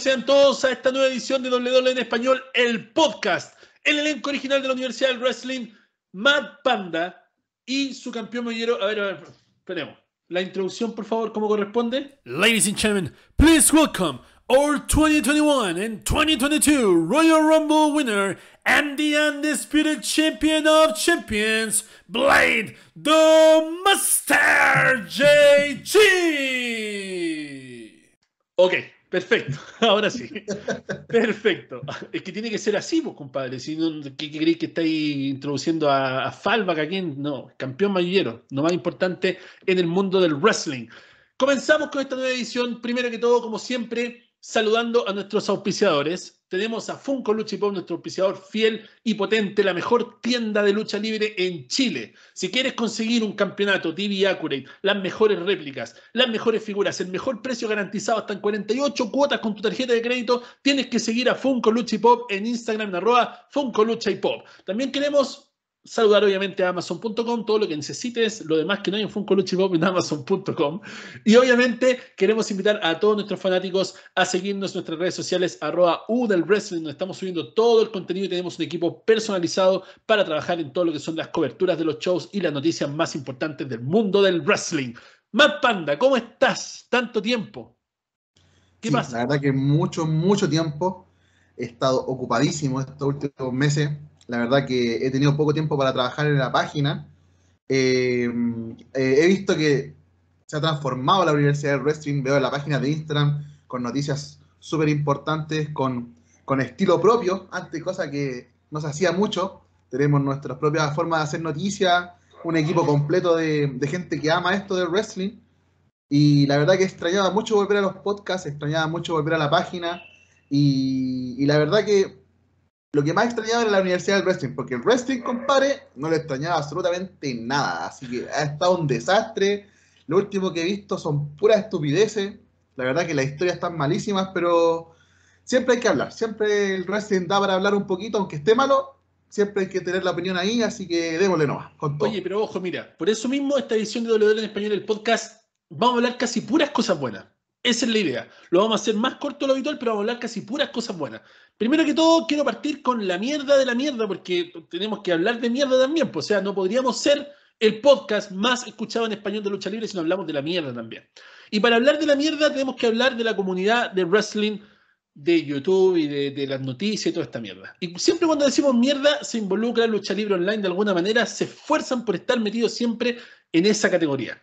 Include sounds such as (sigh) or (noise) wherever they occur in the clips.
sean todos a esta nueva edición de WWE en Español, el podcast. El elenco original de la Universidad del Wrestling, Matt Panda y su campeón mollero. A ver, a ver, esperemos. La introducción, por favor, como corresponde. Ladies and gentlemen, please welcome our 2021 and 2022 Royal Rumble winner and the undisputed champion of champions, Blade the Master JG. Ok, Perfecto, (laughs) ahora sí. Perfecto. Es que tiene que ser así, pues, compadre. Si no, ¿qué, creéis que estáis introduciendo a, a quién? No, campeón mayullero, lo más importante en el mundo del wrestling. Comenzamos con esta nueva edición. Primero que todo, como siempre, saludando a nuestros auspiciadores tenemos a Funko Lucha Pop, nuestro auspiciador fiel y potente, la mejor tienda de lucha libre en Chile. Si quieres conseguir un campeonato TV Accurate, las mejores réplicas, las mejores figuras, el mejor precio garantizado hasta en 48 cuotas con tu tarjeta de crédito, tienes que seguir a Funko Lucha Pop en Instagram, en arroba Funko Lucha y Pop. También queremos saludar obviamente a Amazon.com, todo lo que necesites, lo demás que no hay en Funko Luchi Pop en Amazon.com. Y obviamente queremos invitar a todos nuestros fanáticos a seguirnos en nuestras redes sociales, arroba U del Wrestling, donde estamos subiendo todo el contenido y tenemos un equipo personalizado para trabajar en todo lo que son las coberturas de los shows y las noticias más importantes del mundo del wrestling. Matt Panda, ¿cómo estás? Tanto tiempo. ¿Qué pasa? La verdad que mucho, mucho tiempo. He estado ocupadísimo estos últimos meses la verdad que he tenido poco tiempo para trabajar en la página. Eh, eh, he visto que se ha transformado la Universidad del Wrestling. Veo en la página de Instagram con noticias súper importantes, con, estilo propio, antes cosa que nos hacía mucho. Tenemos nuestras propias formas de hacer noticias, un equipo completo de, gente que ama esto del wrestling. Y la verdad que extrañaba mucho volver a los podcasts, extrañaba mucho volver a la página. y la verdad que lo que más extrañaba era la Universidad del Wrestling, porque el Wrestling, compadre, no le extrañaba absolutamente nada. Así que ha estado un desastre. Lo último que he visto son puras estupideces. La verdad que las historias están malísimas, pero siempre hay que hablar. Siempre el wrestling da para hablar un poquito, aunque esté malo. Siempre hay que tener la opinión ahí, así que démosle nomás. Con todo. Oye, pero ojo, mira, por eso mismo esta edición de WL en español, el podcast, vamos a hablar casi puras cosas buenas. Esa es la idea. Lo vamos a hacer más corto de lo habitual, pero vamos a hablar casi puras cosas buenas. Primero que todo, quiero partir con la mierda de la mierda, porque tenemos que hablar de mierda también. Pues, o sea, no podríamos ser el podcast más escuchado en español de lucha libre si no hablamos de la mierda también. Y para hablar de la mierda, tenemos que hablar de la comunidad de wrestling de YouTube y de, las noticias y toda esta mierda. Y siempre cuando decimos mierda, se involucra lucha libre online de alguna manera, se esfuerzan por estar metidos siempre en esa categoría.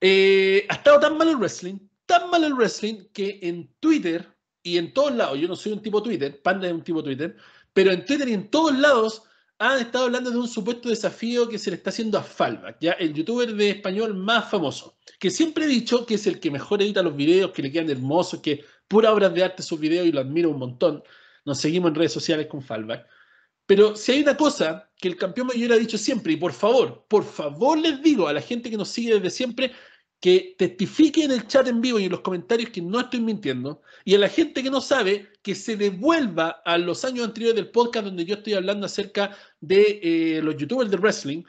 Eh, ha estado tan mal el wrestling tan mal el wrestling que en Twitter y en todos lados, yo no soy un tipo Twitter, Panda es un tipo Twitter, pero en Twitter y en todos lados han estado hablando de un supuesto desafío que se le está haciendo a Fallback, ya el youtuber de español más famoso, que siempre he dicho que es el que mejor edita los videos, que le quedan hermosos, que pura obra de arte sus videos y lo admiro un montón. Nos seguimos en redes sociales con Fallback. Pero si hay una cosa que el campeón mayor ha dicho siempre, y por favor, por favor les digo a la gente que nos sigue desde siempre, que testifique en el chat en vivo y en los comentarios que no estoy mintiendo, y a la gente que no sabe, que se devuelva a los años anteriores del podcast donde yo estoy hablando acerca de eh, los youtubers de wrestling,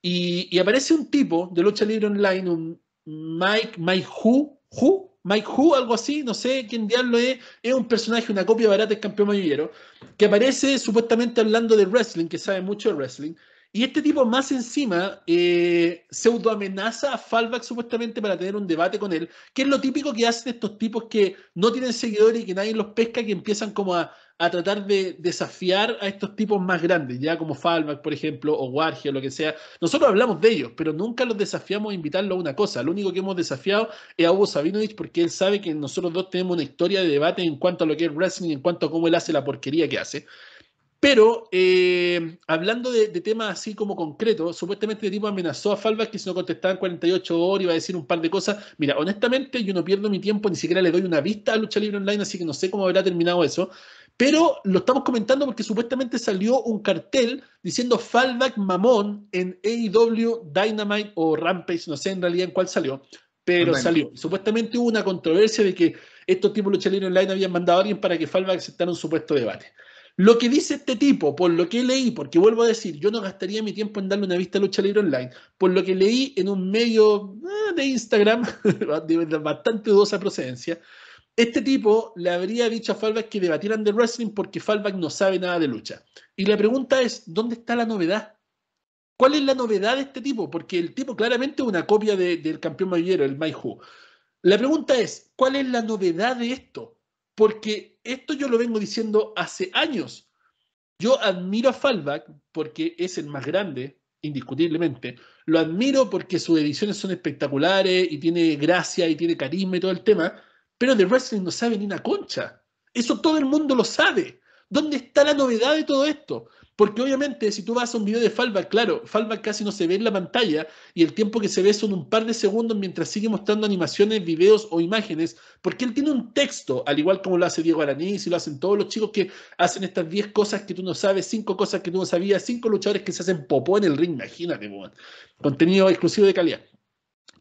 y, aparece un tipo de lucha libre online, un Mike, Mike Who, Who, Mike Who, algo así, no sé quién diablo es, es un personaje, una copia barata del campeón mayollero, que aparece supuestamente hablando de wrestling, que sabe mucho de wrestling, y este tipo más encima se eh, pseudo a falback supuestamente para tener un debate con él, que es lo típico que hacen estos tipos que no tienen seguidores y que nadie los pesca, que empiezan como a, tratar de desafiar a estos tipos más grandes, ya como falback por ejemplo, o Warge o lo que sea. Nosotros hablamos de ellos, pero nunca los desafiamos a invitarlo a una cosa. Lo único que hemos desafiado es a Hugo Sabinovich porque él sabe que nosotros dos tenemos una historia de debate en cuanto a lo que es wrestling, en cuanto a cómo él hace la porquería que hace. Pero eh, hablando de, temas así como concretos, supuestamente el este tipo amenazó a falback que si no contestaba en 48 horas iba a decir un par de cosas. Mira, honestamente yo no pierdo mi tiempo, ni siquiera le doy una vista a Lucha Libre Online, así que no sé cómo habrá terminado eso. Pero lo estamos comentando porque supuestamente salió un cartel diciendo Falbach Mamón en AEW Dynamite o Rampage, no sé en realidad en cuál salió, pero salió. Supuestamente hubo una controversia de que estos tipos de lucha online habían mandado a alguien para que Falbach aceptara un supuesto debate. Lo que dice este tipo, por lo que leí, porque vuelvo a decir, yo no gastaría mi tiempo en darle una vista a Lucha Libre Online, por lo que leí en un medio eh, de Instagram (laughs) de bastante dudosa procedencia, este tipo le habría dicho a Fallback que debatieran de wrestling porque Fallback no sabe nada de lucha. Y la pregunta es, ¿dónde está la novedad? ¿Cuál es la novedad de este tipo? Porque el tipo claramente es una copia del campeón mayor, el Mai La pregunta es, ¿cuál es la novedad de esto? porque esto yo lo vengo diciendo hace años. Yo admiro a Fallback porque es el más grande, indiscutiblemente. Lo admiro porque sus ediciones son espectaculares y tiene gracia y tiene carisma y todo el tema, pero de wrestling no sabe ni una concha. Eso todo el mundo lo sabe. ¿Dónde está la novedad de todo esto? Porque obviamente si tú vas a un video de Falva, claro, Falva casi no se ve en la pantalla y el tiempo que se ve son un par de segundos mientras sigue mostrando animaciones, videos o imágenes, porque él tiene un texto, al igual como lo hace Diego Aranís y lo hacen todos los chicos que hacen estas 10 cosas que tú no sabes, 5 cosas que tú no sabías, 5 luchadores que se hacen popó en el ring, imagínate, contenido exclusivo de calidad.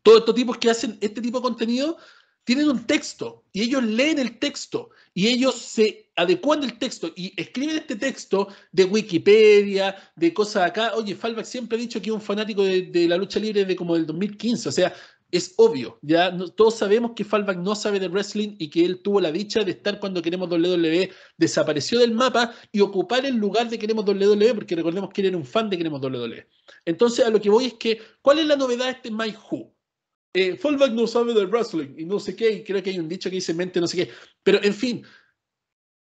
Todos estos tipos que hacen este tipo de contenido tienen un texto y ellos leen el texto y ellos se adecuan el texto y escriben este texto de Wikipedia, de cosas acá. Oye, Falbach siempre ha dicho que es un fanático de, la lucha libre de como del 2015, o sea, es obvio, ya todos sabemos que Falbach no sabe de wrestling y que él tuvo la dicha de estar cuando queremos WWE, desapareció del mapa y ocupar el lugar de queremos WWE, porque recordemos que él era un fan de queremos WWE. Entonces, a lo que voy es que, ¿cuál es la novedad de este My Who? eh, Fallback no sabe del wrestling y no sé qué, y creo que hay un dicho que dice mente no sé qué, pero en fin,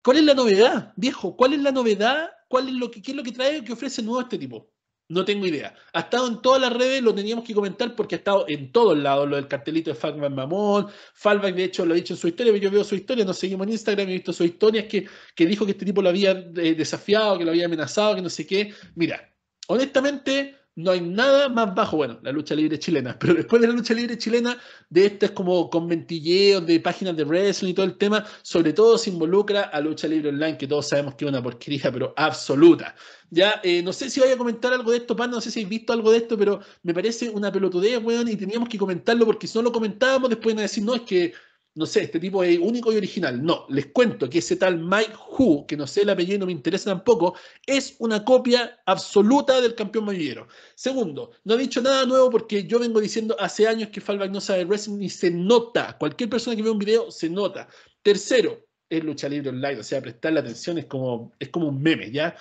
¿cuál es la novedad, viejo? ¿Cuál es la novedad? ¿Cuál es lo que, ¿Qué es lo que trae que ofrece nuevo este tipo? No tengo idea. Ha estado en todas las redes, lo teníamos que comentar porque ha estado en todos lados, lo del cartelito de Fallback Mamón, Fallback de hecho lo ha dicho en su historia, yo veo su historia, nos seguimos en Instagram, he visto sus historias que, que dijo que este tipo lo había eh, desafiado, que lo había amenazado, que no sé qué. Mira, honestamente, no hay nada más bajo, bueno, la lucha libre chilena, (laughs) pero después de la lucha libre chilena, de estas como con de páginas de wrestling y todo el tema, sobre todo se involucra a lucha libre online, que todos sabemos que es una porquería, pero absoluta. Ya, eh, no sé si voy a comentar algo de esto, Pan, no sé si habéis visto algo de esto, pero me parece una pelotudea, weón, y teníamos que comentarlo porque si no lo comentábamos, después iban a decir, no, es que no sé, este tipo es único y original. No, les cuento que ese tal Mike Hu, que no sé el apellido y no me interesa tampoco, es una copia absoluta del campeón mayorero. Segundo, no ha dicho nada nuevo porque yo vengo diciendo hace años que Falback no sabe wrestling y se nota. Cualquier persona que ve un video se nota. Tercero, es lucha libre online, o sea, prestarle atención es como, es como un meme, ¿ya?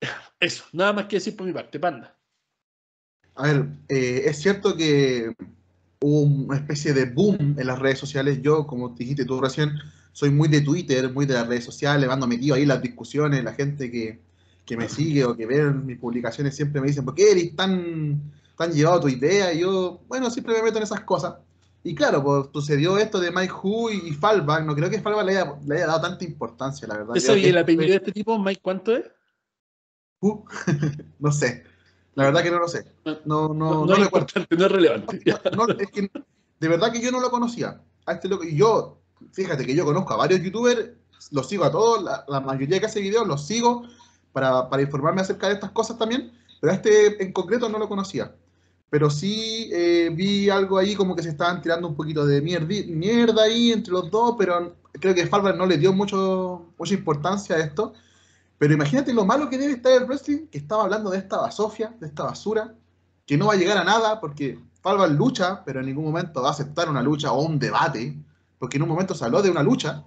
(laughs) Eso, nada más que decir por mi parte, panda. A ver, eh, es cierto que hubo una especie de boom en las redes sociales. Yo, como dijiste tú recién, soy muy de Twitter, muy de las redes sociales, mando metido ahí las discusiones, la gente que, me sigue o que ve mis publicaciones siempre me dicen, ¿por qué eres tan, tan llevado a tu idea? Y yo, bueno, siempre me meto en esas cosas. Y claro, pues sucedió esto de Mike Hu y Falba No creo que Fallback le haya, le haya dado tanta importancia, la verdad. ¿Eso y el apellido de este tipo, Mike, cuánto es? Uh, (laughs) no sé. La verdad que no lo sé. No, no, no, es relevante. de verdad que yo no lo conocía. A este loco, y yo, fíjate que yo conozco a varios youtubers, los sigo a todos, la, mayoría que hace videos los sigo para, para, informarme acerca de estas cosas también, pero a este en concreto no lo conocía. Pero sí eh, vi algo ahí como que se estaban tirando un poquito de mierda, mierda ahí entre los dos, pero creo que Farber no le dio mucho, mucha importancia a esto pero imagínate lo malo que debe estar el wrestling, que estaba hablando de esta basofia, de esta basura, que no va a llegar a nada porque Falva lucha, pero en ningún momento va a aceptar una lucha o un debate, porque en un momento se habló de una lucha.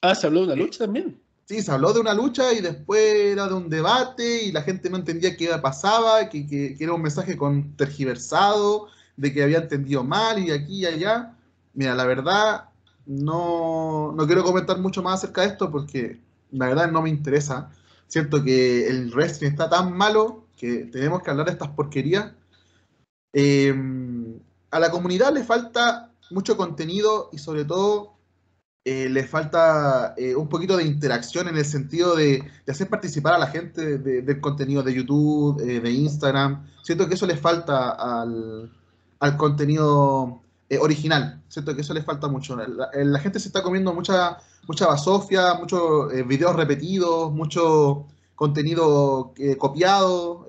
Ah, se habló de una eh, lucha también. Sí, se habló de una lucha y después era de un debate y la gente no entendía qué pasaba, que, era un mensaje con tergiversado, de que había entendido mal y aquí y allá. Mira, la verdad, no, no quiero comentar mucho más acerca de esto porque la verdad no me interesa. Siento que el wrestling está tan malo que tenemos que hablar de estas porquerías. Em, a la comunidad le falta mucho contenido y sobre todo eh, le falta eh, un poquito de interacción en el sentido de, hacer participar a la gente del contenido de YouTube, eh, de Instagram. Siento que eso le falta al, al contenido eh, original. Siento que eso le falta mucho. Eh, la, gente se está comiendo mucha, mucha basofia, muchos eh, videos repetidos, mucho contenido copiado.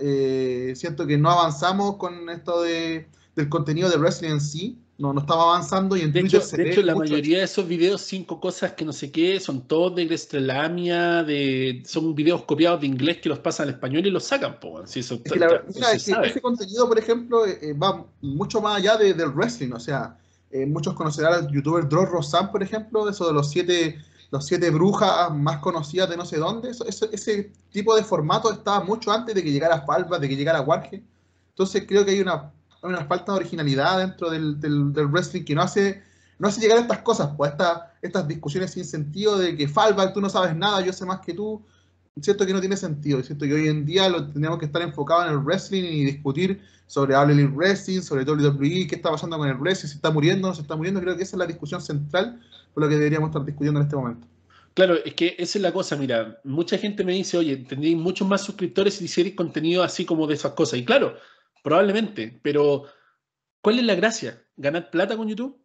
siento que no avanzamos con esto de, del contenido de wrestling en sí no, estaba avanzando y en de hecho, De hecho, la mayoría de esos videos, cinco cosas que no sé qué, son todos de Estrelamia, de son videos copiados de inglés que los pasan al español y los sacan, po. Si eso, que mira, ese contenido, por ejemplo, eh, eh, va mucho más allá del wrestling, o sea, eh, muchos conocerán al youtuber Dross Rosan, por ejemplo, eso de los siete los siete brujas más conocidas de no sé dónde, ese tipo de formato estaba mucho antes de que llegara Falva, de que llegara Warge. Entonces creo que hay una una falta de originalidad dentro del, wrestling que no hace, no hace llegar a estas cosas, pues estas discusiones sin sentido de que Fallback, tú no sabes nada, yo sé más que tú. cierto que no tiene sentido, siento que hoy en día lo tenemos que estar enfocados en el wrestling y discutir sobre Elite Wrestling, sobre WWE, qué está pasando con el wrestling, si está muriendo o no se está muriendo. Creo que esa es la discusión central por lo que deberíamos estar discutiendo en este momento. Claro, es que esa es la cosa, mira, mucha gente me dice, oye, tendréis muchos más suscriptores si hicierais contenido así como de esas cosas. Y claro, Probablemente, pero ¿cuál es la gracia? ¿Ganar plata con YouTube?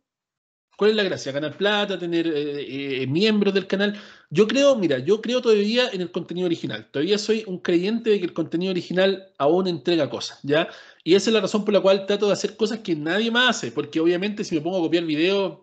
¿Cuál es la gracia? ¿Ganar plata? ¿Tener eh, eh, eh, miembros del canal? Yo creo, mira, yo creo todavía en el contenido original. Todavía soy un creyente de que el contenido original aún entrega cosas, ¿ya? Y esa es la razón por la cual trato de hacer cosas que nadie más hace, porque obviamente si me pongo a copiar videos,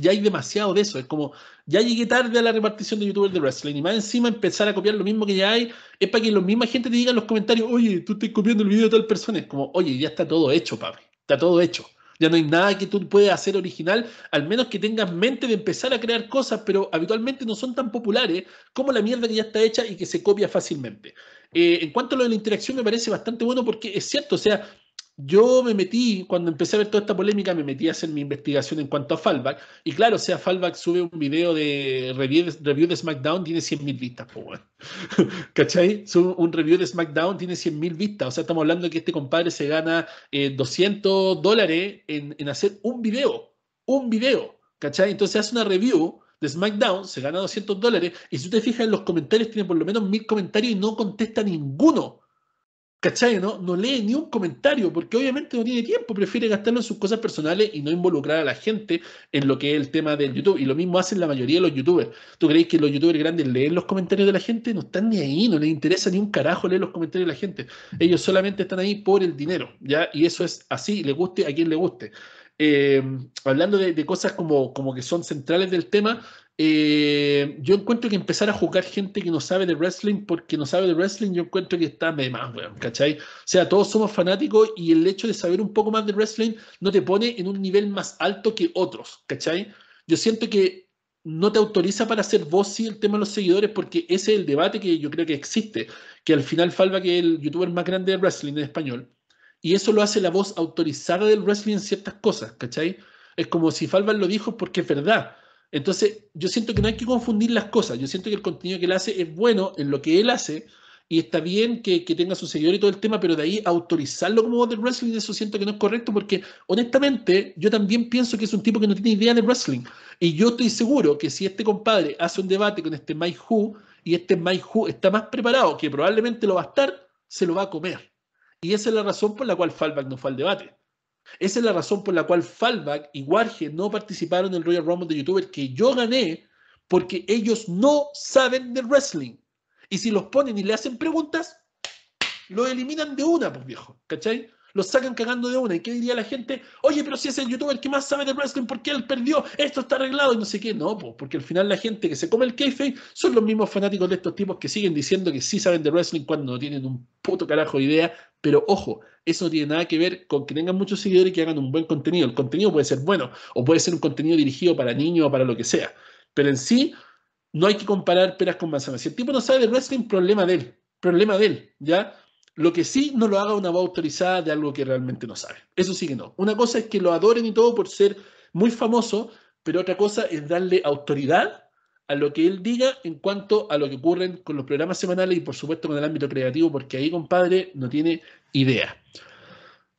ya hay demasiado de eso. Es como, ya llegué tarde a la repartición de youtubers de wrestling y más encima empezar a copiar lo mismo que ya hay es para que la misma gente te diga en los comentarios, oye, tú estás copiando el video de tal persona. Es como, oye, ya está todo hecho, papi. Está todo hecho. Ya no hay nada que tú puedas hacer original, al menos que tengas mente de empezar a crear cosas, pero habitualmente no son tan populares como la mierda que ya está hecha y que se copia fácilmente. Eh, en cuanto a lo de la interacción, me parece bastante bueno porque es cierto, o sea, yo me metí, cuando empecé a ver toda esta polémica, me metí a hacer mi investigación en cuanto a Fallback. Y claro, o sea, Fallback sube un video de review, de SmackDown, tiene 100.000 vistas, (laughs) ¿cachai? Sube un review de SmackDown, tiene 100.000 vistas. O sea, estamos hablando de que este compadre se gana 200 eh, dólares en, en, hacer un video, un video, ¿cachai? Entonces hace una review de SmackDown, se gana 200 dólares. Y si tú te fijas en los comentarios, tiene por lo menos 1.000 comentarios y no contesta ninguno. ¿Cachai? No, no lee ni un comentario porque obviamente no tiene tiempo, prefiere gastarlo en sus cosas personales y no involucrar a la gente en lo que es el tema del YouTube. Y lo mismo hacen la mayoría de los youtubers. ¿Tú crees que los youtubers grandes leen los comentarios de la gente? No están ni ahí, no les interesa ni un carajo leer los comentarios de la gente. Ellos solamente están ahí por el dinero, ¿ya? Y eso es así, le guste a quien le guste. Eh, hablando de, de cosas como, como que son centrales del tema, eh, yo encuentro que empezar a jugar gente que no sabe de wrestling porque no sabe de wrestling, yo encuentro que está de más, weón, ¿cachai? O sea, todos somos fanáticos y el hecho de saber un poco más de wrestling no te pone en un nivel más alto que otros, ¿cachai? Yo siento que no te autoriza para hacer voz si el tema de los seguidores porque ese es el debate que yo creo que existe, que al final Falva, que es el youtuber más grande de wrestling en español, y eso lo hace la voz autorizada del wrestling en ciertas cosas, ¿cachai? Es como si Falva lo dijo porque es verdad entonces, yo siento que no hay que confundir las cosas. Yo siento que el contenido que él hace es bueno en lo que él hace y está bien que, tenga su seguidor y todo el tema, pero de ahí autorizarlo como de wrestling, eso siento que no es correcto porque honestamente yo también pienso que es un tipo que no tiene idea de wrestling. Y yo estoy seguro que si este compadre hace un debate con este Mike Hu y este Mike Hu está más preparado, que probablemente lo va a estar, se lo va a comer. Y esa es la razón por la cual Fallback no fue al debate. Esa es la razón por la cual Fallback y Warge no participaron en el Royal Rumble de YouTuber que yo gané, porque ellos no saben de wrestling. Y si los ponen y le hacen preguntas, lo eliminan de una, pues viejo. ¿Cachai? Los sacan cagando de una. ¿Y qué diría la gente? Oye, pero si es el youtuber que más sabe de wrestling, ¿por qué él perdió? Esto está arreglado y no sé qué. No, porque al final la gente que se come el kayfabe son los mismos fanáticos de estos tipos que siguen diciendo que sí saben de wrestling cuando no tienen un puto carajo de idea. Pero ojo, eso no tiene nada que ver con que tengan muchos seguidores y que hagan un buen contenido. El contenido puede ser bueno o puede ser un contenido dirigido para niños o para lo que sea. Pero en sí, no hay que comparar peras con manzanas. Si el tipo no sabe de wrestling, problema de él. Problema de él, ¿ya? Lo que sí, no lo haga una voz autorizada de algo que realmente no sabe. Eso sí que no. Una cosa es que lo adoren y todo por ser muy famoso, pero otra cosa es darle autoridad a lo que él diga en cuanto a lo que ocurren con los programas semanales y por supuesto con el ámbito creativo, porque ahí, compadre, no tiene idea.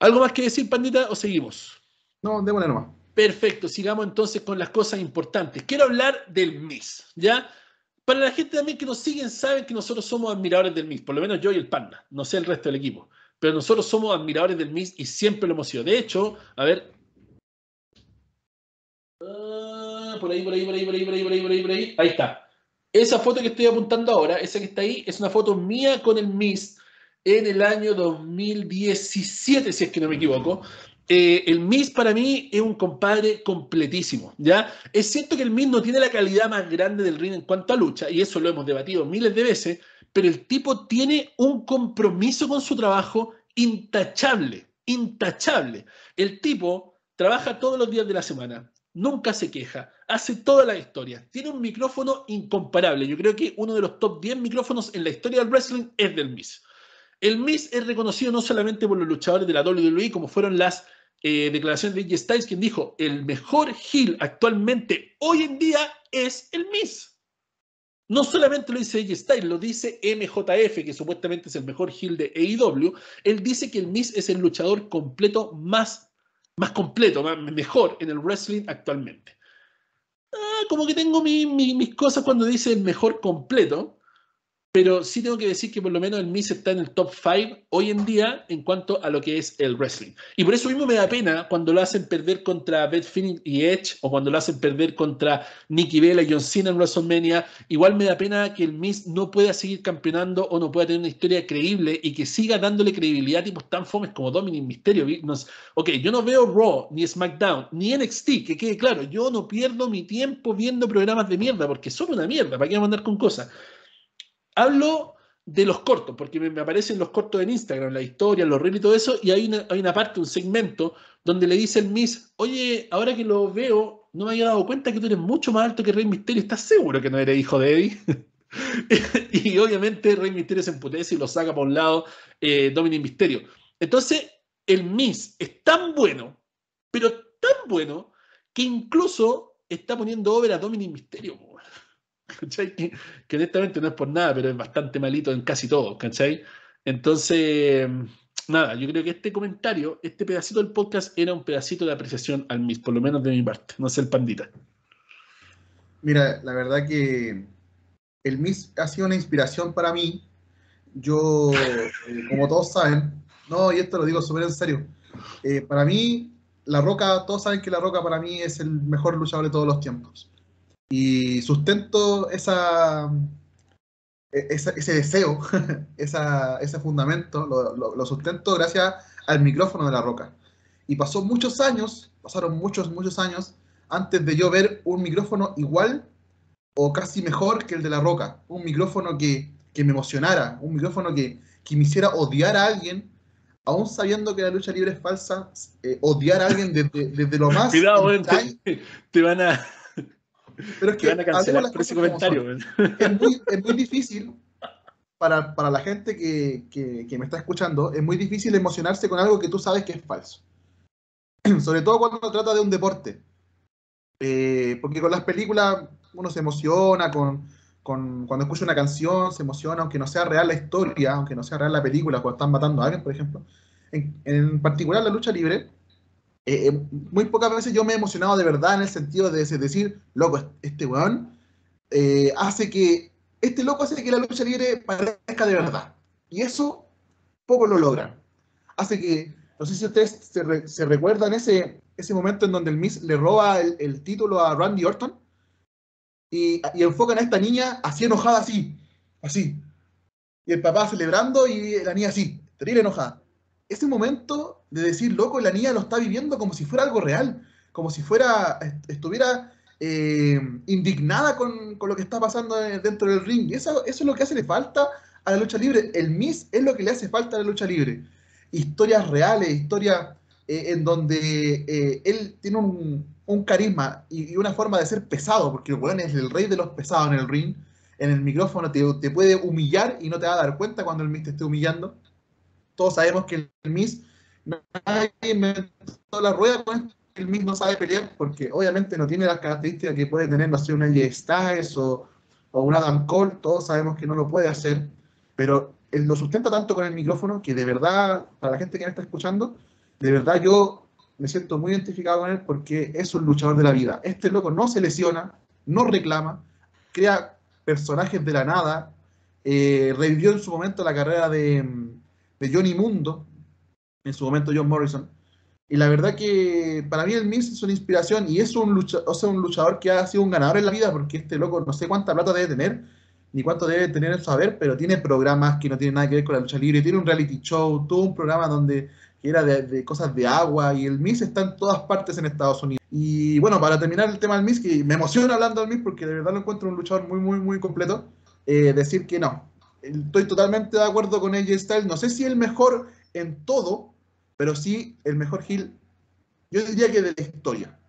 ¿Algo más que decir, pandita, o seguimos? No, démosle nomás. Perfecto, sigamos entonces con las cosas importantes. Quiero hablar del mes, ¿ya? Para la gente también que nos siguen, saben que nosotros somos admiradores del MIS, por lo menos yo y el Panda, no sé el resto del equipo, pero nosotros somos admiradores del MIS y siempre lo hemos sido. De hecho, a ver. Ah, por ahí, por ahí, por ahí, por ahí, por ahí, por ahí, por ahí, ahí. está. Esa foto que estoy apuntando ahora, esa que está ahí, es una foto mía con el MIS en el año 2017, si es que no me equivoco. Eh, el Miz para mí es un compadre completísimo, ¿ya? Es cierto que el Miz no tiene la calidad más grande del ring en cuanto a lucha, y eso lo hemos debatido miles de veces, pero el tipo tiene un compromiso con su trabajo intachable, intachable. El tipo trabaja todos los días de la semana, nunca se queja, hace toda la historia, tiene un micrófono incomparable. Yo creo que uno de los top 10 micrófonos en la historia del wrestling es del Miz. El Miss es reconocido no solamente por los luchadores de la WWE, como fueron las eh, declaración de AJ Styles, quien dijo, el mejor heel actualmente hoy en día es el Miz. No solamente lo dice AJ Styles, lo dice MJF, que supuestamente es el mejor heel de AEW. Él dice que el Miz es el luchador completo más, más completo, mejor en el wrestling actualmente. Ah, como que tengo mis cosas cuando dice el mejor completo pero sí tengo que decir que por lo menos el Miz está en el top 5 hoy en día en cuanto a lo que es el wrestling. Y por eso mismo me da pena cuando lo hacen perder contra Beth Phoenix y Edge o cuando lo hacen perder contra Nikki Bella y John Cena en WrestleMania. Igual me da pena que el Miz no pueda seguir campeonando o no pueda tener una historia creíble y que siga dándole credibilidad a tipos tan fomes como Dominic Misterio. ok, yo no veo Raw, ni SmackDown, ni NXT, que quede claro, yo no pierdo mi tiempo viendo programas de mierda porque son una mierda, ¿para qué vamos a andar con cosas? Hablo de los cortos, porque me, aparecen los cortos en Instagram, la historia, los reels y todo eso, y hay una, parte, un segmento, donde le dice el Miss, oye, ahora que lo veo, no me había dado cuenta que tú eres mucho más alto que Rey Misterio, ¿estás seguro que no eres hijo de Eddie? (laughs) y, obviamente Rey Misterio se emputece y lo saca por un lado eh, Dominic Misterio. Entonces, el Miss es tan bueno, pero tan bueno, que incluso está poniendo obra a Dominic Misterio. Que, honestamente no es por nada, pero es bastante malito en casi todo, ¿cachai? Entonces, nada, yo creo que este comentario, este pedacito del podcast era un pedacito de apreciación al mis, por lo menos de mi parte, no sé el pandita. Mira, la verdad que el Miss ha sido una inspiración para mí. Yo, eh, como todos saben, no, y esto lo digo súper en serio, eh, para mí, La Roca, todos saben que La Roca para mí es el mejor luchador de todos los tiempos. Y sustento esa, e-, ese deseo, (laughs) esa, ese fundamento, lo, sustento gracias al micrófono de la roca. Y pasó muchos años, pasaron muchos, muchos años antes de yo ver un micrófono igual o casi mejor que el de la roca. Un micrófono que, me emocionara, un micrófono que, que, me hiciera odiar a alguien, aún sabiendo que la lucha libre es falsa, eh, odiar a alguien desde, lo más... (laughs) Cuidado, te, van a... Pero es que. Es muy, difícil para, la gente que, me está escuchando, es muy difícil emocionarse con algo que tú sabes que es falso. (clears throat) Sobre todo cuando trata de un deporte. Eh, porque con las películas uno se emociona, con, cuando escucha una canción se emociona, aunque no sea real la historia, aunque no sea real la película, cuando están matando a alguien, por ejemplo. en particular la lucha libre, eh, eh, muy pocas veces yo me he emocionado de verdad en el sentido de decir, loco, este weón eh, hace que, este loco hace que la lucha libre parezca de verdad. Y eso poco lo logran. Hace que, no sé si ustedes se, recuerdan ese, ese momento en donde el Miss le roba el, título a Randy Orton y, enfocan a esta niña así enojada, así, así. Y el papá celebrando y la niña así, terrible enojada ese momento de decir, loco, la niña lo está viviendo como si fuera algo real, como si fuera, estuviera eh, indignada con, lo que está pasando dentro del ring. Y eso, es lo que hace falta a la lucha libre. El Miss es lo que le hace falta a la lucha libre. Historias reales, historias eh, en donde eh, él tiene un, carisma y, una forma de ser pesado, porque el bueno, es el rey de los pesados en el ring. En el micrófono te, puede humillar y no te va a dar cuenta cuando el Miss te esté humillando todos sabemos que el Miss, nadie la rueda el mismo no sabe pelear porque obviamente no tiene las características que puede tener, no una un AJ Styles o, una un Cole, todos sabemos que no lo puede hacer, pero él lo sustenta tanto con el micrófono que de verdad, para la gente que me está escuchando, de verdad yo me siento muy identificado con él porque es un luchador de la vida. Este loco no se lesiona, no reclama, crea personajes de la nada, eh, revivió en su momento la carrera de, mm, de Johnny Mundo, en su momento John Morrison. Y la verdad que para mí el Miz es una inspiración y es un, o sea, un luchador que ha sido un ganador en la vida, porque este loco no sé cuánta plata debe tener, ni cuánto debe tener el saber, pero tiene programas que no tienen nada que ver con la lucha libre, tiene un reality show, tuvo un programa donde era de, cosas de agua y el Miss está en todas partes en Estados Unidos. Y bueno, para terminar el tema del Miss, que me emociona hablando del Miss porque de verdad lo encuentro un luchador muy, muy, muy completo, eh, decir que no, estoy totalmente de acuerdo con AJ Styles. No sé si el mejor en todo, pero sí el mejor heel, yo diría que de la historia.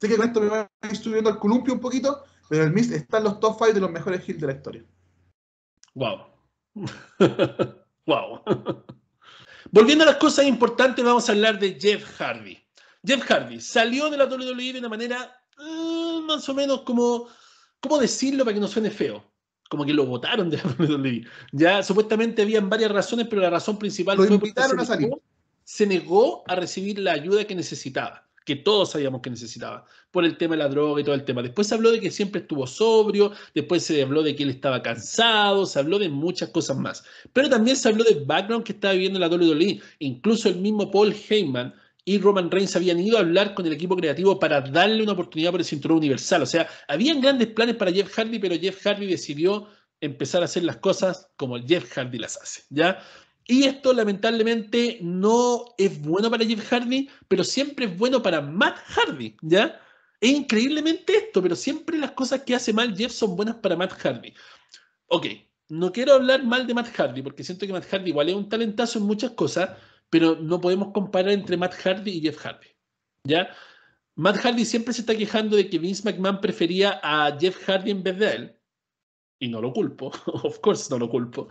Sé que con esto me voy a ir subiendo al columpio un poquito, pero el Mist está en los top 5 de los mejores heels de la historia. Wow. wow. (laughs) Volviendo a las cosas importantes, vamos a hablar de Jeff Hardy. Jeff Hardy salió de la WWE de una manera mm, más o menos como, ¿cómo decirlo para que no suene feo? como que lo votaron de la WWE. (laughs) Ya supuestamente habían varias razones, pero la razón principal fue se, Negó, a recibir la ayuda que necesitaba que todos sabíamos que necesitaba, por el tema de la droga y todo el tema. Después se habló de que siempre estuvo sobrio, después se habló de que él estaba cansado, se habló de muchas cosas más. Pero también se habló del background que estaba viviendo la WWE. Incluso el mismo Paul Heyman y Roman Reigns habían ido a hablar con el equipo creativo para darle una oportunidad por el cinturón universal. O sea, habían grandes planes para Jeff Hardy, pero Jeff Hardy decidió empezar a hacer las cosas como Jeff Hardy las hace, ¿ya? Y esto lamentablemente no es bueno para Jeff Hardy, pero siempre es bueno para Matt Hardy, ¿ya? Es increíblemente esto, pero siempre las cosas que hace mal Jeff son buenas para Matt Hardy. Ok, no quiero hablar mal de Matt Hardy, porque siento que Matt Hardy igual es un talentazo en muchas cosas, pero no podemos comparar entre Matt Hardy y Jeff Hardy. ¿Ya? Matt Hardy siempre se está quejando de que Vince McMahon prefería a Jeff Hardy en vez de él. Y no lo culpo, (laughs) of course no lo culpo.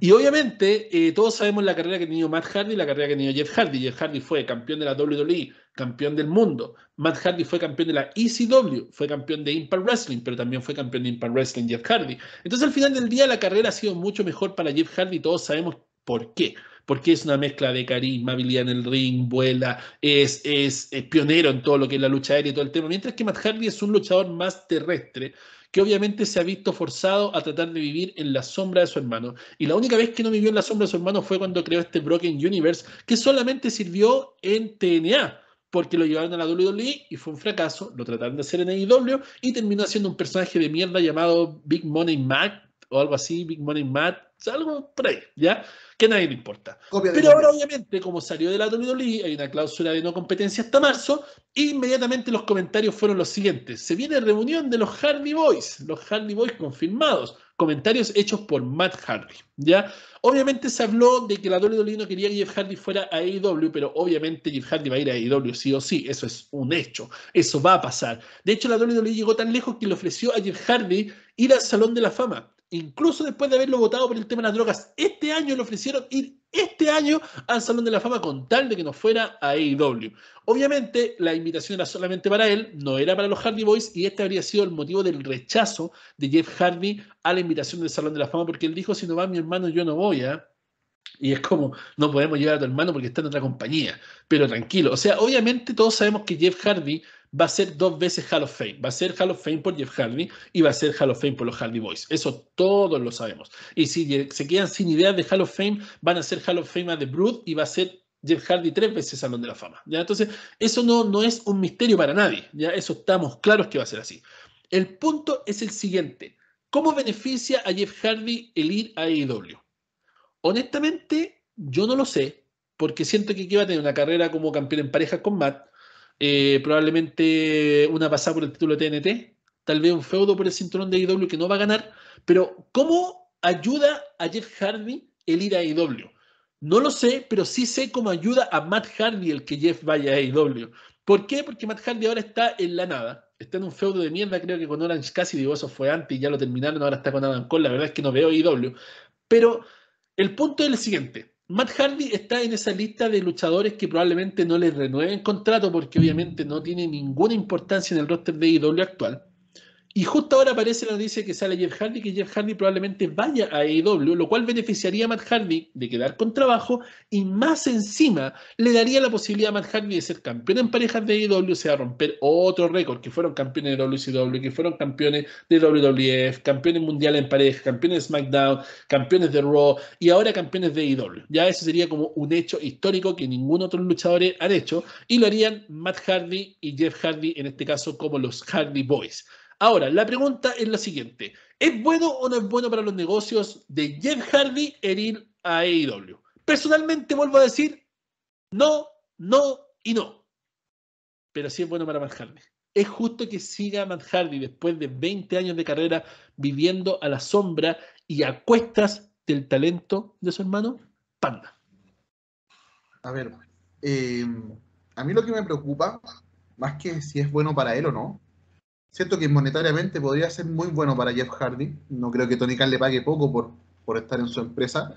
Y obviamente eh, todos sabemos la carrera que ha tenido Matt Hardy y la carrera que ha tenido Jeff Hardy. Jeff Hardy fue campeón de la WWE, campeón del mundo. Matt Hardy fue campeón de la ECW, fue campeón de Impact Wrestling, pero también fue campeón de Impact Wrestling Jeff Hardy. Entonces al final del día la carrera ha sido mucho mejor para Jeff Hardy y todos sabemos por qué porque es una mezcla de carisma, habilidad en el ring, vuela, es, es, pionero en todo lo que es la lucha aérea y todo el tema, mientras que Matt Hardy es un luchador más terrestre, que obviamente se ha visto forzado a tratar de vivir en la sombra de su hermano. Y la única vez que no vivió en la sombra de su hermano fue cuando creó este Broken Universe, que solamente sirvió en TNA, porque lo llevaron a la WWE y fue un fracaso, lo trataron de hacer en AEW y terminó siendo un personaje de mierda llamado Big Money Matt o algo así, Big Money Matt, algo por ahí, ¿ya? Que a nadie le importa. Pero ahora, obviamente, como salió de la WWE, hay una cláusula de no competencia hasta marzo, e inmediatamente los comentarios fueron los siguientes. Se viene reunión de los Hardy Boys, los Hardy Boys confirmados, comentarios hechos por Matt Hardy, ¿ya? Obviamente se habló de que la WWE no quería que Jeff Hardy fuera a AEW, pero obviamente Jeff Hardy va a ir a AEW sí o sí, eso es un hecho, eso va a pasar. De hecho, la WWE llegó tan lejos que le ofreció a Jeff Hardy ir al Salón de la Fama incluso después de haberlo votado por el tema de las drogas, este año le ofrecieron ir este año al Salón de la Fama con tal de que no fuera a AEW. Obviamente la invitación era solamente para él, no era para los Hardy Boys y este habría sido el motivo del rechazo de Jeff Hardy a la invitación del Salón de la Fama porque él dijo, si no va mi hermano yo no voy, ¿ah? Y es como, no podemos llevar a tu hermano porque está en otra compañía, pero tranquilo. O sea, obviamente todos sabemos que Jeff Hardy va a ser dos veces Hall of Fame. Va a ser Hall of Fame por Jeff Hardy y va a ser Hall of Fame por los Hardy Boys. Eso todos lo sabemos. Y si se quedan sin ideas de Hall of Fame, van a ser Hall of Fame a The Brood y va a ser Jeff Hardy tres veces Salón de la Fama. ¿ya? Entonces, eso no, no es un misterio para nadie. ¿ya? Eso estamos claros que va a ser así. El punto es el siguiente. ¿Cómo beneficia a Jeff Hardy el ir a AEW? Honestamente, yo no lo sé, porque siento que iba va a tener una carrera como campeón en pareja con Matt eh, probablemente una pasada por el título de TNT, tal vez un feudo por el cinturón de IW e que no va a ganar, pero ¿cómo ayuda a Jeff Hardy el ir a IW? E no lo sé, pero sí sé cómo ayuda a Matt Hardy el que Jeff vaya a IW. E ¿Por qué? Porque Matt Hardy ahora está en la nada. Está en un feudo de mierda, creo que con Orange casi, eso fue antes y ya lo terminaron, ahora está con Adam Cole. La verdad es que no veo IW. Pero el punto es el siguiente. Matt Hardy está en esa lista de luchadores que probablemente no les renueven contrato porque obviamente no tiene ninguna importancia en el roster de IW e actual. Y justo ahora aparece la noticia que sale Jeff Hardy, que Jeff Hardy probablemente vaya a AEW, lo cual beneficiaría a Matt Hardy de quedar con trabajo y más encima le daría la posibilidad a Matt Hardy de ser campeón en parejas de AEW, o sea, romper otro récord, que fueron campeones de WCW, que fueron campeones de WWF, campeones mundiales en pareja, campeones de SmackDown, campeones de Raw y ahora campeones de AEW. Ya eso sería como un hecho histórico que ningún otro luchador ha hecho y lo harían Matt Hardy y Jeff Hardy, en este caso como los Hardy Boys. Ahora, la pregunta es la siguiente. ¿Es bueno o no es bueno para los negocios de Jeff Hardy herir a AEW? Personalmente vuelvo a decir no, no y no. Pero sí es bueno para Matt Hardy. Es justo que siga Matt Hardy después de 20 años de carrera viviendo a la sombra y a cuestas del talento de su hermano Panda. A ver, eh, a mí lo que me preocupa, más que si es bueno para él o no, Siento que monetariamente podría ser muy bueno para Jeff Hardy. No creo que Tony Khan le pague poco por, estar en su empresa.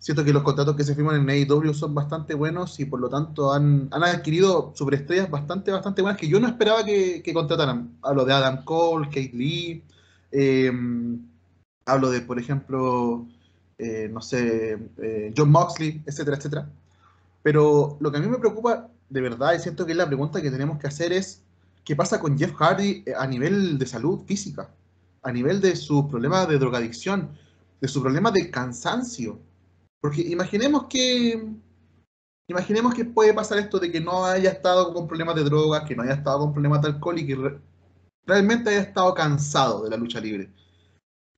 Siento que los contratos que se firman en AEW son bastante buenos y por lo tanto han, han adquirido superestrellas bastante, bastante buenas que yo no esperaba que, contrataran. Hablo de Adam Cole, Kate Lee. Em, hablo de, por ejemplo, eh, no sé, eh, John Moxley, etcétera, etcétera. Pero lo que a mí me preocupa de verdad, y siento que es la pregunta que tenemos que hacer es, qué pasa con Jeff Hardy eh, a nivel de salud física, a nivel de su problemas de drogadicción, de su problema de cansancio. Porque imaginemos que imaginemos que puede pasar esto de que no haya estado con problemas de droga, que no haya estado con problemas de alcohol y que realmente haya estado cansado de la lucha libre.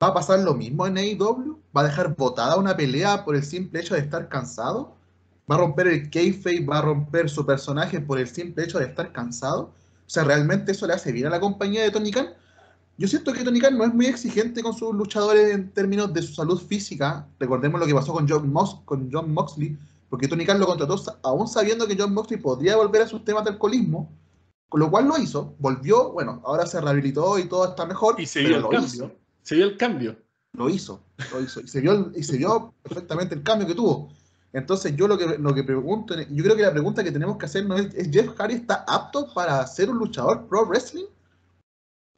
¿Va a pasar lo mismo en AEW? ¿Va a dejar botada una pelea por el simple hecho de estar cansado? ¿Va a romper el kayfabe? ¿Va a romper su personaje por el simple hecho de estar cansado? O sea, realmente eso le hace bien a la compañía de Tony Khan. Yo siento que Tony Khan no es muy exigente con sus luchadores en términos de su salud física. Recordemos lo que pasó con John, con John Moxley, porque Tony Khan lo contrató aún sabiendo que John Moxley podría volver a sus temas de alcoholismo, con lo cual lo hizo, volvió, bueno, ahora se rehabilitó y todo está mejor. Y se vio el cambio. Se vio el cambio. Lo hizo, lo hizo. Y se vio, y se vio perfectamente el cambio que tuvo. Entonces yo lo que, lo que pregunto, yo creo que la pregunta que tenemos que hacernos es, ¿es Jeff Hardy está apto para ser un luchador pro wrestling?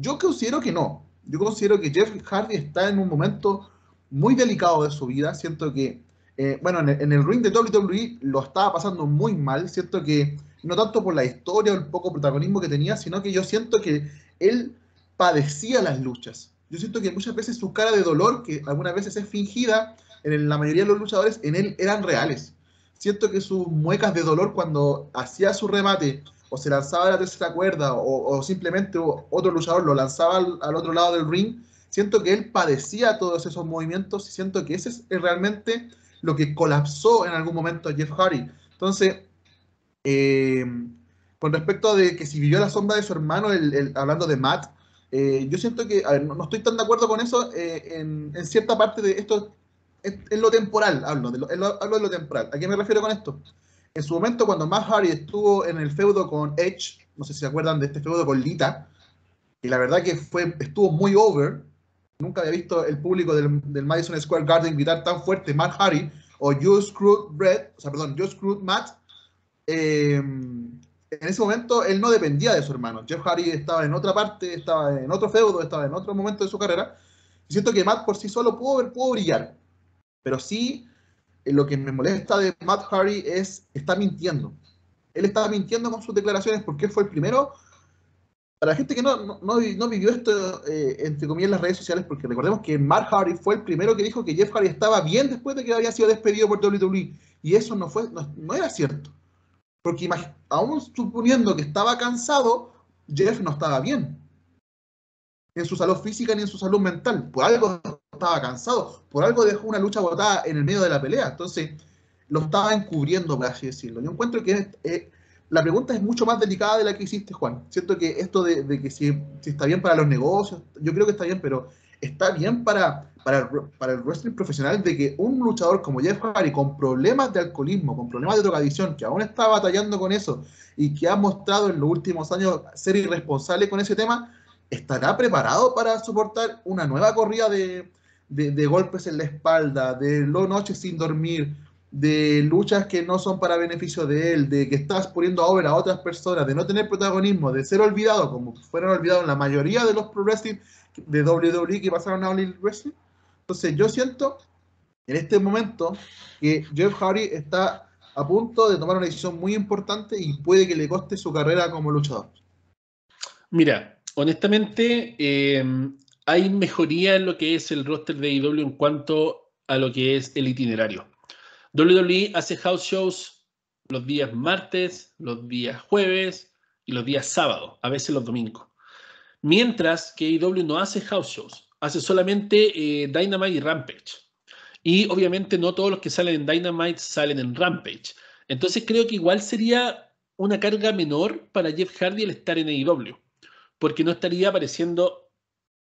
Yo considero que no. Yo considero que Jeff Hardy está en un momento muy delicado de su vida. Siento que, eh, bueno, en el, en el, ring de WWE lo estaba pasando muy mal. Siento que, no tanto por la historia o el poco protagonismo que tenía, sino que yo siento que él padecía las luchas. Yo siento que muchas veces su cara de dolor, que algunas veces es fingida, en la mayoría de los luchadores en él eran reales. Siento que sus muecas de dolor cuando hacía su remate o se lanzaba de la tercera cuerda o, simplemente otro luchador lo lanzaba al, otro lado del ring, siento que él padecía todos esos movimientos y siento que ese es realmente lo que colapsó en algún momento a Jeff Hardy. Entonces, eh, con respecto de que si vivió la sombra de su hermano, hablando de Matt, eh, yo siento que, a ver, no, estoy tan de acuerdo con eso eh, en, en, cierta parte de esto en, lo temporal hablo, de lo, hablo de lo temporal. ¿A qué me refiero con esto? En su momento, cuando Matt Hardy estuvo en el feudo con Edge, no sé si se acuerdan de este feudo con Lita, y la verdad que fue, estuvo muy over. Nunca había visto el público del, Madison Square Garden gritar tan fuerte Matt Hardy o You Screwed o sea, perdón, Matt. Em, en ese momento él no dependía de su hermano. Jeff Hardy estaba en otra parte, estaba en otro feudo, estaba en otro momento de su carrera. Y siento que Matt por sí solo pudo, pudo brillar. Pero sí, eh, lo que me molesta de Matt Hardy es está mintiendo. Él está mintiendo con sus declaraciones porque fue el primero. Para la gente que no, no, vivió esto, eh, entre comillas, en las redes sociales, porque recordemos que Matt Hardy fue el primero que dijo que Jeff Hardy estaba bien después de que había sido despedido por WWE. Y eso no, fue, no, era cierto. Porque aún suponiendo que estaba cansado, Jeff no estaba bien. en su salud física ni en su salud mental. Por algo estaba cansado. Por algo dejó una lucha botada en el medio de la pelea. Entonces, lo estaba encubriendo, por así decirlo. Yo encuentro que eh, la pregunta es mucho más delicada de la que hiciste, Juan. Siento que esto de, que si, está bien para los negocios, yo creo que está bien, pero está bien para, para, para el wrestling profesional de que un luchador como Jeff Hardy, con problemas de alcoholismo, con problemas de drogadicción, que aún está batallando con eso y que ha mostrado en los últimos años ser irresponsable con ese tema, estará preparado para soportar una nueva corrida de, de, golpes en la espalda, de noches sin dormir, de luchas que no son para beneficio de él, de que estás poniendo a obra a otras personas, de no tener protagonismo, de ser olvidado, como fueron olvidados en la mayoría de los pro wrestling de WWE que pasaron a All Wrestling. Entonces yo siento en este momento que Jeff Hardy está a punto de tomar una decisión muy importante y puede que le coste su carrera como luchador. Mira, honestamente, eh, hay mejoría en lo que es el roster de IW e en cuanto a lo que es el itinerario. WWE hace house shows los días martes, los días jueves y los días sábado, a veces los domingos. Mientras que IW e no hace house shows, hace solamente eh, Dynamite y Rampage. Y obviamente no todos los que salen en Dynamite salen en Rampage. Entonces creo que igual sería una carga menor para Jeff Hardy el estar en AEW, porque no estaría apareciendo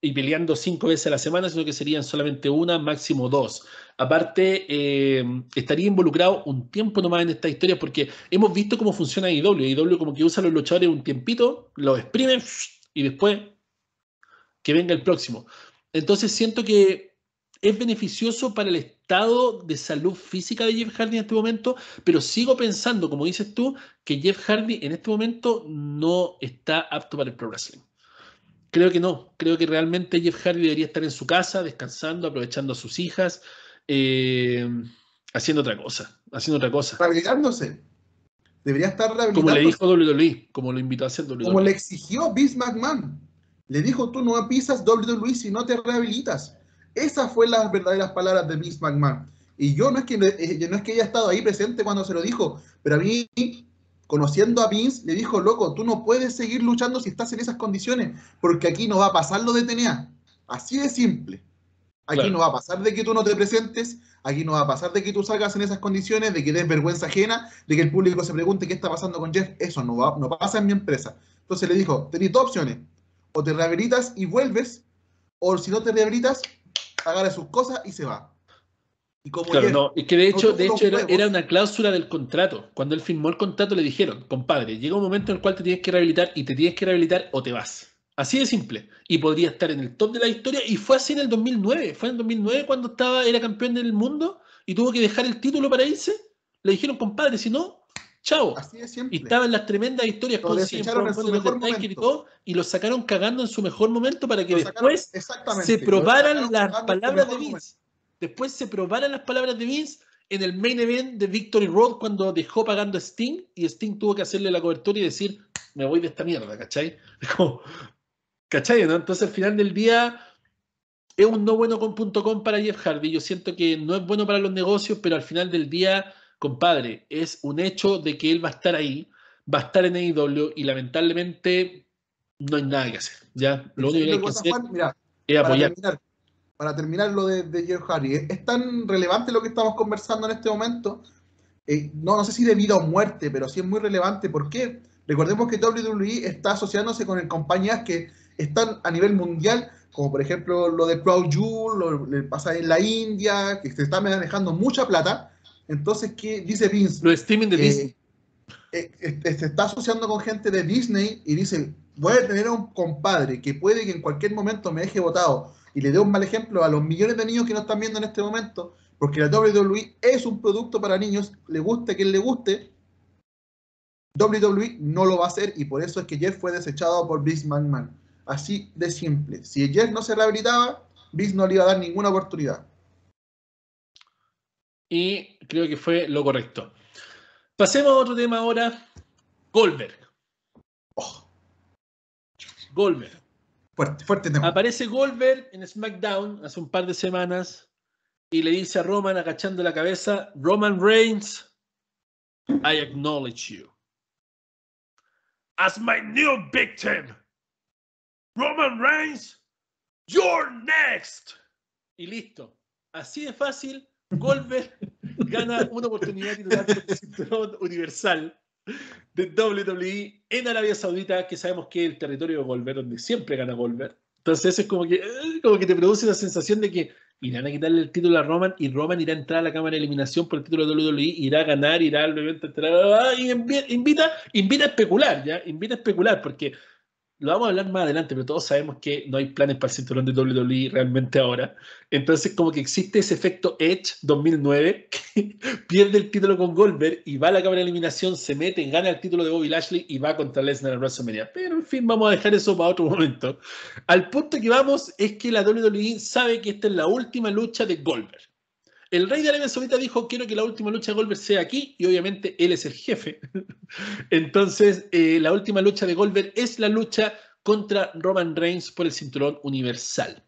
y peleando cinco veces a la semana, sino que serían solamente una, máximo dos. Aparte, eh, estaría involucrado un tiempo nomás en esta historia, porque hemos visto cómo funciona IW. E IW e como que usa los luchadores un tiempito, los exprimen y después que venga el próximo. Entonces siento que es beneficioso para el estado de salud física de Jeff Hardy en este momento, pero sigo pensando, como dices tú, que Jeff Hardy en este momento no está apto para el pro wrestling creo que no, creo que realmente Jeff Hardy debería estar en su casa, descansando, aprovechando a sus hijas, eh, haciendo otra cosa, haciendo otra cosa. Rehabilitándose. Debería estar rehabilitándose. Como le dijo WWE, e, como lo invitó a hacer WWE. Como le exigió Vince McMahon. Le dijo, tú no pisas WWE si no te rehabilitas. Esas fueron las verdaderas palabras de Vince McMahon. Y yo no es que, eh, no es que haya estado ahí presente cuando se lo dijo, pero a mí conociendo a Vince, le dijo, loco, tú no puedes seguir luchando si estás en esas condiciones, porque aquí no va a pasar lo de TNA. Así de simple. Aquí no va a pasar de que tú no te presentes, aquí no va a pasar de que tú salgas en esas condiciones, de que des vergüenza ajena, de que el público se pregunte qué está pasando con Jeff. Eso no, va, no pasa en mi empresa. Entonces le dijo, tenés dos opciones. O te rehabilitas y vuelves, o si no te rehabilitas, agarra sus cosas y se va no, es que de hecho, de hecho era, una cláusula del contrato. Cuando él firmó el contrato le dijeron, compadre, llega un momento en el cual te tienes que rehabilitar y te tienes que rehabilitar o te vas. Así de simple. Y podría estar en el top de la historia y fue así en el 2009. Fue en el 2009 cuando estaba, era campeón del mundo y tuvo que dejar el título para irse. Le dijeron, compadre, si no, chao. Así de simple. Y estaban las tremendas historias con y lo sacaron cagando en su mejor momento para que después se probaran las palabras de Vince. Después se probaron las palabras de Vince en el main event de Victory Road cuando dejó pagando a Sting y Sting tuvo que hacerle la cobertura y decir, me voy de esta mierda, ¿cachai? (laughs) ¿Cachai? ¿no? Entonces al final del día es un no bueno con .com para Jeff Hardy. Yo siento que no es bueno para los negocios, pero al final del día, compadre, es un hecho de que él va a estar ahí, va a estar en AEW y lamentablemente no hay nada que hacer. ¿ya? Lo único que hay que hacer es apoyar para terminar lo de, de Jeff Hardy, es tan relevante lo que estamos conversando en este momento, eh, no, no sé si de vida o muerte, pero sí es muy relevante. ¿Por qué? Recordemos que WWE está asociándose con compañías que están a nivel mundial, como por ejemplo lo de Proud Jewel, lo que pasa en la India, que se está manejando mucha plata. Entonces, ¿qué dice Vince? Lo streaming de eh, Disney. Eh, se está asociando con gente de Disney y dice, voy a tener a un compadre que puede que en cualquier momento me deje votado y le doy un mal ejemplo a los millones de niños que nos están viendo en este momento, porque la WWE es un producto para niños, le guste quien le guste, WWE no lo va a hacer y por eso es que Jeff fue desechado por Vince McMahon. Así de simple. Si Jeff no se rehabilitaba, Vince no le iba a dar ninguna oportunidad. Y creo que fue lo correcto. Pasemos a otro tema ahora. Goldberg. Oh. Goldberg. Fuerte, Aparece Goldberg en SmackDown hace un par de semanas y le dice a Roman agachando la cabeza, Roman Reigns, I acknowledge you. As my new victim. Roman Reigns, you're next. Y listo. Así de fácil, Goldberg (laughs) gana una oportunidad titular por el cinturón universal de WWE en Arabia Saudita, que sabemos que el territorio de Goldberg, donde siempre gana volver Entonces eso es como que, como que te produce la sensación de que irán a quitarle el título a Roman y Roman irá a entrar a la cámara de eliminación por el título de WWE, irá a ganar, irá al evento, y invita, invita a especular, ¿ya? Invita a especular, porque lo vamos a hablar más adelante, pero todos sabemos que no hay planes para el cinturón de WWE realmente ahora. Entonces, como que existe ese efecto Edge 2009, que (laughs) pierde el título con Goldberg y va a la cámara de eliminación, se mete, gana el título de Bobby Lashley y va contra Lesnar en WrestleMania. Pero, en fin, vamos a dejar eso para otro momento. Al punto que vamos es que la WWE sabe que esta es la última lucha de Goldberg. El rey de Arabia Saudita dijo, quiero que la última lucha de Goldberg sea aquí, y obviamente él es el jefe. (laughs) Entonces, eh, la última lucha de Goldberg es la lucha contra Roman Reigns por el cinturón universal.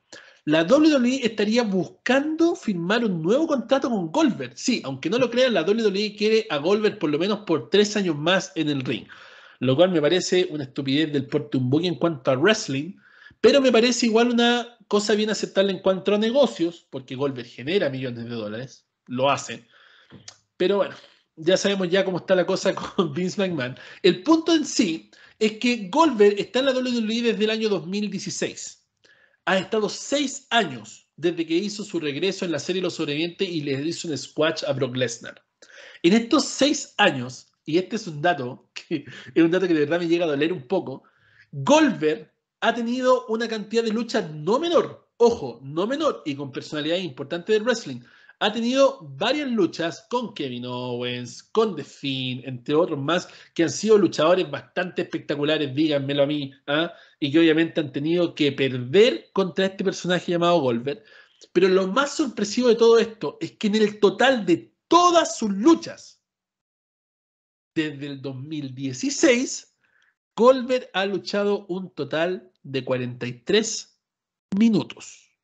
La WWE estaría buscando firmar un nuevo contrato con Goldberg. Sí, aunque no lo crean, la WWE quiere a Goldberg por lo menos por tres años más en el ring. Lo cual me parece una estupidez del porte en cuanto a wrestling, pero me parece igual una cosa bien aceptable en cuanto a negocios, porque Goldberg genera millones de dólares, lo hace. Pero bueno, ya sabemos ya cómo está la cosa (laughs) con Vince McMahon. El punto en sí es que Goldberg está en la WWE desde el año 2016. Ha estado seis años desde que hizo su regreso en la serie Los Sobrevivientes y le hizo un squash a Brock Lesnar. En estos seis años, y este es un dato que (laughs) es un dato que de verdad me llega a doler un poco, Goldberg ha tenido una cantidad de luchas no menor, ojo, no menor, y con personalidad importante del wrestling. Ha tenido varias luchas con Kevin Owens, con The Finn, entre otros más, que han sido luchadores bastante espectaculares, díganmelo a mí, ¿ah? y que obviamente han tenido que perder contra este personaje llamado Goldberg. Pero lo más sorpresivo de todo esto es que en el total de todas sus luchas, desde el 2016, Goldberg ha luchado un total de 43 minutos.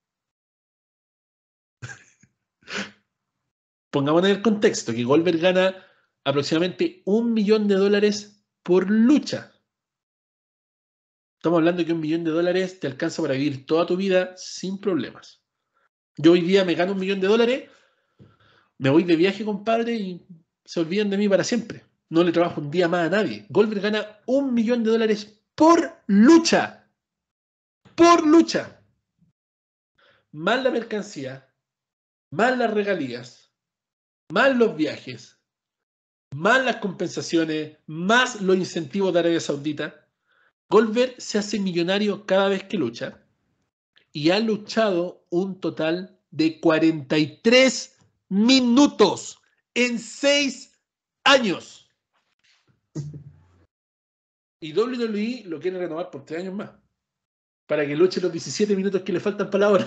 (laughs) Pongámonos en el contexto que Goldberg gana aproximadamente un millón de dólares por lucha. Estamos hablando que un millón de dólares te alcanza para vivir toda tu vida sin problemas. Yo hoy día me gano un millón de dólares, me voy de viaje, compadre, y se olvidan de mí para siempre no le trabaja un día más a nadie. Goldberg gana un millón de dólares por lucha. Por lucha. Más la mercancía, más las regalías, más los viajes, más las compensaciones, más los incentivos de Arabia Saudita. Goldberg se hace millonario cada vez que lucha y ha luchado un total de 43 minutos en 6 años. Y WWE lo quiere renovar por tres años más. Para que luche los 17 minutos que le faltan para la hora.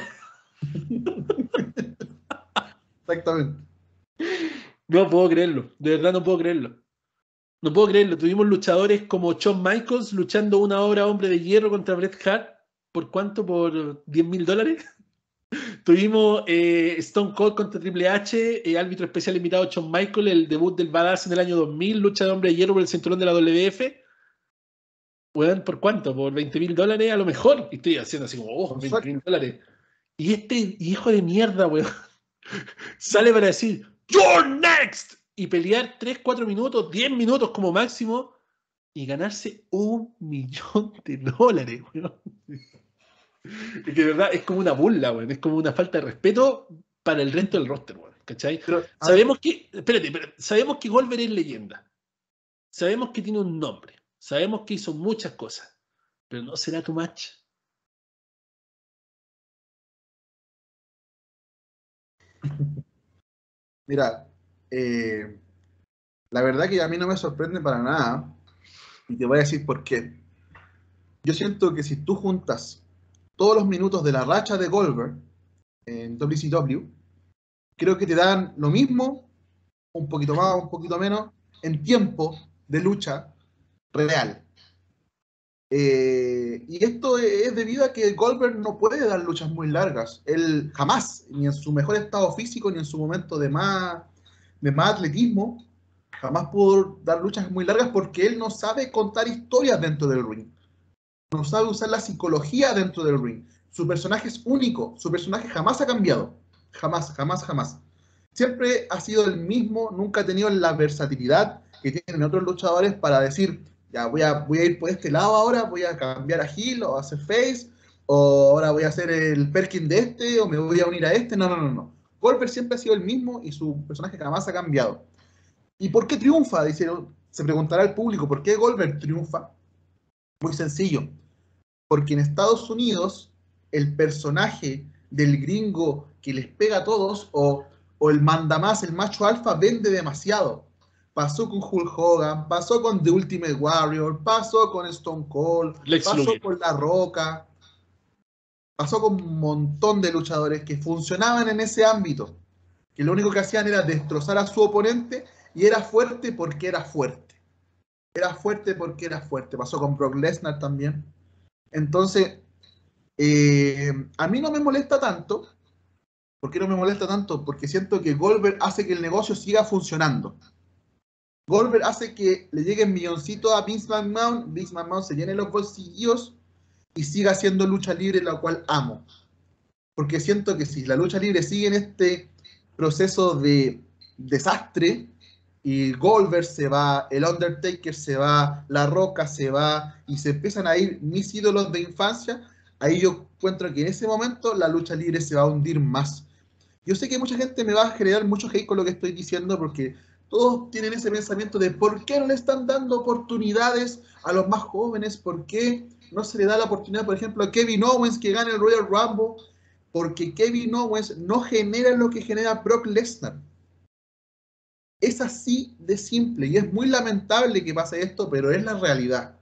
Exactamente. No puedo creerlo. De verdad no puedo creerlo. No puedo creerlo. Tuvimos luchadores como Shawn Michaels luchando una obra hombre de hierro contra Bret Hart. ¿Por cuánto? ¿Por 10 mil dólares? Tuvimos eh, Stone Cold contra Triple H, eh, árbitro especial invitado Shawn Michael, el debut del Badass en el año 2000, lucha de hombre de hierro por el cinturón de la WF. Weón, ¿por cuánto? Por 20 mil dólares a lo mejor. Y estoy haciendo así como, oh, 20 mil dólares. Y este hijo de mierda, weón, (laughs) sale para decir, You're next! Y pelear 3, 4 minutos, 10 minutos como máximo y ganarse un millón de dólares, weón. Es que de verdad es como una burla, weón. Es como una falta de respeto para el resto del roster, weón. sabemos que, espérate, sabemos que Golver es leyenda. Sabemos que tiene un nombre. Sabemos que hizo muchas cosas. Pero no será tu match. (laughs) Mira, eh, la verdad que a mí no me sorprende para nada. Y te voy a decir por qué. Yo siento que si tú juntas todos los minutos de la racha de Goldberg en WCW, creo que te dan lo mismo, un poquito más, un poquito menos, en tiempo de lucha real. Eh, y esto es debido a que Goldberg no puede dar luchas muy largas. Él jamás, ni en su mejor estado físico, ni en su momento de más, de más atletismo, jamás pudo dar luchas muy largas porque él no sabe contar historias dentro del ring no sabe usar la psicología dentro del ring. Su personaje es único, su personaje jamás ha cambiado. Jamás, jamás, jamás. Siempre ha sido el mismo, nunca ha tenido la versatilidad que tienen otros luchadores para decir, ya voy a, voy a ir por este lado ahora, voy a cambiar a heel o a hacer face, o ahora voy a hacer el Perkin de este, o me voy a unir a este. No, no, no, no. Goldberg siempre ha sido el mismo y su personaje jamás ha cambiado. ¿Y por qué triunfa? Dice, se preguntará el público, ¿por qué Goldberg triunfa? Muy sencillo, porque en Estados Unidos el personaje del gringo que les pega a todos o, el el más, el macho alfa, vende demasiado. Pasó con Hulk Hogan, pasó con The Ultimate Warrior, pasó con Stone Cold, pasó con La Roca, pasó con un montón de luchadores que funcionaban en ese ámbito, que lo único que hacían era destrozar a su oponente y era fuerte porque era fuerte era fuerte porque era fuerte. Pasó con Brock Lesnar también. Entonces, eh, a mí no me molesta tanto. ¿Por qué no me molesta tanto? Porque siento que Goldberg hace que el negocio siga funcionando. Goldberg hace que le lleguen milloncito a Vince McMahon, Vince McMahon se llene los bolsillos y siga haciendo lucha libre, la cual amo. Porque siento que si la lucha libre sigue en este proceso de desastre, y Goldberg se va, el Undertaker se va, La Roca se va, y se empiezan a ir mis ídolos de infancia, ahí yo encuentro que en ese momento la lucha libre se va a hundir más. Yo sé que mucha gente me va a generar mucho hate con lo que estoy diciendo porque todos tienen ese pensamiento de por qué no le están dando oportunidades a los más jóvenes, por qué no se le da la oportunidad, por ejemplo, a Kevin Owens que gane el Royal Rumble, porque Kevin Owens no genera lo que genera Brock Lesnar. Es así de simple y es muy lamentable que pase esto, pero es la realidad.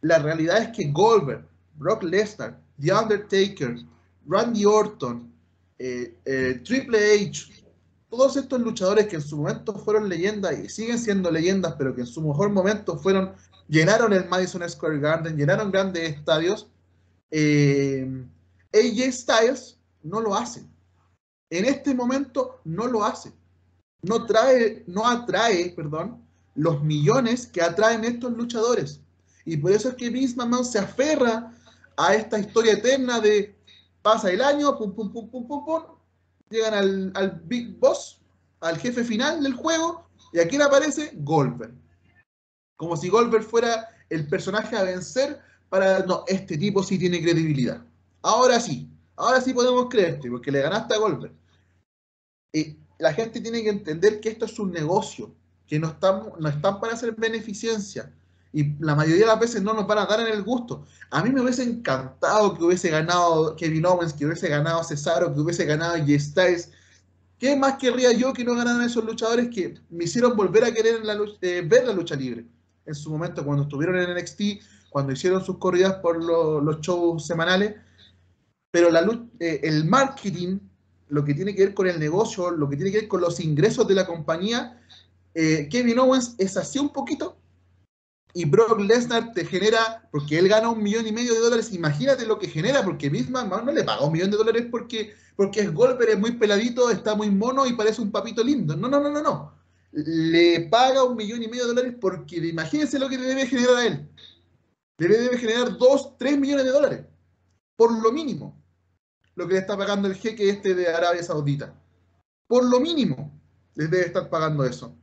La realidad es que Goldberg, Brock Lesnar, The Undertaker, Randy Orton, eh, eh, Triple H, todos estos luchadores que en su momento fueron leyendas y siguen siendo leyendas, pero que en su mejor momento fueron, llenaron el Madison Square Garden, llenaron grandes estadios, eh, AJ Styles no lo hace. En este momento no lo hace no, trae, no atrae perdón, los millones que atraen estos luchadores. Y por eso es que Vince McMahon se aferra a esta historia eterna de pasa el año, pum, pum, pum, pum, pum, pum, llegan al, Big Boss, al jefe final del juego, y aquí le aparece Goldberg. Como si Goldberg fuera el personaje a vencer para, no, este tipo sí tiene credibilidad. Ahora sí, ahora sí podemos creerte, porque le ganaste a Goldberg. Y eh, la gente tiene que entender que esto es un negocio, que no están, no están para hacer beneficencia. Y la mayoría de las veces no nos van a dar en el gusto. A mí me hubiese encantado que hubiese ganado Kevin Owens, que hubiese ganado Cesaro, que hubiese ganado G Styles. ¿Qué más querría yo que no ganaran esos luchadores que me hicieron volver a querer la eh, ver la lucha libre? En su momento, cuando estuvieron en NXT, cuando hicieron sus corridas por los shows semanales. Pero la, eh, el marketing lo que tiene que ver con el negocio, lo que tiene que ver con los ingresos de la compañía, eh, Kevin Owens es así un poquito y Brock Lesnar te genera, porque él gana un millón y medio de dólares, imagínate lo que genera, porque misma no le paga un millón de dólares porque, porque es golpe es muy peladito, está muy mono y parece un papito lindo. No, no, no, no, no. Le paga un millón y medio de dólares porque imagínense lo que debe generar a él. Le debe generar dos, tres millones de dólares, por lo mínimo lo que le está pagando el jeque este de Arabia Saudita. Por lo mínimo, les debe estar pagando eso.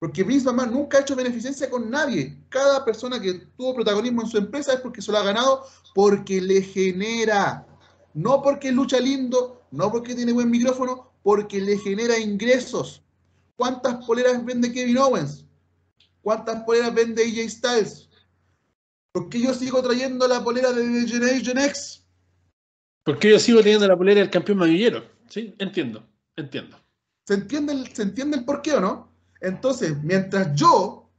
Porque Vince McMahon nunca ha hecho beneficencia con nadie. Cada persona que tuvo protagonismo en su empresa es porque se lo ha ganado, porque le genera. No porque lucha lindo, no porque tiene buen micrófono, porque le genera ingresos. ¿Cuántas poleras vende Kevin Owens? ¿Cuántas poleras vende AJ Styles? ¿Por qué yo sigo trayendo la polera de The Generation X? Porque yo sigo teniendo la polera del campeón maguillero. Sí, entiendo, entiendo. ¿Se entiende el, se entiende el porqué o no? Entonces, mientras yo,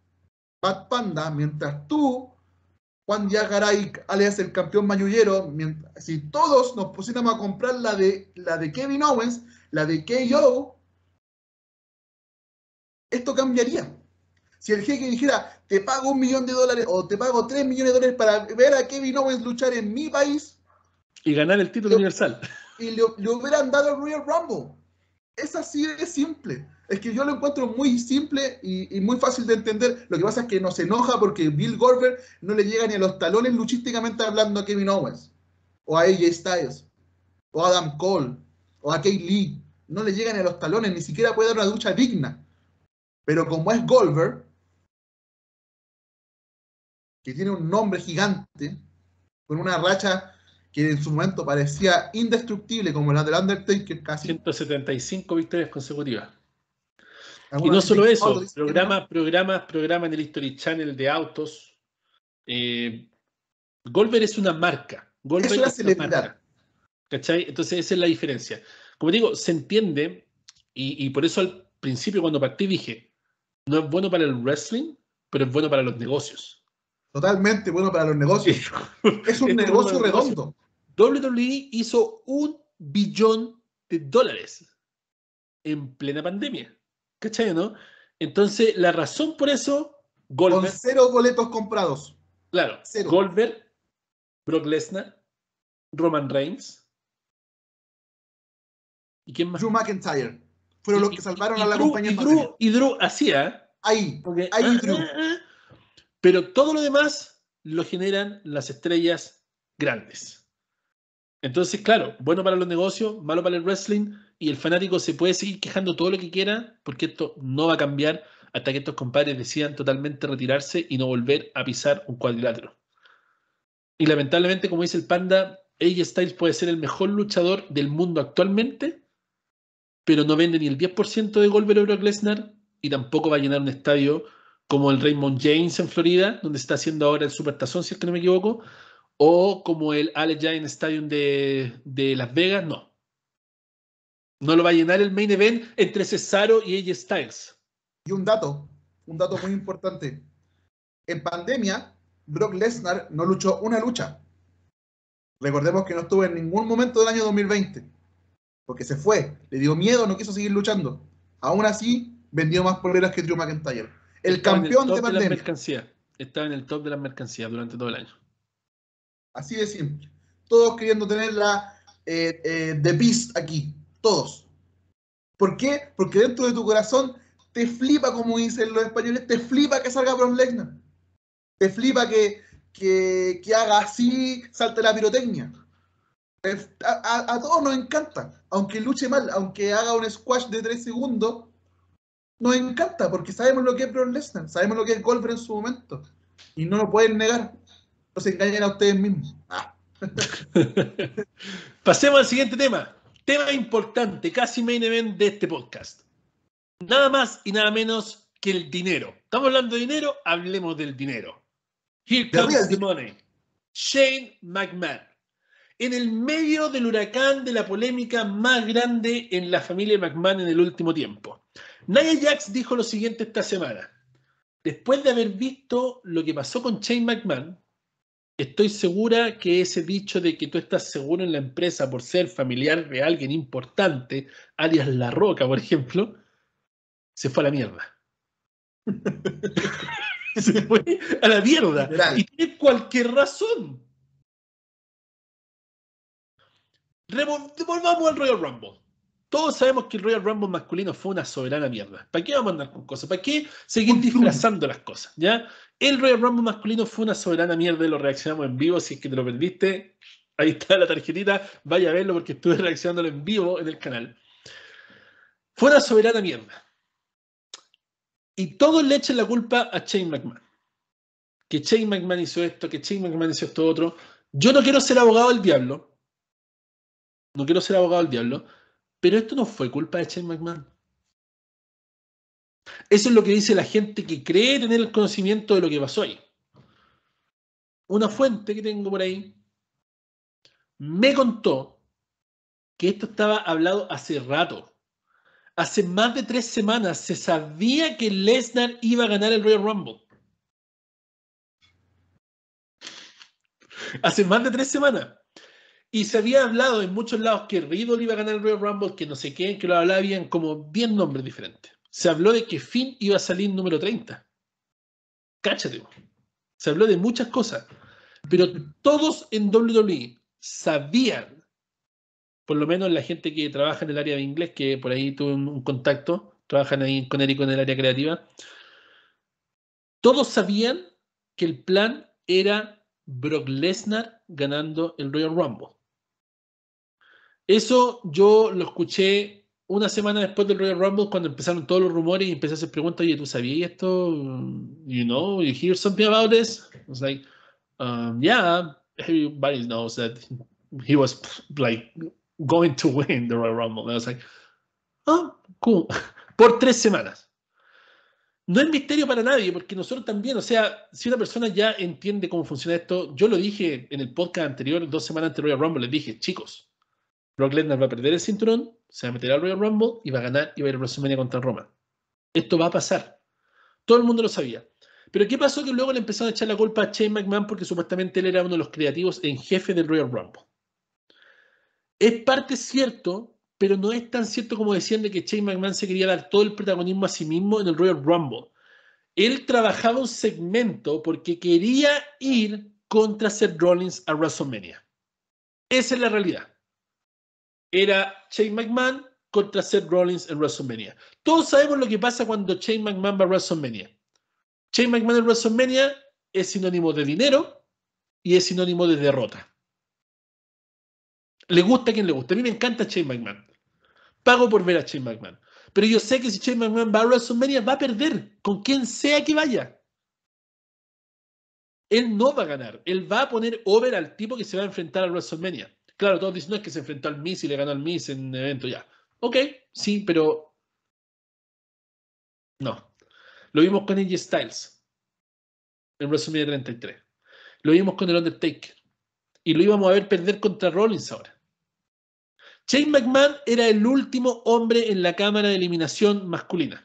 Pat Panda, mientras tú, Juan Díaz alias el campeón mayullero, si todos nos pusiéramos a comprar la de, la de Kevin Owens, la de KO, esto cambiaría. Si el jeque dijera, te pago un millón de dólares o te pago tres millones de dólares para ver a Kevin Owens luchar en mi país, y ganar el título universal. Y le, hubieran dado el Royal Rumble. Es así de simple. Es que yo lo encuentro muy simple y, muy fácil de entender. Lo que pasa es que nos enoja porque Bill Goldberg no le llega ni a los talones luchísticamente hablando a Kevin Owens, o a AJ Styles, o a Adam Cole, o a Kay Lee. No le llegan ni a los talones, ni siquiera puede dar una ducha digna. Pero como es Goldberg, que tiene un nombre gigante, con una racha que en su momento parecía indestructible, como la del Undertaker casi. 175 victorias consecutivas. Y no solo eso, programa, programas programa en el History Channel de autos. Eh, Golver es una marca. Golver es una Marca, ¿Cachai? Entonces esa es la diferencia. Como digo, se entiende, y, y por eso al principio cuando partí dije, no es bueno para el wrestling, pero es bueno para los negocios. Totalmente bueno para los negocios. es un (laughs) negocio redondo. WWE hizo un billón de dólares en plena pandemia. ¿Cachai, no? Entonces, la razón por eso, Con cero boletos comprados. Claro. Goldberg, Brock Lesnar, Roman Reigns. ¿Y quién más? Drew McIntyre. Fueron los que salvaron a la compañía. Y Drew, y Drew hacía. ¿ah? Ahí. Porque, ahí ah, Drew. Ah, pero todo lo demás lo generan las estrellas grandes. Entonces, claro, bueno para los negocios, malo para el wrestling, y el fanático se puede seguir quejando todo lo que quiera, porque esto no va a cambiar hasta que estos compadres decidan totalmente retirarse y no volver a pisar un cuadrilátero. Y lamentablemente, como dice el panda, AJ Styles puede ser el mejor luchador del mundo actualmente, pero no vende ni el 10% de gol o Brock Lesnar y tampoco va a llenar un estadio como el Raymond James en Florida, donde está haciendo ahora el Supertazón, si es que no me equivoco, o como el Allegiant Stadium de, de Las Vegas, no. No lo va a llenar el main event entre Cesaro y AJ Styles. Y un dato, un dato muy importante. En pandemia, Brock Lesnar no luchó una lucha. Recordemos que no estuvo en ningún momento del año 2020, porque se fue, le dio miedo, no quiso seguir luchando. Aún así, vendió más poleras que Drew McIntyre. El campeón de pandemia. mercancía. Estaba en el top de las mercancías durante todo el año. Así de simple. Todos queriendo tener la eh, eh, The Beast aquí. Todos. ¿Por qué? Porque dentro de tu corazón te flipa, como dicen los españoles, te flipa que salga Bron Lesnar. Te flipa que, que, haga así, salte la pirotecnia. A, a, todos nos encanta, aunque luche mal, aunque haga un squash de tres segundos, nos encanta porque sabemos lo que es Brock Lesnar, sabemos lo que es Goldberg en su momento y no lo pueden negar. No se engañen a ustedes mismos. (laughs) Pasemos al siguiente tema. Tema importante, casi main event de este podcast. Nada más y nada menos que el dinero. Estamos hablando de dinero, hablemos del dinero. Here comes the money. Shane McMahon. En el medio del huracán de la polémica más grande en la familia McMahon en el último tiempo. Nia Jax dijo lo siguiente esta semana. Después de haber visto lo que pasó con Shane McMahon, estoy segura que ese dicho de que tú estás seguro en la empresa por ser familiar de alguien importante, alias La Roca, por ejemplo, se fue a la mierda. (laughs) se fue a la mierda. Y tiene cualquier razón. volvamos al Royal Rumble. Todos sabemos que el Royal Rumble masculino fue una soberana mierda. ¿Para qué vamos a andar con cosas? ¿Para qué seguir (laughs) disfrazando las cosas? ¿Ya? El Royal Rumble masculino fue una soberana mierda y lo reaccionamos en vivo. Si es que te lo perdiste, ahí está la tarjetita. Vaya a verlo porque estuve reaccionándolo en vivo en el canal. Fue una soberana mierda. Y todos le echan la culpa a Shane McMahon. Que Shane McMahon hizo esto, que Shane McMahon hizo esto otro. Yo no quiero ser abogado del diablo. No quiero ser abogado del diablo pero esto no fue culpa de Shane McMahon. Eso es lo que dice la gente que cree tener el conocimiento de lo que pasó ahí. Una fuente que tengo por ahí me contó que esto estaba hablado hace rato. Hace más de tres semanas se sabía que Lesnar iba a ganar el Royal Rumble. Hace más de tres semanas. Y se había hablado en muchos lados que Riddle iba a ganar el Royal Rumble, que no sé qué, que lo hablaban como 10 nombres diferentes. Se habló de que Finn iba a salir número 30. Cáchate. Se habló de muchas cosas. Pero todos en WWE sabían, por lo menos la gente que trabaja en el área de inglés, que por ahí tuve un, contacto, trabajan ahí con Eric en el área creativa, todos sabían que el plan era Brock Lesnar ganando el Royal Rumble. Eso yo lo escuché una semana después del Royal Rumble cuando empezaron todos los rumores y empecé a hacer preguntas, oye, ¿tú sabías esto? Mm, you know, you hear something about this? I was like, um, yeah, everybody knows that he was like going to win the Royal Rumble. I was like, oh, cool. (laughs) Por tres semanas. No es misterio para nadie, porque nosotros también, o sea, si una persona ya entiende cómo funciona esto, yo lo dije en el podcast anterior, dos semanas anterior Royal Rumble, les dije, chicos, Brock Lesnar va a perder el cinturón, se va a meter al Royal Rumble y va a ganar y va a ir a WrestleMania contra Roma. Esto va a pasar. Todo el mundo lo sabía. Pero ¿qué pasó? Que luego le empezaron a echar la culpa a Shane McMahon porque supuestamente él era uno de los creativos en jefe del Royal Rumble. Es parte cierto, pero no es tan cierto como decían de que Shane McMahon se quería dar todo el protagonismo a sí mismo en el Royal Rumble. Él trabajaba un segmento porque quería ir contra Seth Rollins a WrestleMania. Esa es la realidad era Shane McMahon contra Seth Rollins en WrestleMania. Todos sabemos lo que pasa cuando Shane McMahon va a WrestleMania. Shane McMahon en WrestleMania es sinónimo de dinero y es sinónimo de derrota. Le gusta a quien le gusta. A mí me encanta Shane McMahon. Pago por ver a Shane McMahon. Pero yo sé que si Shane McMahon va a WrestleMania va a perder con quien sea que vaya. Él no va a ganar. Él va a poner over al tipo que se va a enfrentar a WrestleMania. Claro, todos dicen, no es que se enfrentó al Miss y le ganó al Miss en evento, ya. Ok, sí, pero. No. Lo vimos con AJ Styles en WrestleMania 33. Lo vimos con el Undertaker. Y lo íbamos a ver perder contra Rollins ahora. Shane McMahon era el último hombre en la cámara de eliminación masculina.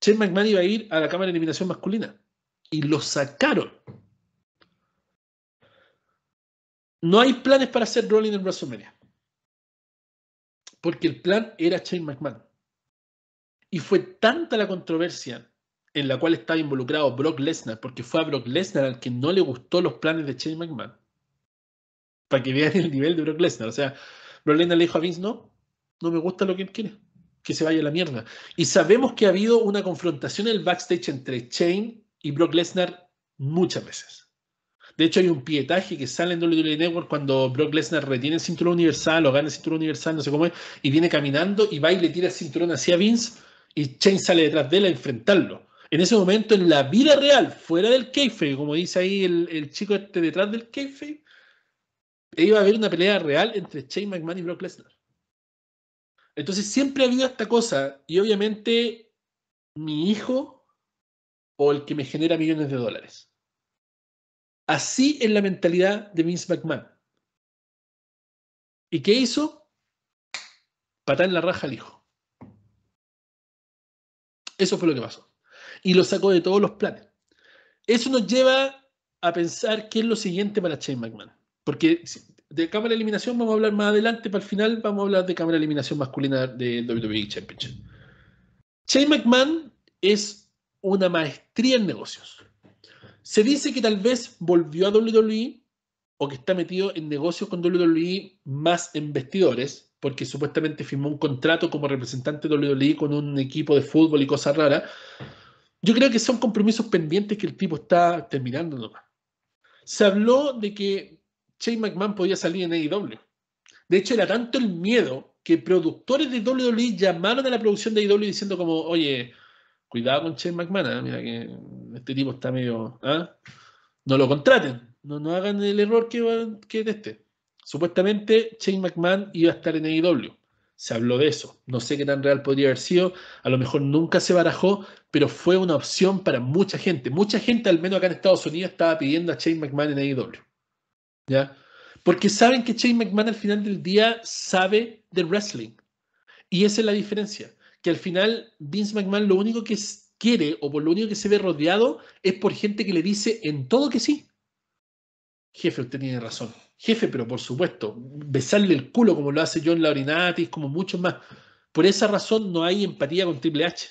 Shane McMahon iba a ir a la cámara de eliminación masculina. Y lo sacaron no hay planes para hacer Rolling en WrestleMania. Porque el plan era Shane McMahon. Y fue tanta la controversia en la cual estaba involucrado Brock Lesnar, porque fue a Brock Lesnar al que no le gustó los planes de Shane McMahon. Para que vean el nivel de Brock Lesnar. O sea, Brock Lesnar le dijo a Vince, no, no me gusta lo que él quiere, que se vaya a la mierda. Y sabemos que ha habido una confrontación en el backstage entre Shane y Brock Lesnar muchas veces. De hecho, hay un pietaje que sale en WWE Network cuando Brock Lesnar retiene el cinturón universal o gana el cinturón universal, no sé cómo es, y viene caminando y va y le tira el cinturón hacia Vince y Shane sale detrás de él a enfrentarlo. En ese momento, en la vida real, fuera del café, como dice ahí el, chico este detrás del kayfabe, iba a haber una pelea real entre Shane McMahon y Brock Lesnar. Entonces siempre ha habido esta cosa y obviamente mi hijo o el que me genera millones de dólares. Así es la mentalidad de Vince McMahon. ¿Y qué hizo? Patar en la raja al hijo. Eso fue lo que pasó. Y lo sacó de todos los planes. Eso nos lleva a pensar qué es lo siguiente para Shane McMahon. Porque de cámara de eliminación vamos a hablar más adelante, para el final vamos a hablar de cámara de eliminación masculina del WWE Championship. Shane McMahon es una maestría en negocios. Se dice que tal vez volvió a WWE o que está metido en negocios con WWE más en vestidores, porque supuestamente firmó un contrato como representante de WWE con un equipo de fútbol y cosas raras. Yo creo que son compromisos pendientes que el tipo está terminando Se habló de que Shane McMahon podía salir en AEW. De hecho, era tanto el miedo que productores de WWE llamaron a la producción de AEW diciendo como, oye, cuidado con Shane McMahon, ¿eh? mira que este tipo está medio. ¿ah? No lo contraten, no, no hagan el error que, que es este. Supuestamente Shane McMahon iba a estar en AEW. Se habló de eso. No sé qué tan real podría haber sido. A lo mejor nunca se barajó, pero fue una opción para mucha gente. Mucha gente, al menos acá en Estados Unidos, estaba pidiendo a Shane McMahon en AEW. ¿Ya? Porque saben que Shane McMahon al final del día sabe de wrestling. Y esa es la diferencia que al final Vince McMahon lo único que quiere o por lo único que se ve rodeado es por gente que le dice en todo que sí. Jefe, usted tiene razón. Jefe, pero por supuesto, besarle el culo como lo hace John Laurinatis, como muchos más. Por esa razón no hay empatía con Triple H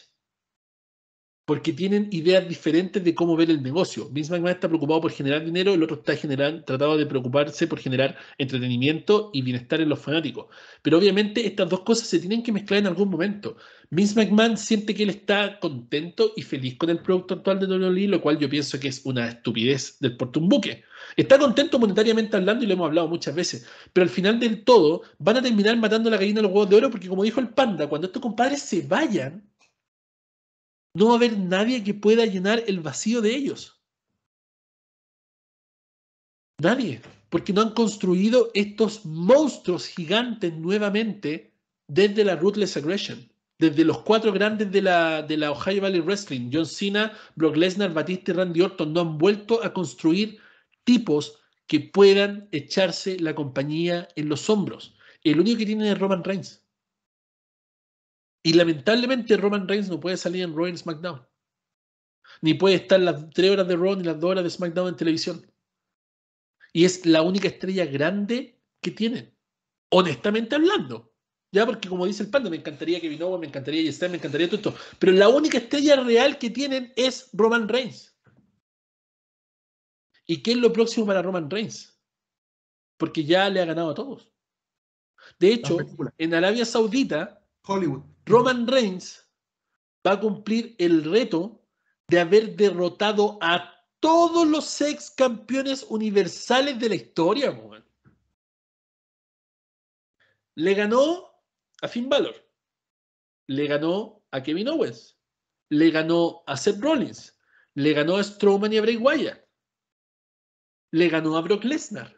porque tienen ideas diferentes de cómo ver el negocio. Vince McMahon está preocupado por generar dinero, el otro está tratado de preocuparse por generar entretenimiento y bienestar en los fanáticos. Pero obviamente estas dos cosas se tienen que mezclar en algún momento. Vince McMahon siente que él está contento y feliz con el producto actual de WWE, lo cual yo pienso que es una estupidez del porte Está contento monetariamente hablando y lo hemos hablado muchas veces, pero al final del todo van a terminar matando a la gallina de los huevos de oro porque como dijo el panda, cuando estos compadres se vayan, no va a haber nadie que pueda llenar el vacío de ellos. Nadie, porque no han construido estos monstruos gigantes nuevamente desde la Ruthless Aggression, desde los cuatro grandes de la, de la Ohio Valley Wrestling, John Cena, Brock Lesnar, Batista y Randy Orton, no han vuelto a construir tipos que puedan echarse la compañía en los hombros. El único que tienen es Roman Reigns. Y lamentablemente Roman Reigns no puede salir en Raw en SmackDown. Ni puede estar las tres horas de Raw ni las dos horas de SmackDown en televisión. Y es la única estrella grande que tienen. Honestamente hablando. Ya, porque como dice el panda, me encantaría que Owen, me encantaría está me encantaría todo esto. Pero la única estrella real que tienen es Roman Reigns. ¿Y qué es lo próximo para Roman Reigns? Porque ya le ha ganado a todos. De hecho, en Arabia Saudita, Hollywood. Roman Reigns va a cumplir el reto de haber derrotado a todos los ex campeones universales de la historia. Le ganó a Finn Balor, le ganó a Kevin Owens, le ganó a Seth Rollins, le ganó a Strowman y a Bray Wyatt, le ganó a Brock Lesnar.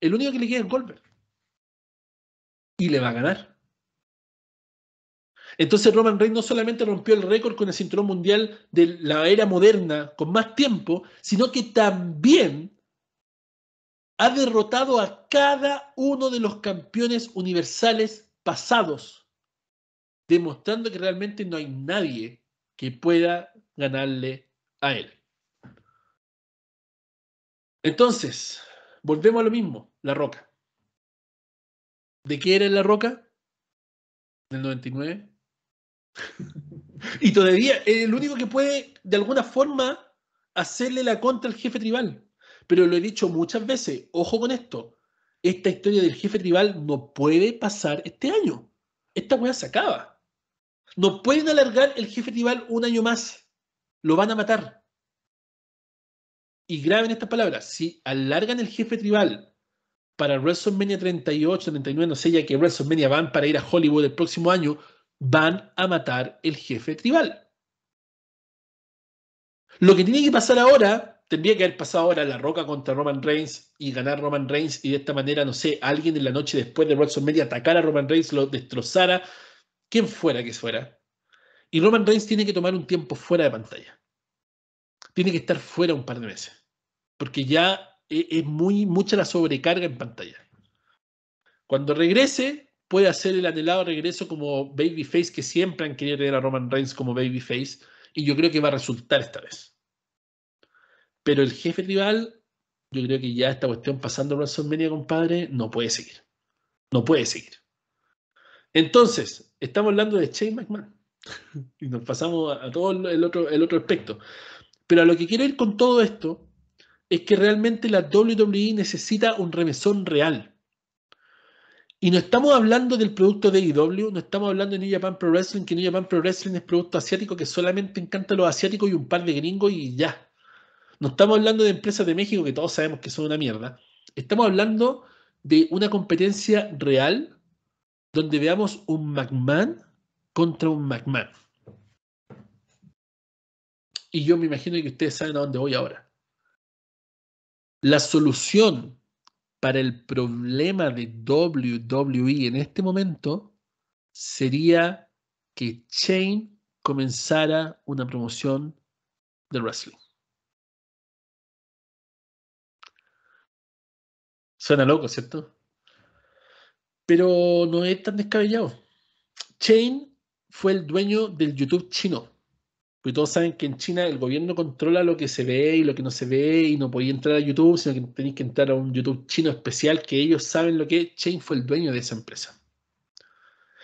El único que le queda es Goldberg. Y le va a ganar. Entonces Roman Reigns no solamente rompió el récord con el cinturón mundial de la era moderna con más tiempo, sino que también ha derrotado a cada uno de los campeones universales pasados, demostrando que realmente no hay nadie que pueda ganarle a él. Entonces, volvemos a lo mismo, La Roca. ¿De qué era La Roca? Del 99 y todavía es el único que puede, de alguna forma, hacerle la contra al jefe tribal. Pero lo he dicho muchas veces, ojo con esto, esta historia del jefe tribal no puede pasar este año. Esta weá se acaba. No pueden alargar el jefe tribal un año más. Lo van a matar. Y graben estas palabras. Si alargan el jefe tribal para WrestleMania 38, 39, no sé, ya que WrestleMania van para ir a Hollywood el próximo año, van a matar el jefe tribal. Lo que tiene que pasar ahora, tendría que haber pasado ahora La Roca contra Roman Reigns y ganar Roman Reigns y de esta manera, no sé, alguien en la noche después de WrestleMania atacara a Roman Reigns, lo destrozara, quien fuera que fuera. Y Roman Reigns tiene que tomar un tiempo fuera de pantalla. Tiene que estar fuera un par de meses. Porque ya e-, es muy, mucha la sobrecarga en pantalla. Cuando regrese, puede hacer el anhelado regreso como babyface que siempre han querido tener a Roman Reigns como babyface y yo creo que va a resultar esta vez. Pero el jefe rival, yo creo que ya esta cuestión pasando WrestleMania, compadre, no puede seguir. No puede seguir. Entonces, estamos hablando de Shane McMahon. (laughs) y nos pasamos a, todo el otro, el otro aspecto. Pero a lo que quiero ir con todo esto es que realmente la WWE necesita un remesón real y no estamos hablando del producto de IW, e no estamos hablando de New Japan Pro Wrestling, que New Japan Pro Wrestling es producto asiático que solamente encanta a los asiáticos y un par de gringos y ya. No estamos hablando de empresas de México que todos sabemos que son una mierda. Estamos hablando de una competencia real donde veamos un McMahon contra un McMahon. Y yo me imagino que ustedes saben a dónde voy ahora. La solución para el problema de WWE en este momento sería que Chain comenzara una promoción de wrestling. Suena loco, ¿cierto? Pero no es tan descabellado. Chain fue el dueño del YouTube chino. Porque todos saben que en China el gobierno controla lo que se ve y lo que no se ve y no podéis entrar a YouTube, sino que tenéis que entrar a un YouTube chino especial que ellos saben lo que es. Chain fue el dueño de esa empresa.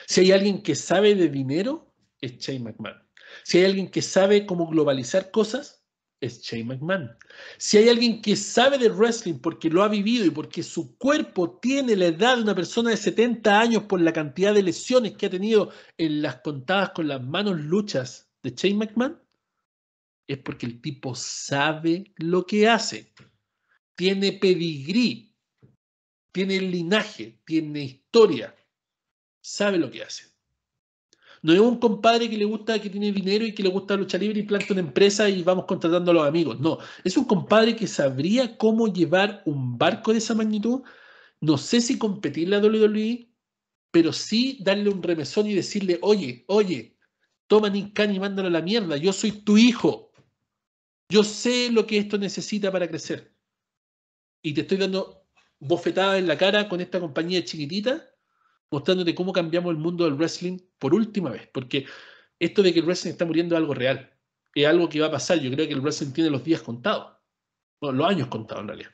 Si hay alguien que sabe de dinero, es Chain McMahon. Si hay alguien que sabe cómo globalizar cosas, es Shane McMahon. Si hay alguien que sabe de wrestling porque lo ha vivido y porque su cuerpo tiene la edad de una persona de 70 años por la cantidad de lesiones que ha tenido en las contadas con las manos luchas de Shane McMahon es porque el tipo sabe lo que hace, tiene pedigrí, tiene linaje, tiene historia, sabe lo que hace. No es un compadre que le gusta, que tiene dinero y que le gusta luchar libre y planta una empresa y vamos contratando a los amigos. No, es un compadre que sabría cómo llevar un barco de esa magnitud. No sé si competirle a WWE, pero sí darle un remesón y decirle, oye, oye, Toma ni y mándalo a la mierda. Yo soy tu hijo. Yo sé lo que esto necesita para crecer. Y te estoy dando bofetadas en la cara con esta compañía chiquitita, mostrándote cómo cambiamos el mundo del wrestling por última vez. Porque esto de que el wrestling está muriendo es algo real. Es algo que va a pasar. Yo creo que el wrestling tiene los días contados. los años contados en realidad.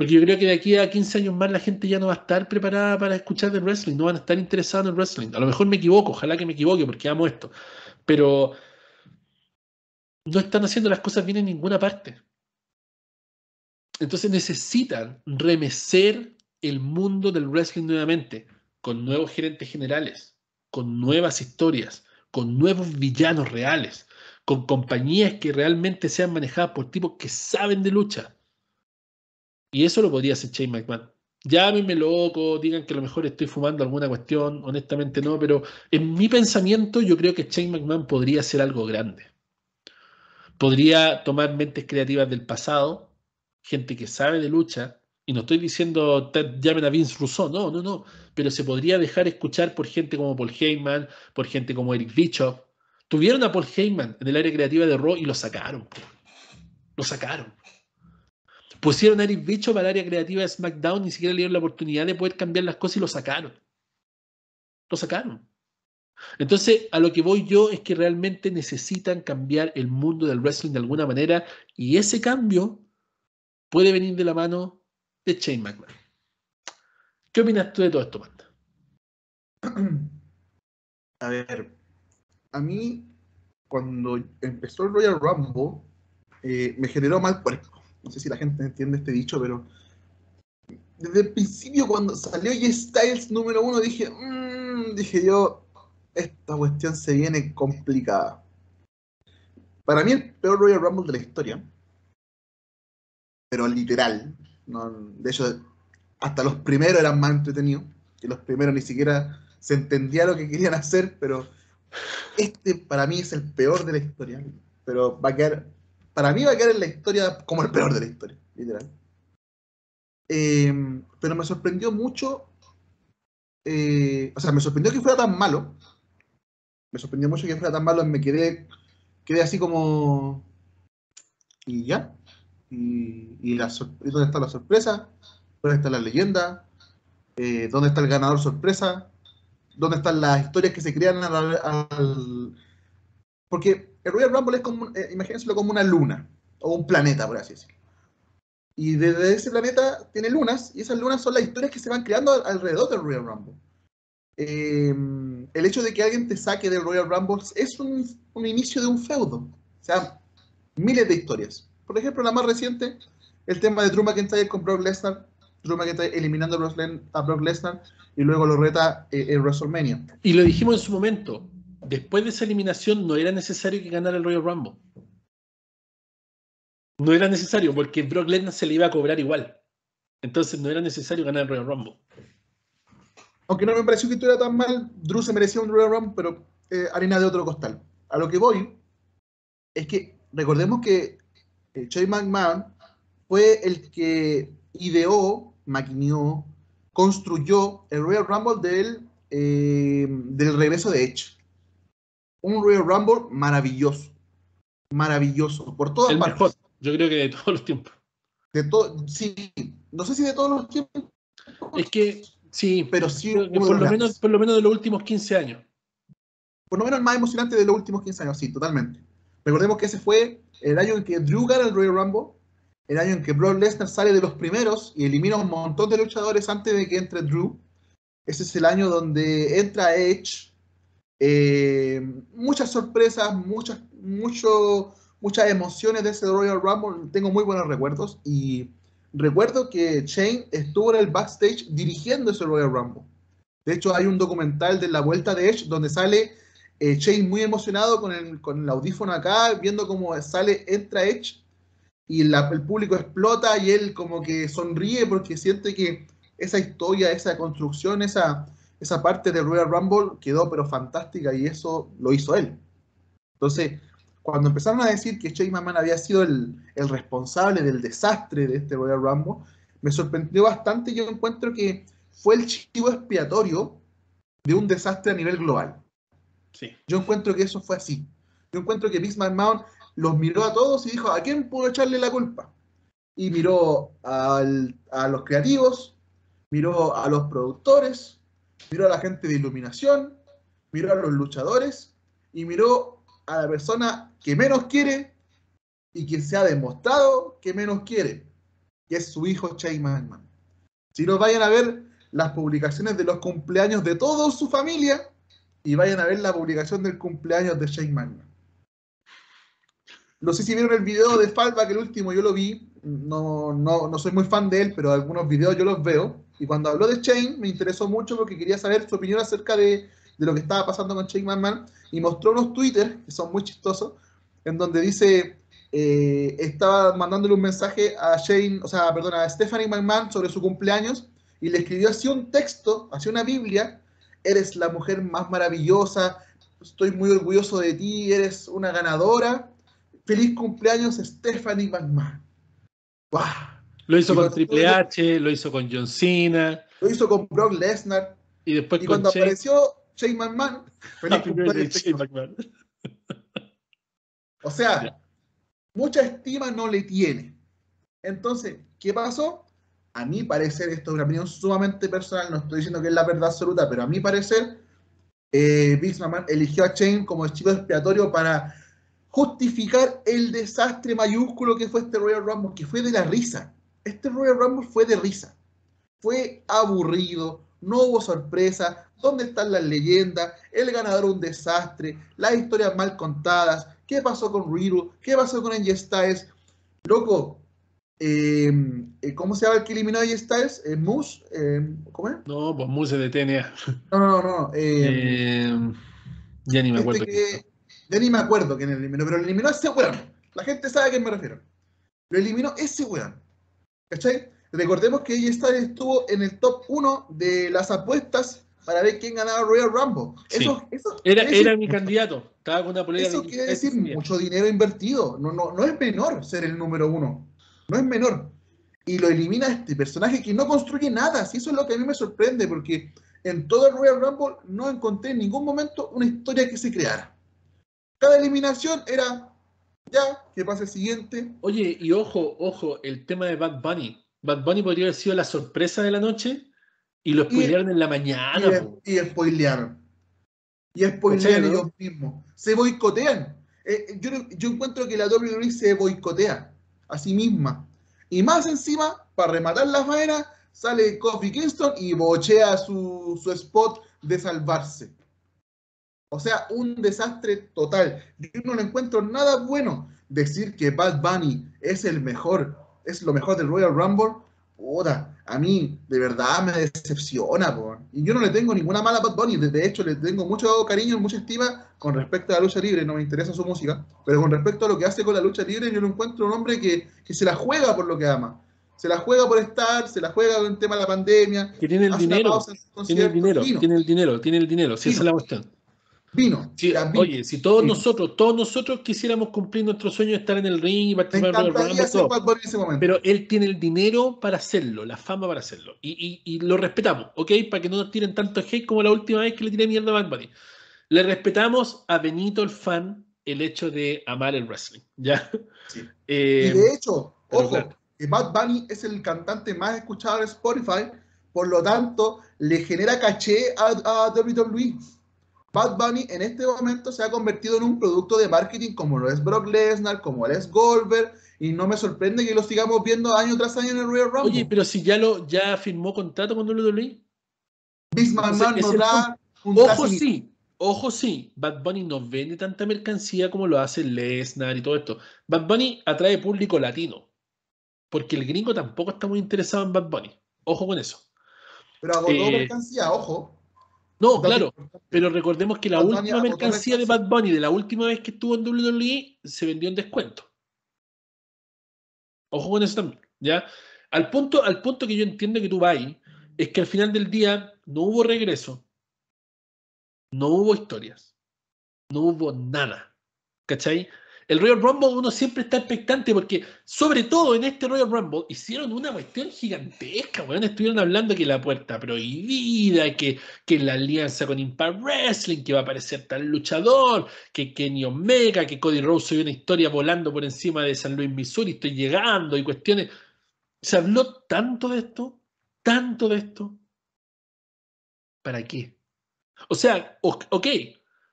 Porque yo creo que de aquí a 15 años más la gente ya no va a estar preparada para escuchar del wrestling, no van a estar interesados en el wrestling. A lo mejor me equivoco, ojalá que me equivoque porque amo esto. Pero no están haciendo las cosas bien en ninguna parte. Entonces necesitan remecer el mundo del wrestling nuevamente, con nuevos gerentes generales, con nuevas historias, con nuevos villanos reales, con compañías que realmente sean manejadas por tipos que saben de lucha, y eso lo podría hacer Shane McMahon. Llámenme loco, digan que a lo mejor estoy fumando alguna cuestión, honestamente no, pero en mi pensamiento yo creo que Shane McMahon podría ser algo grande. Podría tomar mentes creativas del pasado, gente que sabe de lucha, y no estoy diciendo llamen a Vince Rousseau, no, no, no, pero se podría dejar escuchar por gente como Paul Heyman, por gente como Eric Bischoff. Tuvieron a Paul Heyman en el área creativa de Raw y lo sacaron. Lo sacaron. Pusieron a Eric Bicho para el área creativa de SmackDown, ni siquiera le dieron la oportunidad de poder cambiar las cosas y lo sacaron. Lo sacaron. Entonces, a lo que voy yo es que realmente necesitan cambiar el mundo del wrestling de alguna manera y ese cambio puede venir de la mano de Shane McMahon. ¿Qué opinas tú de todo esto, Manda? A ver, a mí cuando empezó el Royal Rumble eh, me generó mal cuerpo no sé si la gente entiende este dicho, pero desde el principio cuando salió G Styles número uno dije, mm", dije yo, esta cuestión se viene complicada. Para mí el peor Royal Rumble de la historia, pero literal. de hecho, hasta los primeros eran más entretenidos, que los primeros ni siquiera se entendía lo que querían hacer, pero este para mí es el peor de la historia, pero va a quedar para mí va a quedar en la historia como el peor de la historia, literal. Eh, pero me sorprendió mucho, eh, o sea, me sorprendió que fuera tan malo, me sorprendió mucho que fuera tan malo, me quedé, quedé así como, y ya, y, dónde está la sorpresa, dónde está la leyenda, eh, dónde está el ganador sorpresa, dónde están las historias que se crean al porque el Royal Rumble es como, imagínense eh, imagínenselo como una luna o un planeta, por así decirlo. Y desde ese planeta tiene lunas, y esas lunas son las historias que se van creando alrededor del Royal Rumble. Eh, el hecho de que alguien te saque del Royal Rumble es un, inicio de un feudo. O sea, miles de historias. Por ejemplo, la más reciente, el tema de Drew McIntyre con Brock Lesnar. Drew McIntyre eliminando a Brock Lesnar y luego lo reta eh, en WrestleMania. Y lo dijimos en su momento después de esa eliminación no era necesario que ganara el Royal Rumble. No era necesario porque Brock Lesnar se le iba a cobrar igual. Entonces no era necesario ganar el Royal Rumble. Aunque no me pareció que estuviera tan mal, Drew se merecía un Royal Rumble, pero eh, arena de otro costal. A lo que voy es que recordemos que el eh, McMahon fue el que ideó, maquineó, construyó el Royal Rumble del, eh, del regreso de Edge un Royal Rumble maravilloso. Maravilloso. Por todas el partes. yo creo que de todos los tiempos. De todo, sí, no sé si de todos los tiempos. Es que, sí, pero sí. Por lo, menos, por lo menos de los últimos 15 años. Por lo menos el más emocionante de los últimos 15 años, sí, totalmente. Recordemos que ese fue el año en que Drew gana el Royal Rumble, el año en que Brock Lesnar sale de los primeros y elimina un montón de luchadores antes de que entre Drew. Ese es el año donde entra Edge, eh, muchas sorpresas, muchas, mucho, muchas emociones de ese Royal Rumble. Tengo muy buenos recuerdos y recuerdo que Shane estuvo en el backstage dirigiendo ese Royal Rumble. De hecho, hay un documental de la vuelta de Edge donde sale eh, Shane muy emocionado con el, audífono acá, viendo cómo sale, entra Edge y el público explota y él como que sonríe porque siente que esa historia, esa construcción, esa esa parte de Royal Rumble quedó pero fantástica y eso lo hizo él. Entonces, cuando empezaron a decir que Shane McMahon había sido el, responsable del desastre de este Royal Rumble, me sorprendió bastante. Yo encuentro que fue el chivo expiatorio de un desastre a nivel global. Yo encuentro que eso fue así. Yo encuentro que Vince McMahon los miró a todos y dijo, ¿a quién puedo echarle la culpa? Y miró a los creativos, miró a los productores, miró a la gente de iluminación, miró a los luchadores y miró a la persona que menos quiere y que se ha demostrado que menos quiere, que es su hijo Shane McMahon. Si no, vayan a ver las publicaciones de los cumpleaños de toda su familia y vayan a ver la publicación del cumpleaños de Shane McMahon. No sé si vieron el video de Falva, que el último yo lo vi. No, no, no soy muy fan de él, pero algunos videos yo los veo. Y cuando habló de Shane, me interesó mucho porque quería saber su opinión acerca de, lo que estaba pasando con Shane McMahon. Y mostró unos Twitter, que son muy chistosos, en donde dice, eh, estaba mandándole un mensaje a Shane, o sea, perdón, a Stephanie McMahon sobre su cumpleaños. Y le escribió así un texto, así una Biblia. Eres la mujer más maravillosa, estoy muy orgulloso de ti, eres una ganadora. Feliz cumpleaños, Stephanie McMahon. Lo hizo con Triple H, lo hizo con John Cena. Lo hizo con Brock Lesnar. Y después y cuando apareció Shane McMahon, McMahon. O sea, mucha estima no le tiene. Entonces, ¿qué pasó? A mi parecer, esto es una opinión sumamente personal, no estoy diciendo que es la verdad absoluta, pero a mi parecer, eh, Vince McMahon eligió a Shane como el chico expiatorio para justificar el desastre mayúsculo que fue este Royal Rumble, que fue de la risa este Royal Rumble fue de risa, fue aburrido, no hubo sorpresa, ¿dónde están las leyendas? El ganador un desastre, las historias mal contadas, ¿qué pasó con Riddle? ¿Qué pasó con AJ Styles? Loco, em, eh, ¿cómo se llama el que eliminó a AJ Styles? ¿Eh, ¿Moose? Eh, em, moose cómo es? No, pues Moose de TNA. No, no, no. no em, ya ni me este acuerdo. ya ni me acuerdo quién eliminó, pero lo eliminó ese weón. La gente sabe a qué me refiero. Lo eliminó ese weón. ¿Cachai? Recordemos que ella estuvo en el top 1 de las apuestas para ver quién ganaba Royal Rumble. era, mi candidato. Eso quiere decir mucho dinero invertido. No, es menor ser el número uno. No es menor. Y lo elimina este personaje que no construye nada. Si eso es lo que a mí me sorprende, porque en todo el Royal Rumble no encontré en ningún momento una historia que se creara. Cada eliminación era ya, que pase el siguiente. Oye, y ojo, ojo, el tema de Bad Bunny. Bad Bunny podría haber sido la sorpresa de la noche y lo spoilearon en la mañana. Y, y spoilearon. Y spoilearon ellos mismos. Se boicotean. Eh, eh, yo, encuentro que la WWE se boicotea a sí misma. Y más encima, para rematar las faena, sale Kofi Kingston y bochea su spot de salvarse. O sea, un desastre total. Yo no le encuentro nada bueno. Decir que Bad Bunny es el mejor, es lo mejor del Royal Rumble, puta, a mí de verdad me decepciona, por. Y yo no le tengo ninguna mala a Bad Bunny. De hecho, le tengo mucho cariño y mucha estima con respecto a la lucha libre. No me interesa su música. Pero con respecto a lo que hace con la lucha libre, yo no encuentro un hombre que, que se la juega por lo que ama se la juega por estar, se la juega con el tema de la pandemia. Que tiene el dinero. Tiene el dinero, tiene el dinero, tiene el dinero, si esa es la cuestión. Vino. Oye, si todos nosotros, todos nosotros quisiéramos cumplir nuestro sueño de estar en el ring y participar en el programa, pero él tiene el dinero para hacerlo, la fama para hacerlo. Y, y, lo respetamos, ¿ok? Para que no nos tiren tanto hate como la última vez que le tiré mierda a Bad Bunny. Le respetamos a Benito el fan el hecho de amar el wrestling, ¿ya? Sí. (laughs) Eh, y de hecho, ojo, claro. Bad Bunny es el cantante más escuchado de Spotify, por lo tanto, le genera caché a, a WWE. Bad Bunny en este momento se ha convertido en un producto de marketing como lo es Brock Lesnar, como lo es Goldberg, y no me sorprende que lo sigamos viendo año tras año en el Real Rumble. Oye, pero si ya lo ya firmó contrato con WWE. Ojo sí, ojo sí, Bad Bunny no vende tanta mercancía como lo hace Lesnar y todo esto. Bad Bunny atrae público latino, porque el gringo tampoco está muy interesado en Bad Bunny. Ojo con eso. Pero agotó eh, mercancía, ojo. No, claro, pero recordemos que la última mercancía de Bad Bunny de la última vez que estuvo en WWE se vendió en descuento. Ojo con eso también, ¿ya? Al punto, al punto que yo entiendo que tú vas ahí, es que al final del día no hubo regreso, no hubo historias, no hubo nada, ¿cachai? el Royal Rumble uno siempre está expectante porque, sobre todo en este Royal Rumble, hicieron una cuestión gigantesca, weón. Estuvieron hablando que la puerta prohibida, que, la alianza con Impact Wrestling, que va a aparecer tal luchador, que Kenny Omega, que Cody Rhodes soy una historia volando por encima de San Luis, Missouri, estoy llegando y cuestiones. Se habló tanto de esto, tanto de esto. ¿Para qué? O sea, ok,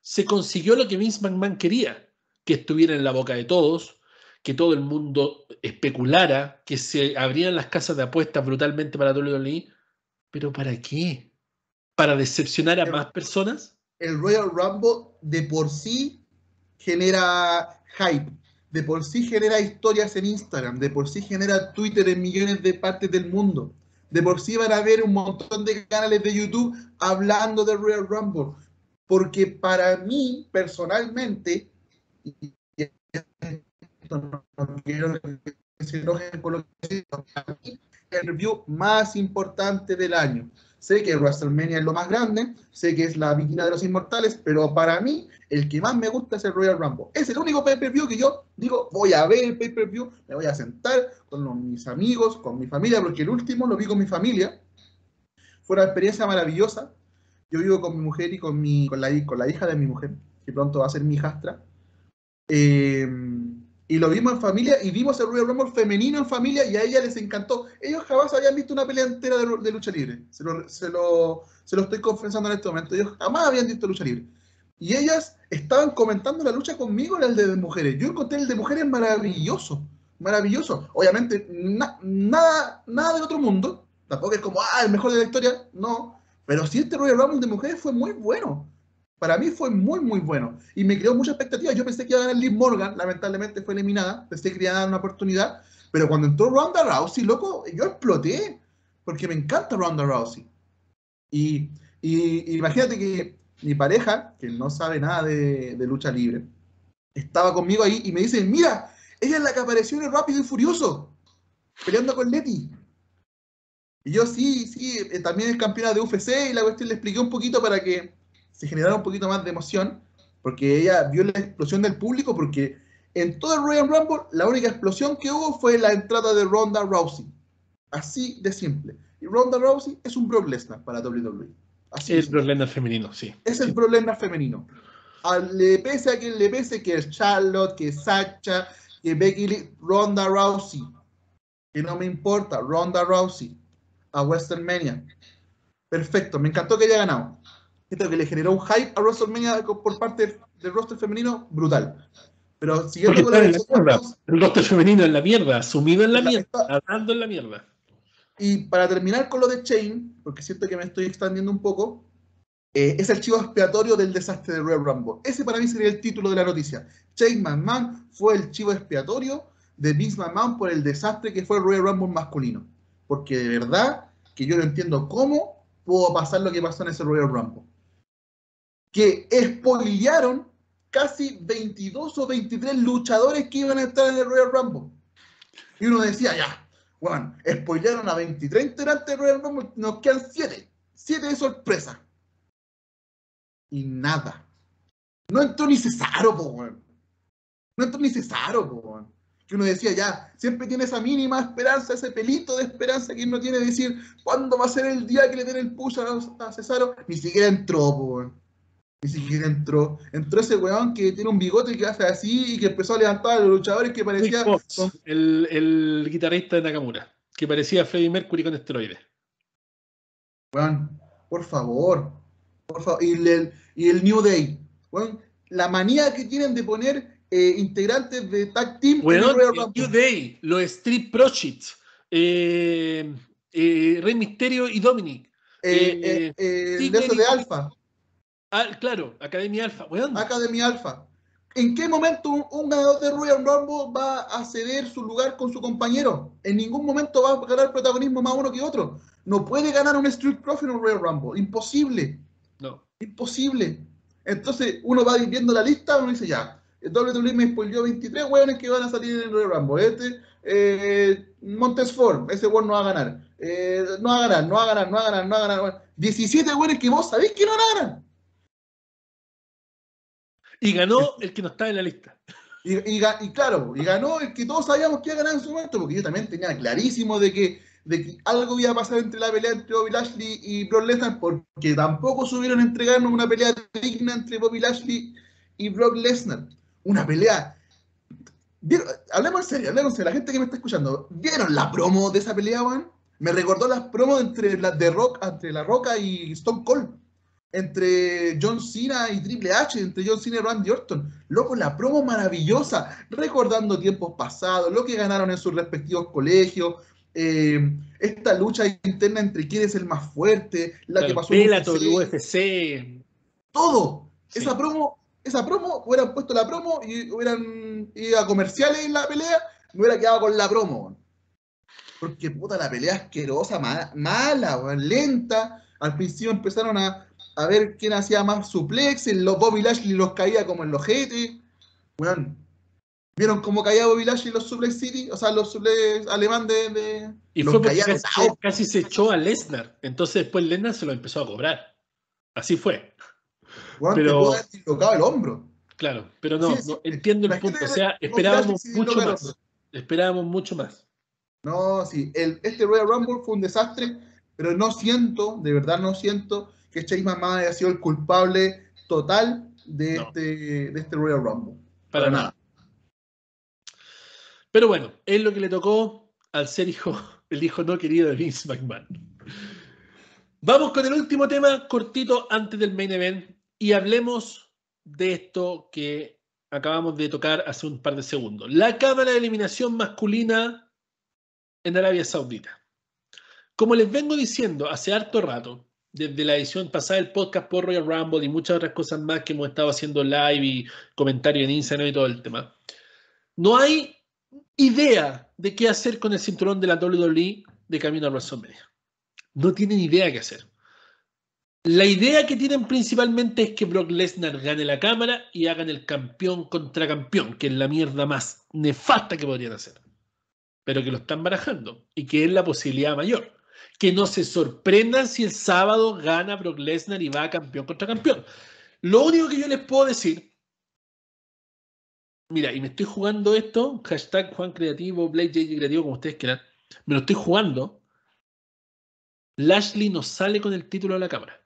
se consiguió lo que Vince McMahon quería que estuviera en la boca de todos, que todo el mundo especulara, que se abrieran las casas de apuestas brutalmente para WWE, pero ¿para qué? ¿Para decepcionar a más personas? El Royal Rumble de por sí genera hype, de por sí genera historias en Instagram, de por sí genera Twitter en millones de partes del mundo. De por sí van a ver un montón de canales de YouTube hablando del Royal Rumble. Porque para mí, personalmente, y el review más importante del año. Sé que WrestleMania es lo más grande, sé que es la víctima de los inmortales, pero para mí el que más me gusta es el Royal Rumble. Es el único pay-per-view que yo digo, voy a ver el pay-per-view, me voy a sentar con mis amigos, con mi familia, porque el último lo vi con mi familia. Fue una experiencia maravillosa. Yo vivo con mi mujer y con, mi, con, la, con la hija de mi mujer, que pronto va a ser mi hijastra. Em, y lo vimos en familia y vimos el Rubio Rumble femenino en familia y a ella les encantó. Ellos jamás habían visto una pelea entera de, lucha libre. Se lo, se, lo, estoy confesando en este momento. Ellos jamás habían visto lucha libre. Y ellas estaban comentando la lucha conmigo en el de mujeres. Yo encontré el de mujeres maravilloso. Maravilloso. Obviamente, nada, nada del otro mundo. Tampoco es como, ah, el mejor de la historia. No. Pero sí, este Rubio Rumble de mujeres fue muy bueno. Para mí fue muy, muy bueno y me creó mucha expectativa. Yo pensé que iba a ganar Liz Morgan, lamentablemente fue eliminada, pensé que iba a dar una oportunidad, pero cuando entró Ronda Rousey, loco, yo exploté, porque me encanta Ronda Rousey. Y, imagínate que mi pareja, que no sabe nada de, lucha libre, estaba conmigo ahí y me dice, mira, ella es la que apareció en el Rápido y Furioso, peleando con Letty. Y yo, sí, sí, eh, también es campeona de UFC y la cuestión le expliqué un poquito para que se generara un poquito más de emoción, porque ella vio la explosión del público, porque en todo el Royal Rumble la única explosión que hubo fue la entrada de Ronda Rousey. Así de simple. Y Ronda Rousey es un Brock Lesnar para WWE. Así es el Lesnar femenino, sí. Es el problema Lesnar femenino. le pese a quien le pese que es Charlotte, que es Sacha, que Becky Lee, Ronda Rousey. Que no me importa, Ronda Rousey a Western Mania. Perfecto, me encantó que haya ganado. Esto que le generó un hype a WrestleMania por parte del roster femenino brutal. Pero siguiendo con la, El roster femenino en la mierda, sumido en la, mierda, andando en la mierda. Y para terminar con lo de Chain, porque siento que me estoy extendiendo un poco, eh, es el chivo expiatorio del desastre de Royal Rumble. Ese para mí sería el título de la noticia. Chain McMahon fue el chivo expiatorio de Vince Man por el desastre que fue el Royal Rumble masculino. Porque de verdad que yo no entiendo cómo pudo pasar lo que pasó en ese Royal Rumble que spoilearon casi 22 o 23 luchadores que iban a estar en el Royal Rumble. Y uno decía, ya, bueno, spoilearon a 23 integrantes del Royal Rumble, nos quedan 7. 7 de sorpresa. Y nada. No entró ni Cesaro, po, No entró ni Cesaro, po, Que uno decía, ya, siempre tiene esa mínima esperanza, ese pelito de esperanza que uno tiene de decir, ¿cuándo va a ser el día que le den el push a, Cesaro? Ni siquiera entró, po, ni siquiera entró. Entró ese weón que tiene un bigote y que hace así y que empezó a levantar a los luchadores que parecía. el, guitarrista de Nakamura, que parecía Freddie Mercury con esteroides. Weón, por favor. Por favor. Y el, New Day. Weón, la manía que tienen de poner eh, integrantes de Tag Team. New Day, los Street Projects, eh, eh, Rey Misterio y Dominic. Eh, eh, de Alfa claro, Academia Alfa. Academia Alfa. ¿En qué momento un, ganador de Royal Rumble va a ceder su lugar con su compañero? En ningún momento va a ganar protagonismo más uno que otro. No puede ganar un Street Profit en un Royal Rumble. Imposible. No. Imposible. Entonces uno va viendo la lista, uno dice ya. El WWE me spoiló 23 hueones que van a salir en el Royal Rumble. Este, eh, ese eh, no va a ganar. no va a ganar, no va a ganar, no va a ganar, no va a ganar. 17 hueones que vos sabés que no van a ganar. Y ganó el que no está en la lista. Y, claro, y ganó el que todos sabíamos que iba a ganar en su momento, porque yo también tenía clarísimo de que, de algo iba a pasar entre la pelea entre Bobby Lashley y Brock Lesnar, porque tampoco subieron a entregarnos una pelea digna entre Bobby Lashley y Brock Lesnar. Una pelea. Hablemos en serio, hablemos la gente que me está escuchando, ¿vieron la promo de esa pelea, Juan? Me recordó las promos entre la, de Rock, entre La Roca y Stone Cold entre John Cena y Triple H, entre John Cena y Randy Orton. Loco, la promo maravillosa, recordando tiempos pasados, lo que ganaron en sus respectivos colegios, eh, esta lucha interna entre quién es el más fuerte, la que pasó en UFC. UFC. Todo. Esa promo, esa promo, hubieran puesto la promo y hubieran ido a comerciales en la pelea, me hubiera quedado con la promo. Porque puta, la pelea asquerosa, mala lenta. Al principio empezaron a a ver quién hacía más suplex, los Bobby Lashley los caía como en los Jetty. Bueno, ¿Vieron cómo caía Bobby Lashley los suplex O sea, los suplex alemán de... y fue porque casi, se echó a Lesnar. Entonces después Lesnar se lo empezó a cobrar. Así fue. pero... tocaba el hombro. Claro, pero no, entiendo el punto. O sea, esperábamos mucho más. Esperábamos mucho más. No, sí, el, este Royal Rumble fue un desastre, pero no siento, de verdad no siento que Chase McMahon haya sido el culpable total de, este, de este Royal Rumble. Para, nada. Pero bueno, es lo que le tocó al ser hijo, (laughs) el hijo no querido de Vince McMahon. Vamos con el último tema, cortito antes del main event, y hablemos de esto que acabamos de tocar hace un par de segundos. La cámara de eliminación masculina en Arabia Saudita. Como les vengo diciendo hace harto rato, desde la edición pasada del podcast por Royal Rumble y muchas otras cosas más que hemos estado haciendo live y comentarios en Instagram y todo el tema. No hay idea de qué hacer con el cinturón de la WWE de camino a WrestleMania. No tienen idea qué hacer. La idea que tienen principalmente es que Brock Lesnar gane la cámara y hagan el campeón contra campeón, que es la mierda más nefasta que podrían hacer. Pero que lo están barajando y que es la posibilidad mayor que no se sorprendan si el sábado gana Brock Lesnar y va campeón contra campeón. Lo único que yo les puedo decir, mira, y me estoy jugando esto, hashtag Juan Creativo, Creativo, como ustedes quieran, me lo estoy jugando. Lashley no sale con el título a la cámara.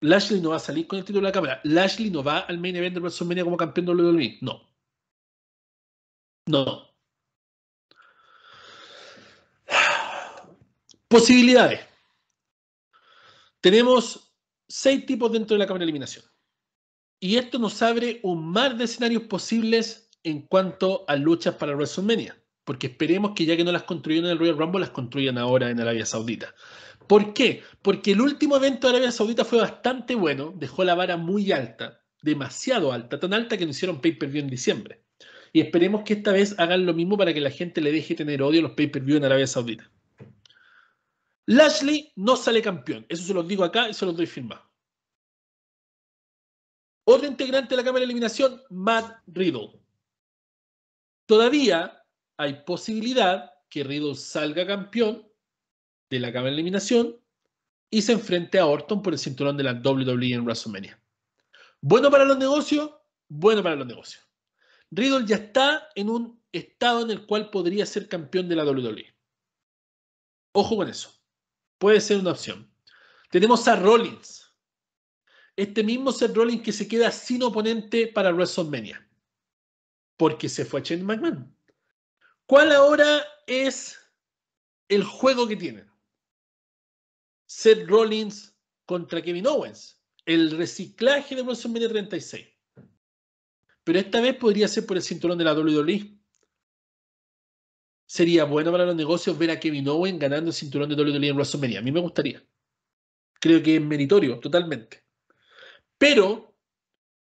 Lashley no va a salir con el título de la cámara. Lashley no va al main event de WrestleMania como campeón de WWE. No. No. Posibilidades. Tenemos seis tipos dentro de la cámara de eliminación. Y esto nos abre un mar de escenarios posibles en cuanto a luchas para WrestleMania. Porque esperemos que ya que no las construyeron en el Royal Rumble, las construyan ahora en Arabia Saudita. ¿Por qué? Porque el último evento de Arabia Saudita fue bastante bueno, dejó la vara muy alta, demasiado alta, tan alta que no hicieron pay-per-view en diciembre. Y esperemos que esta vez hagan lo mismo para que la gente le deje tener odio a los pay-per-view en Arabia Saudita. Lashley no sale campeón. Eso se los digo acá y se los doy firmado. Otro integrante de la Cámara de Eliminación, Matt Riddle. Todavía hay posibilidad que Riddle salga campeón de la Cámara de Eliminación y se enfrente a Orton por el cinturón de la WWE en WrestleMania. Bueno para los negocios, bueno para los negocios. Riddle ya está en un estado en el cual podría ser campeón de la WWE. Ojo con eso. Puede ser una opción. Tenemos a Rollins. Este mismo Seth Rollins que se queda sin oponente para WrestleMania. Porque se fue a Shane McMahon. ¿Cuál ahora es el juego que tienen? Seth Rollins contra Kevin Owens. El reciclaje de WrestleMania 36. Pero esta vez podría ser por el cinturón de la WWE sería bueno para los negocios ver a Kevin Owen ganando el cinturón de WWE en WrestleMania. A mí me gustaría. Creo que es meritorio, totalmente. Pero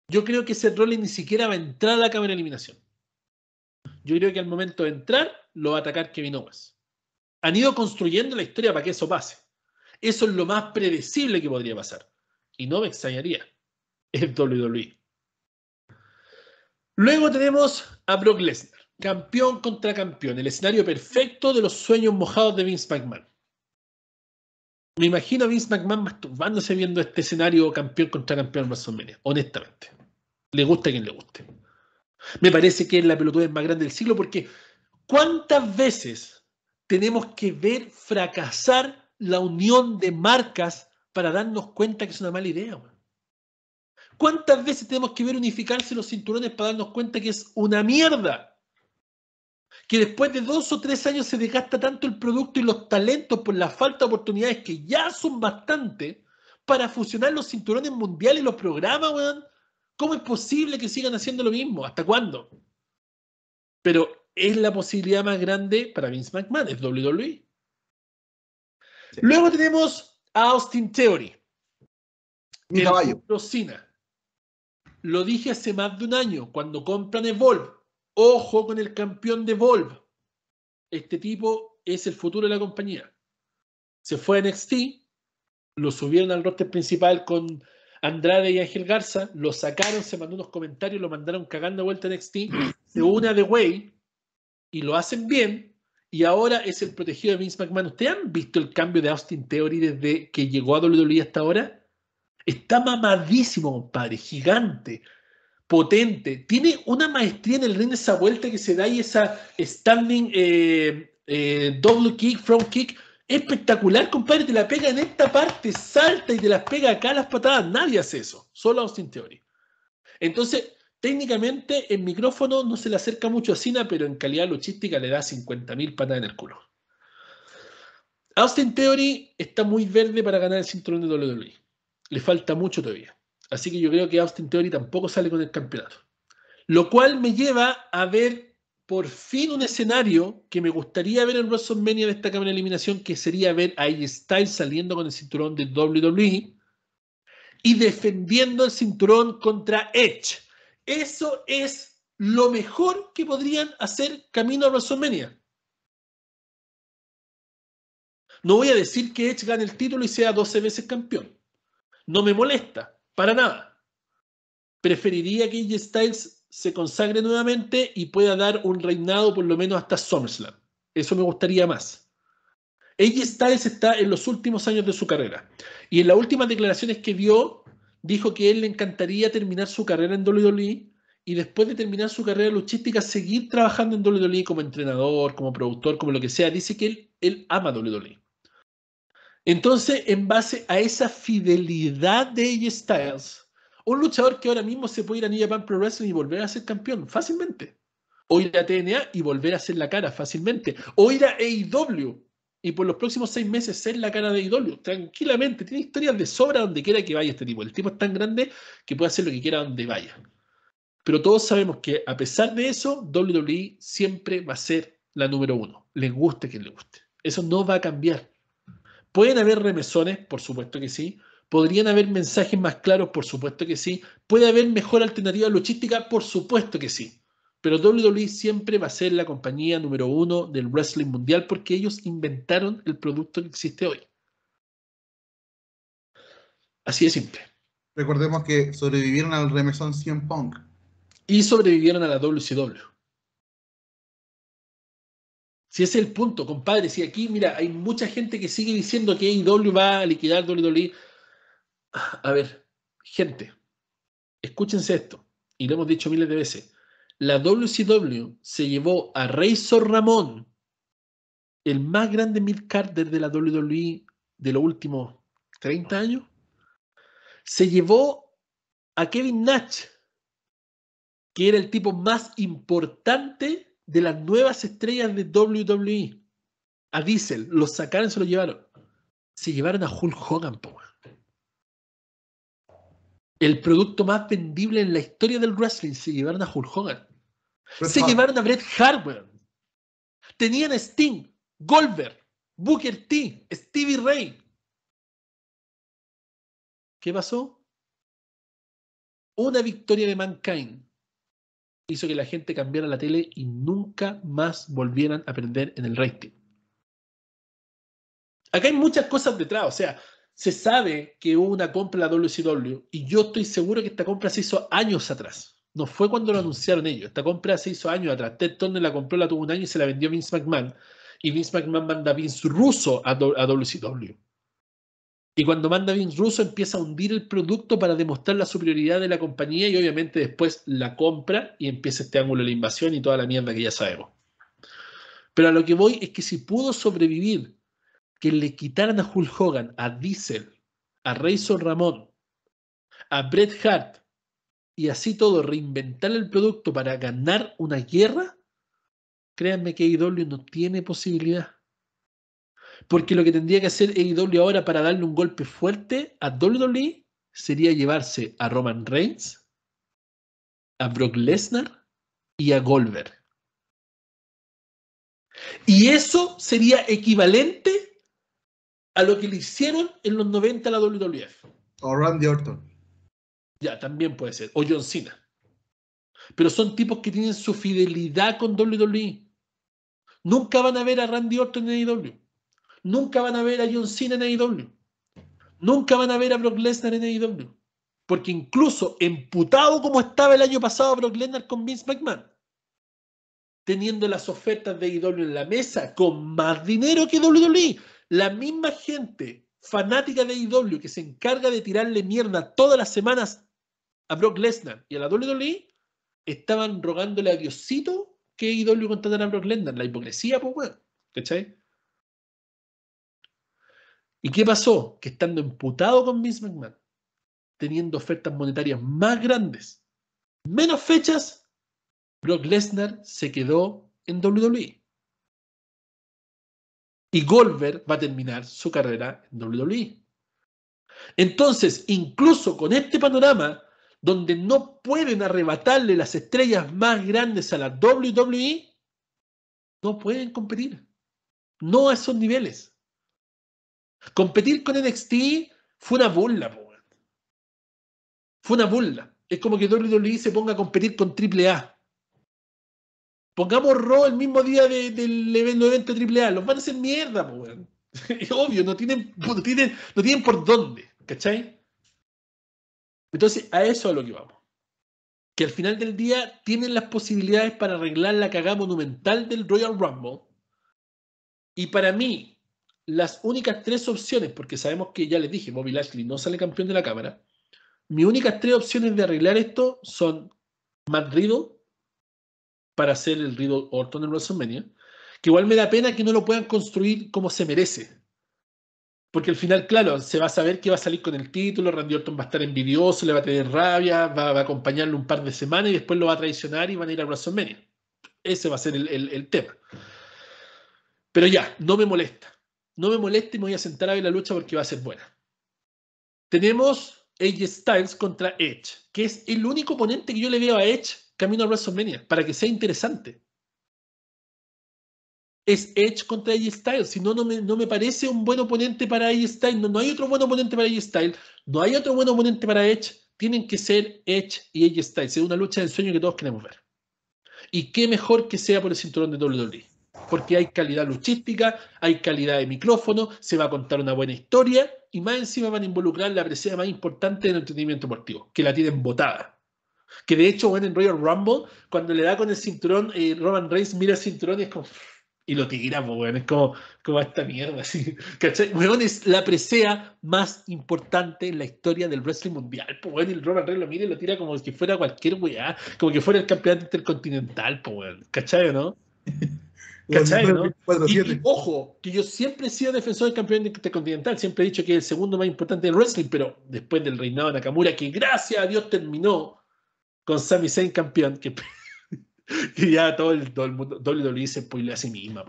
yo creo que ese Rollins ni siquiera va a entrar a la cámara de eliminación. Yo creo que al momento de entrar lo va a atacar Kevin Owens. Han ido construyendo la historia para que eso pase. Eso es lo más predecible que podría pasar. Y no me extrañaría. el WWE. Luego tenemos a Brock Lesnar. Campeón contra campeón, el escenario perfecto de los sueños mojados de Vince McMahon. Me imagino a Vince McMahon masturbándose viendo este escenario campeón contra campeón WrestleMania, honestamente. Le gusta a quien le guste. Me parece que es la pelotudez más grande del siglo porque ¿cuántas veces tenemos que ver fracasar la unión de marcas para darnos cuenta que es una mala idea? ¿Cuántas veces tenemos que ver unificarse los cinturones para darnos cuenta que es una mierda? que después de dos o tres años se desgasta tanto el producto y los talentos por la falta de oportunidades que ya son bastante para fusionar los cinturones mundiales y los programas, ¿Cómo es posible que sigan haciendo lo mismo? ¿Hasta cuándo? Pero es la posibilidad más grande para Vince McMahon, es WWE. Luego tenemos a Austin Theory. Mi caballo. Lo dije hace más de un año, cuando compran Evolve ojo con el campeón de Volvo. Este tipo es el futuro de la compañía. Se fue a NXT, lo subieron al roster principal con Andrade y Ángel Garza, lo sacaron, se mandó unos comentarios, lo mandaron cagando vuelta a NXT, se une a The Way y lo hacen bien. Y ahora es el protegido de Vince McMahon. ¿Ustedes han visto el cambio de Austin Theory desde que llegó a WWE hasta ahora? Está mamadísimo, compadre, gigante potente. Tiene una maestría en el ring, esa vuelta que se da y esa standing eh, eh, double kick, front kick. Espectacular, compadre. Te la pega en esta parte, salta y te las pega acá las patadas. Nadie hace eso, solo Austin Theory. Entonces, técnicamente, el micrófono no se le acerca mucho a Cena, pero en calidad luchística le da 50.000 patadas en el culo. Austin Theory está muy verde para ganar el cinturón de WWE. Le falta mucho todavía. Así que yo creo que Austin Theory tampoco sale con el campeonato. Lo cual me lleva a ver por fin un escenario que me gustaría ver en WrestleMania de esta cámara de eliminación, que sería ver a AJ Styles saliendo con el cinturón de WWE y defendiendo el cinturón contra Edge. Eso es lo mejor que podrían hacer camino a WrestleMania. No voy a decir que Edge gane el título y sea 12 veces campeón. No me molesta. Para nada. Preferiría que AJ Styles se consagre nuevamente y pueda dar un reinado por lo menos hasta SummerSlam. Eso me gustaría más. AJ Styles está en los últimos años de su carrera y en las últimas declaraciones que dio dijo que él le encantaría terminar su carrera en WWE y después de terminar su carrera luchística seguir trabajando en WWE como entrenador, como productor, como lo que sea. Dice que él, él ama WWE. Entonces, en base a esa fidelidad de AJ Styles, un luchador que ahora mismo se puede ir a New Japan Pro Wrestling y volver a ser campeón fácilmente. O ir a TNA y volver a ser la cara fácilmente. O ir a AEW y por los próximos seis meses ser la cara de AEW. Tranquilamente. Tiene historias de sobra donde quiera que vaya este tipo. El tipo es tan grande que puede hacer lo que quiera donde vaya. Pero todos sabemos que a pesar de eso, WWE siempre va a ser la número uno. Les guste que le guste. Eso no va a cambiar. ¿Pueden haber remesones? Por supuesto que sí. ¿Podrían haber mensajes más claros? Por supuesto que sí. ¿Puede haber mejor alternativa logística? Por supuesto que sí. Pero WWE siempre va a ser la compañía número uno del wrestling mundial porque ellos inventaron el producto que existe hoy. Así de simple. Recordemos que sobrevivieron al remesón 100 Punk. Y sobrevivieron a la WCW. Si ese es el punto, compadre, si aquí, mira, hay mucha gente que sigue diciendo que AEW va a liquidar WWE. A ver, gente, escúchense esto, y lo hemos dicho miles de veces. La WCW se llevó a Razor Ramón, el más grande mil Carter de la WWE de los últimos 30 años. Se llevó a Kevin Nash, que era el tipo más importante de las nuevas estrellas de WWE. A Diesel, los sacaron y se lo llevaron. Se llevaron a Hulk Hogan, El producto más vendible en la historia del wrestling, se llevaron a Hulk Hogan. Pues se llevaron a Bret Hart, Tenían a Sting, Goldberg, Booker T, Stevie Ray. ¿Qué pasó? Una victoria de Mankind hizo que la gente cambiara la tele y nunca más volvieran a perder en el rating. Acá hay muchas cosas detrás, o sea, se sabe que hubo una compra a la WCW y yo estoy seguro que esta compra se hizo años atrás. No fue cuando lo anunciaron ellos, esta compra se hizo años atrás. Ted Turner la compró, la tuvo un año y se la vendió Vince McMahon. Y Vince McMahon manda Vince Russo a, a WCW. Y cuando manda bien Russo empieza a hundir el producto para demostrar la superioridad de la compañía y obviamente después la compra y empieza este ángulo de la invasión y toda la mierda que ya sabemos. Pero a lo que voy es que si pudo sobrevivir que le quitaran a Hulk Hogan, a Diesel, a Razor Ramón, a Bret Hart y así todo, reinventar el producto para ganar una guerra, créanme que IW e no tiene posibilidad. Porque lo que tendría que hacer AEW ahora para darle un golpe fuerte a WWE sería llevarse a Roman Reigns, a Brock Lesnar y a Goldberg. Y eso sería equivalente a lo que le hicieron en los 90 a la WWF. O Randy Orton. Ya, también puede ser. O John Cena. Pero son tipos que tienen su fidelidad con WWE. Nunca van a ver a Randy Orton en AEW. Nunca van a ver a John Cena en AEW. Nunca van a ver a Brock Lesnar en AEW. Porque incluso emputado como estaba el año pasado Brock Lesnar con Vince McMahon, teniendo las ofertas de AEW en la mesa con más dinero que WWE, la misma gente fanática de AEW que se encarga de tirarle mierda todas las semanas a Brock Lesnar y a la WWE, estaban rogándole a Diosito que AEW contara a Brock Lesnar. La hipocresía, pues, bueno, ¿cachai? ¿Y qué pasó? Que estando emputado con Vince McMahon, teniendo ofertas monetarias más grandes, menos fechas, Brock Lesnar se quedó en WWE. Y Goldberg va a terminar su carrera en WWE. Entonces, incluso con este panorama, donde no pueden arrebatarle las estrellas más grandes a la WWE, no pueden competir. No a esos niveles. Competir con NXT fue una burla, Fue una burla. Es como que WWE se ponga a competir con AAA. Pongamos Raw el mismo día del evento, evento AAA. Los van a hacer mierda, po, (laughs) Es obvio, no tienen, no tienen, no tienen por dónde, ¿cachai? Entonces, a eso es a lo que vamos. Que al final del día tienen las posibilidades para arreglar la cagada monumental del Royal Rumble. Y para mí, las únicas tres opciones, porque sabemos que ya les dije, Bobby Lashley no sale campeón de la Cámara, mis únicas tres opciones de arreglar esto son Matt Riddle para hacer el Riddle Orton en WrestleMania, que igual me da pena que no lo puedan construir como se merece. Porque al final, claro, se va a saber que va a salir con el título, Randy Orton va a estar envidioso, le va a tener rabia, va, a acompañarlo un par de semanas y después lo va a traicionar y van a ir a WrestleMania. Ese va a ser el tema. Pero ya, no me molesta no me moleste y me voy a sentar a ver la lucha porque va a ser buena. Tenemos Edge Styles contra Edge, que es el único oponente que yo le veo a Edge camino a WrestleMania, para que sea interesante. Es Edge contra Edge Styles, si no, no me, parece un buen oponente para Edge Styles, no, hay otro buen oponente para Edge Styles, no hay otro buen oponente para Edge, tienen que ser Edge y Edge Styles, es una lucha de sueño que todos queremos ver. Y qué mejor que sea por el cinturón de WWE porque hay calidad luchística, hay calidad de micrófono, se va a contar una buena historia y más encima van a involucrar la presea más importante del entretenimiento deportivo, que la tienen botada. Que de hecho, bueno, en Royal Rumble, cuando le da con el cinturón, eh, Roman Reigns mira el cinturón y es como. Y lo tira, pues, es como, esta mierda, (laughs) así. ¿Cachai? es la presea más importante en la historia del wrestling mundial, pues, y el Roman Reigns lo mira y lo tira como si fuera cualquier weá, como que fuera el campeonato intercontinental, pues, ¿cachai o no? (laughs) y, ojo, que yo siempre he sido defensor del campeón intercontinental, siempre he dicho que es el segundo más importante del wrestling, pero después del reinado de Nakamura, que gracias a Dios terminó con Sami Zayn campeón, que, (laughs) ya todo el, mundo, WWE dice a sí misma,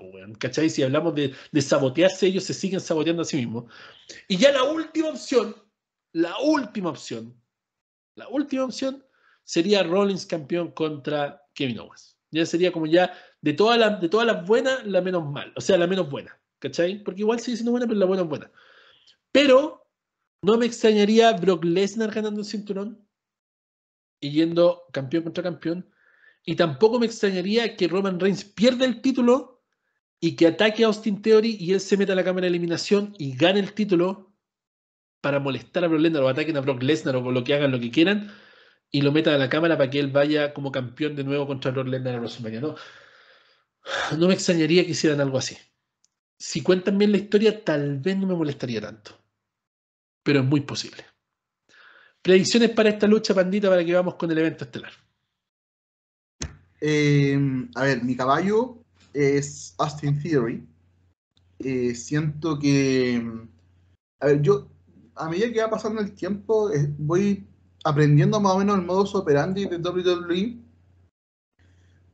Si hablamos de, de sabotearse, ellos se siguen saboteando a sí mismos. Y ya la última opción, la última opción, la última opción sería Rollins campeón contra Kevin Owens. Ya sería como ya de todas las de todas las buenas, la menos mal, o sea, la menos buena, ¿cachai? Porque igual sigue siendo buena, pero la buena es buena. Pero no me extrañaría Brock Lesnar ganando el cinturón y yendo campeón contra campeón. Y tampoco me extrañaría que Roman Reigns pierda el título y que ataque a Austin Theory y él se meta a la cámara de eliminación y gane el título para molestar a Brock Lesnar o ataquen a Brock Lesnar o lo que hagan lo que quieran y lo metan a la cámara para que él vaya como campeón de nuevo contra Brock Lesnar a los ¿no? no me extrañaría que hicieran algo así. Si cuentan bien la historia, tal vez no me molestaría tanto. Pero es muy posible. Predicciones para esta lucha, pandita, para que vamos con el evento estelar. Eh, a ver, mi caballo es Austin Theory. Eh, siento que. A ver, yo, a medida que va pasando el tiempo, eh, voy aprendiendo más o menos el modus operandi de WWE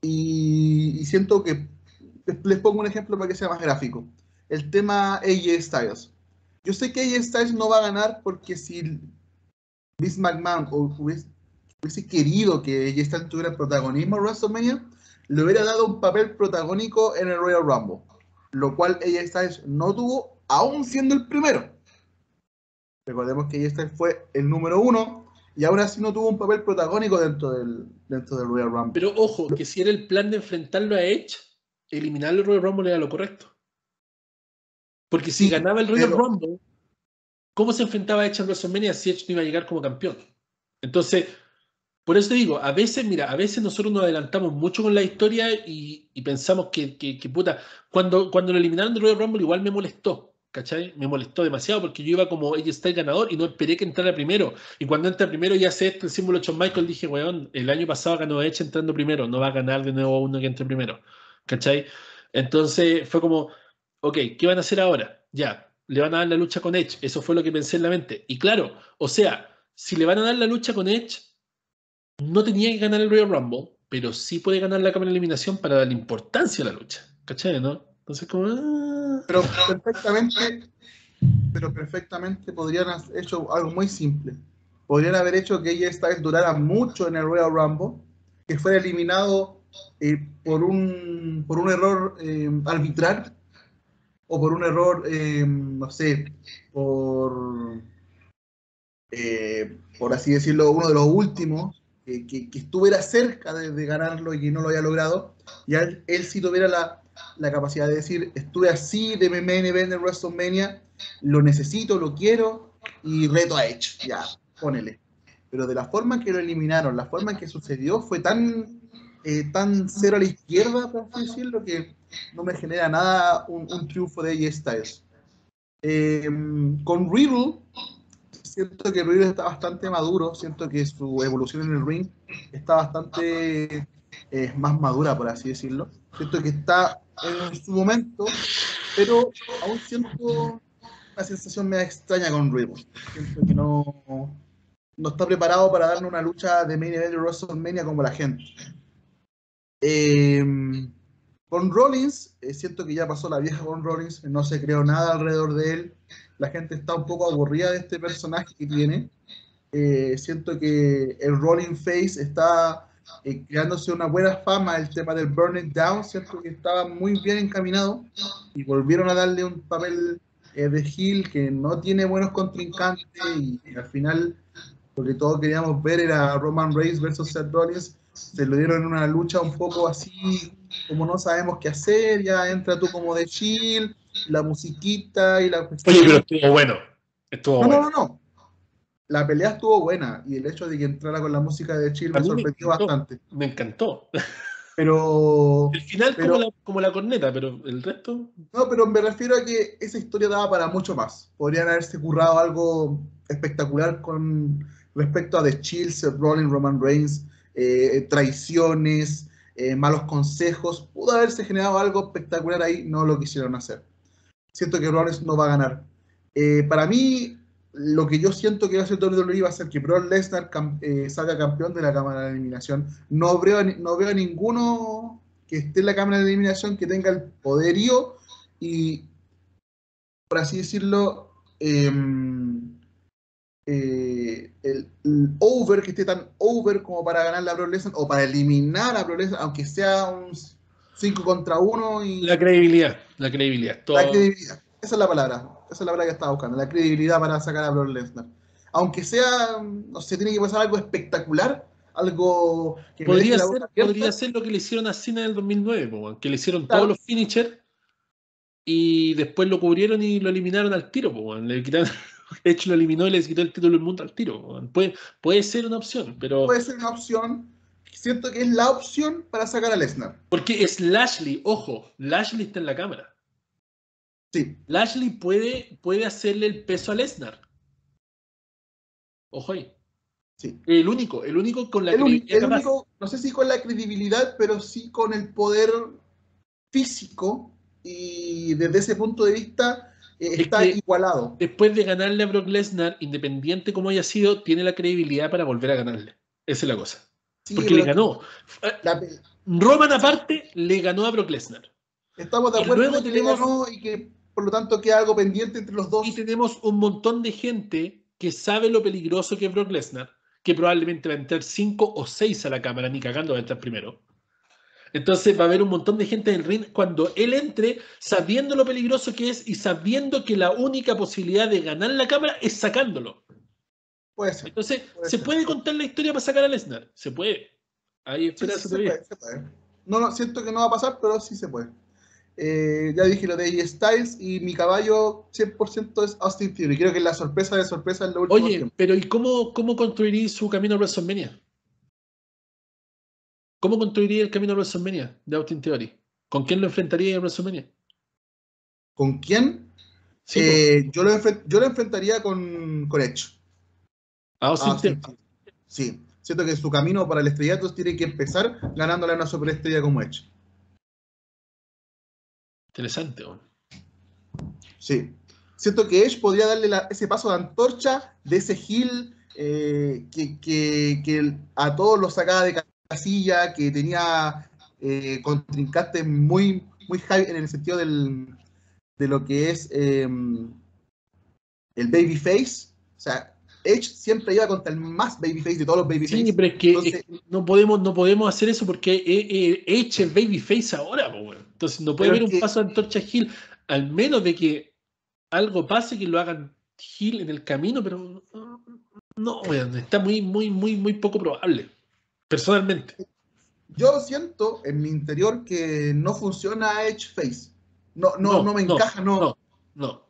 y, siento que les pongo un ejemplo para que sea más gráfico. El tema AJ Styles. Yo sé que AJ Styles no va a ganar porque si Miss McMahon hubiese, querido que AJ Styles tuviera protagonismo en WrestleMania, le hubiera dado un papel protagónico en el Royal Rumble, lo cual AJ Styles no tuvo, aún siendo el primero. Recordemos que AJ Styles fue el número uno, y ahora sí no tuvo un papel protagónico dentro del, dentro del Royal Rumble. Pero ojo, que si era el plan de enfrentarlo a Edge, eliminar el Royal Rumble era lo correcto. Porque si ganaba el Royal Rumble, ¿cómo se enfrentaba a Edge en WrestleMania si Edge no iba a llegar como campeón? Entonces, por eso te digo, a veces, mira, a veces nosotros nos adelantamos mucho con la historia y, pensamos que, que, puta, cuando, cuando lo eliminaron del Royal Rumble igual me molestó, ¿Cachai? Me molestó demasiado porque yo iba como ella está el ganador y no esperé que entrara primero. Y cuando entra primero y hace el símbolo John Michael, dije, weón, el año pasado ganó Edge entrando primero, no va a ganar de nuevo uno que entre primero. ¿Cachai? Entonces fue como, ok, ¿qué van a hacer ahora? Ya, le van a dar la lucha con Edge. Eso fue lo que pensé en la mente. Y claro, o sea, si le van a dar la lucha con Edge, no tenía que ganar el Royal Rumble, pero sí puede ganar la cámara de eliminación para darle importancia a la lucha. ¿Cachai? ¿No? Entonces, como. Ah, pero perfectamente, pero perfectamente podrían haber hecho algo muy simple. Podrían haber hecho que ella esta vez durara mucho en el Royal Rumble, que fuera eliminado eh, por, un, por un error eh, arbitral o por un error, eh, no sé, por, eh, por así decirlo, uno de los últimos, que, estuviera cerca de, ganarlo y no lo haya logrado, y él, él sí tuviera la la capacidad de decir, estuve así de main en WrestleMania, lo necesito, lo quiero y reto a hecho ya, ponele. Pero de la forma que lo eliminaron, la forma en que sucedió fue tan, eh, tan cero a la izquierda, por así decirlo, que no me genera nada un, triunfo de AJ Styles. Eh, con Riddle, siento que Riddle está bastante maduro, siento que su evolución en el ring está bastante eh, más madura, por así decirlo siento que está en su momento, pero aún siento una sensación media extraña con Riddle Siento que no, está preparado para darle una lucha de main event de WrestleMania como la gente. Em, con Rollins, eh, siento que ya pasó la vieja con Rollins, no se creó nada alrededor de él. La gente está un poco aburrida de este personaje que tiene. Eh, siento que el Rolling Face está creándose una buena fama el tema del Burning Down, cierto, que estaba muy bien encaminado y volvieron a darle un papel eh, de Gil que no tiene buenos contrincantes y, al final lo que todos queríamos ver era Roman Reigns versus Seth Rollins, se lo dieron en una lucha un poco así como no sabemos qué hacer, ya entra tú como de chill, la musiquita y la cuestión. Oye, pero estuvo bueno. Estuvo bueno. no, no, no la pelea estuvo buena y el hecho de que entrara con la música de Chill me sorprendió bastante. Me encantó. Pero. (laughs) El final como, la, corneta, pero el resto. No, pero me refiero a que esa historia daba para mucho más. Podrían haberse currado algo espectacular con respecto a The Chill, Rolling Roman Reigns, eh, traiciones, eh, malos consejos. Pudo haberse generado algo espectacular ahí, no lo quisieron hacer. Siento que Rollins no va a ganar. Eh, para mí, lo que yo siento que va a hacer WWE va a ser que Brock Lesnar eh, salga campeón de la Cámara de Eliminación. No veo, no a ninguno que esté en la Cámara de Eliminación que tenga el poderío y, por así decirlo, em, eh, el, over, que esté tan over como para ganar la Brock Lesnar o para eliminar a Brock Lesnar, aunque sea un 5 contra 1. Y... La credibilidad, la credibilidad. La credibilidad, esa es la palabra esa es la verdad que estaba buscando, la credibilidad para sacar a Brock Lesnar. Aunque sea, no sé, tiene que pasar algo espectacular, algo que podría, ser, podría ser lo que le hicieron a Cena en el 2009, que le hicieron todos los finishers y después lo cubrieron y lo eliminaron al tiro, le quitaron, (laughs) hecho lo eliminó y les quitó el título del mundo al tiro. puede, puede ser una opción, pero... Puede ser una opción. Siento que es la opción para sacar a Lesnar. Porque es Lashley, ojo, Lashley está en la cámara. Sí. Lashley puede, puede hacerle el peso a Lesnar. Ojo ahí. Sí. El único, el único con la credibilidad. no sé si con la credibilidad, pero sí con el poder físico y desde ese punto de vista eh, está igualado. Después de ganarle a Brock Lesnar, independiente como haya sido, tiene la credibilidad para volver a ganarle. Esa es la cosa. Porque le ganó. Roman aparte le ganó a Brock Lesnar. Estamos de acuerdo luego y que por lo tanto queda algo pendiente entre los dos. Y tenemos un montón de gente que sabe lo peligroso que es Brock Lesnar, que probablemente va a entrar cinco o seis a la cámara, ni cagando va a entrar primero. Entonces va a haber un montón de gente en el ring cuando él entre, sabiendo lo peligroso que es y sabiendo que la única posibilidad de ganar la cámara es sacándolo. Puede ser, Entonces, ¿se puede contar la historia para sacar a Lesnar? Se puede. Ahí está No, no, siento que no va a pasar, pero sí se puede. Eh, ya dije lo de AJ e Styles y mi caballo 100% es Austin Theory. Creo que la sorpresa de sorpresa es lo último. Oye, pero ¿y cómo, cómo construiría su camino a WrestleMania? ¿Cómo construiría el camino a WrestleMania de Austin Theory? ¿Con quién lo enfrentaría en WrestleMania? ¿Con quién? Eh, pues. yo, lo enfrentaría con, con Edge. Austin, Theory? sí, siento que su camino para el estrellato tiene que empezar ganándole a una superestrella como Edge. Interesante, Sí. Siento que Edge podría darle ese paso de antorcha de ese Gil eh, que, a todos los sacaba de casilla, que tenía eh, contrincantes muy, muy high en el sentido del, de lo que es el em, el babyface. O sea, Edge siempre iba contra el más babyface de todos los babyface. Sí, pero es que no, podemos, no podemos hacer eso porque eh, eh, Edge el babyface ahora, pues, entonces no puede haber un paso de antorcha Gil, al menos de que algo pase que lo hagan Gil en el camino, pero no, está muy, muy, muy, muy poco probable, personalmente. Yo siento en mi interior que no funciona Edge Face. No, no, no, me encaja, no. No, no,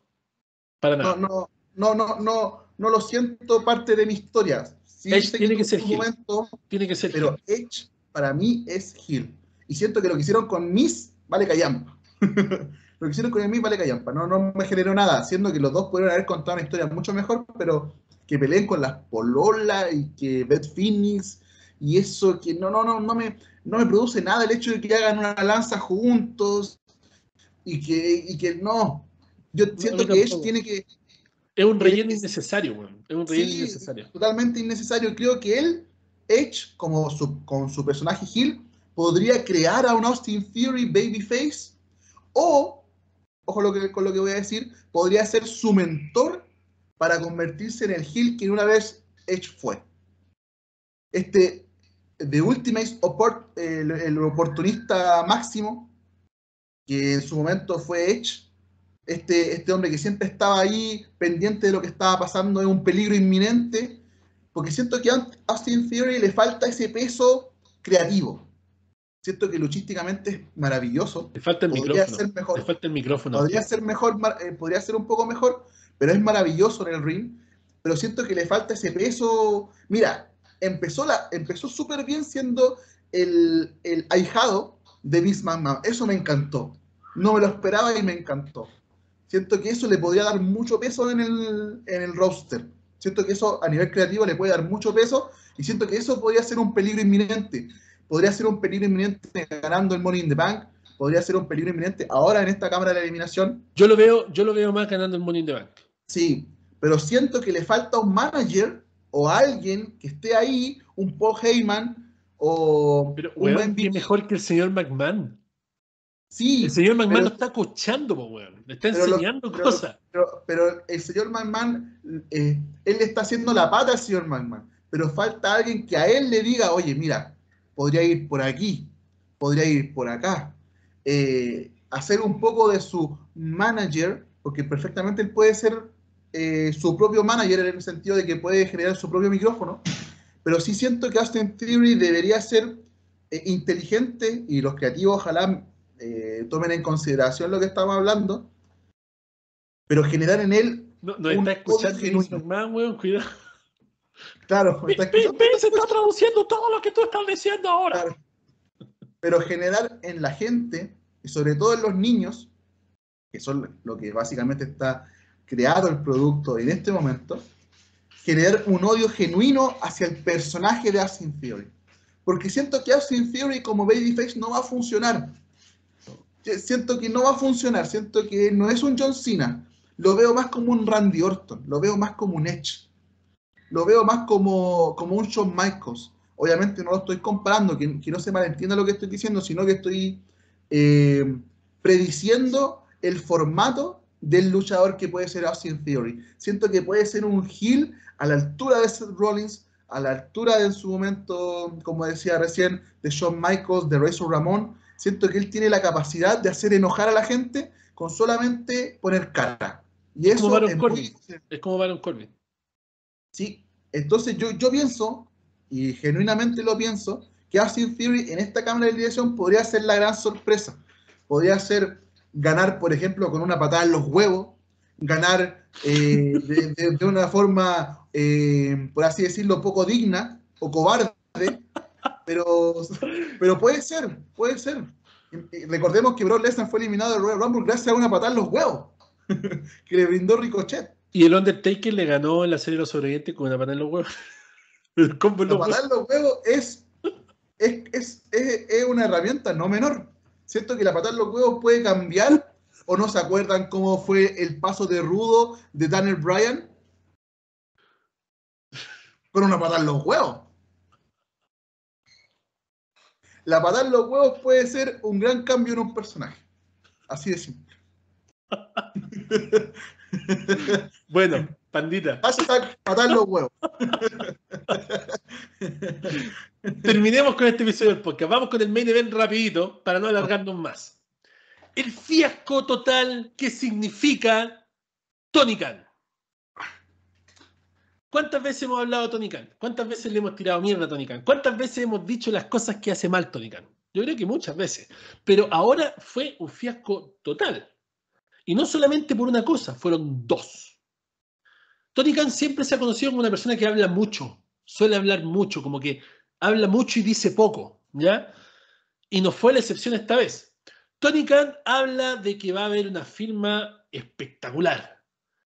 para nada. No, no, no, no, no, lo siento parte de mi historia. Edge tiene que, ser momento, tiene que ser Pero Edge para mí es Gil. Y siento que lo que hicieron con Miss vale callampa. (laughs) lo que hicieron con el vale callampa, no, me generó nada, siendo que los dos pudieron haber contado una historia mucho mejor, pero que peleen con las pololas y que Beth Phoenix y eso que no, no, no, no me, no me produce nada el hecho de que hagan una lanza juntos y que, no. Yo siento que Edge tiene que. Es un relleno innecesario, weón. Es un relleno innecesario. Totalmente innecesario. Creo que él, Edge, como su, con su personaje Gil podría crear a un Austin Theory babyface o, ojo lo que, con lo que voy a decir, podría ser su mentor para convertirse en el heel que una vez Edge fue. Este The Ultimate el, oportunista máximo, que en su momento fue Edge, este, este hombre que siempre estaba ahí pendiente de lo que estaba pasando, es un peligro inminente, porque siento que a Austin Theory le falta ese peso creativo. Siento que luchísticamente es maravilloso. Le falta el micrófono. mejor. falta el micrófono. Podría ser mejor, eh, podría ser un poco mejor, pero es maravilloso en el ring. Pero siento que le falta ese peso. Mira, empezó la, empezó súper bien siendo el, el ahijado de Miss Mamá, Eso me encantó. No me lo esperaba y me encantó. Siento que eso le podría dar mucho peso en el, en el roster. Siento que eso a nivel creativo le puede dar mucho peso y siento que eso podría ser un peligro inminente podría ser un peligro inminente ganando el Money in the Bank, podría ser un peligro inminente ahora en esta cámara de la eliminación. Yo lo veo, yo lo veo más ganando el Money in the Bank. Sí, pero siento que le falta un manager o alguien que esté ahí, un Paul Heyman o un weón, qué mejor que el señor McMahon. Sí. El señor McMahon lo está escuchando, weón. Le está enseñando cosas. Pero, el señor McMahon, eh, él le está haciendo la pata al señor McMahon. Pero falta alguien que a él le diga, oye, mira, podría ir por aquí, podría ir por acá. Eh, hacer un poco de su manager, porque perfectamente él puede ser eh, su propio manager en el sentido de que puede generar su propio micrófono, pero sí siento que Austin Theory debería ser eh, inteligente y los creativos ojalá tomen en consideración lo que estamos hablando, pero generar en él... No, no está escuchando cuidado. Claro. está... se está pues traduciendo todo lo que tú estás diciendo ahora. Pero generar en la gente, y sobre todo en los niños, que son lo que básicamente está creado el producto en este momento, generar un odio genuino hacia el personaje de Austin Theory. Porque siento que Austin Theory como Babyface no va a funcionar. Siento que no va a funcionar, siento que no es un John Cena. Lo veo más como un Randy Orton, lo veo más como un Edge lo veo más como, como un Shawn Michaels. Obviamente no lo estoy comparando, que, no se malentienda lo que estoy diciendo, sino que estoy eh, prediciendo el formato del luchador que puede ser Austin Theory. Siento que puede ser un heel a la altura de Seth Rollins, a la altura de en su momento, como decía recién, de Shawn Michaels, de Razor Ramón. Siento que él tiene la capacidad de hacer enojar a la gente con solamente poner cara. Y es, es como Baron ¿sí? Entonces yo, yo pienso, y genuinamente lo pienso, que Austin Theory en esta Cámara de Dirección podría ser la gran sorpresa. Podría ser ganar, por ejemplo, con una patada en los huevos, ganar eh, de, una forma, eh, por así decirlo, poco digna o cobarde, pero, pero puede ser, puede ser. Recordemos que Brock Lesnar fue eliminado de Royal Rumble gracias a una patada en los huevos (laughs) que le brindó Ricochet. Y el Undertaker le ganó en la serie de los sobrevivientes con una patada en los huevos. La patada en los huevos. es es, es, una herramienta no menor. cierto que la patada en los huevos puede cambiar. ¿O no se acuerdan cómo fue el paso de Rudo de Daniel Bryan? Con una patada en los huevos. La patada en los huevos puede ser un gran cambio en un personaje. Así de simple. (laughs) (laughs) bueno, pandita. a matar los huevos. (laughs) Terminemos con este episodio del podcast. Vamos con el main event rapidito para no alargarnos más. El fiasco total que significa Tony Khan. ¿Cuántas veces hemos hablado de Tony Khan? ¿Cuántas veces le hemos tirado mierda a Tony Khan? ¿Cuántas veces hemos dicho las cosas que hace mal Tony Khan? Yo creo que muchas veces. Pero ahora fue un fiasco total. Y no solamente por una cosa, fueron dos. Tony Khan siempre se ha conocido como una persona que habla mucho, suele hablar mucho, como que habla mucho y dice poco, ¿ya? Y no fue la excepción esta vez. Tony Khan habla de que va a haber una firma espectacular.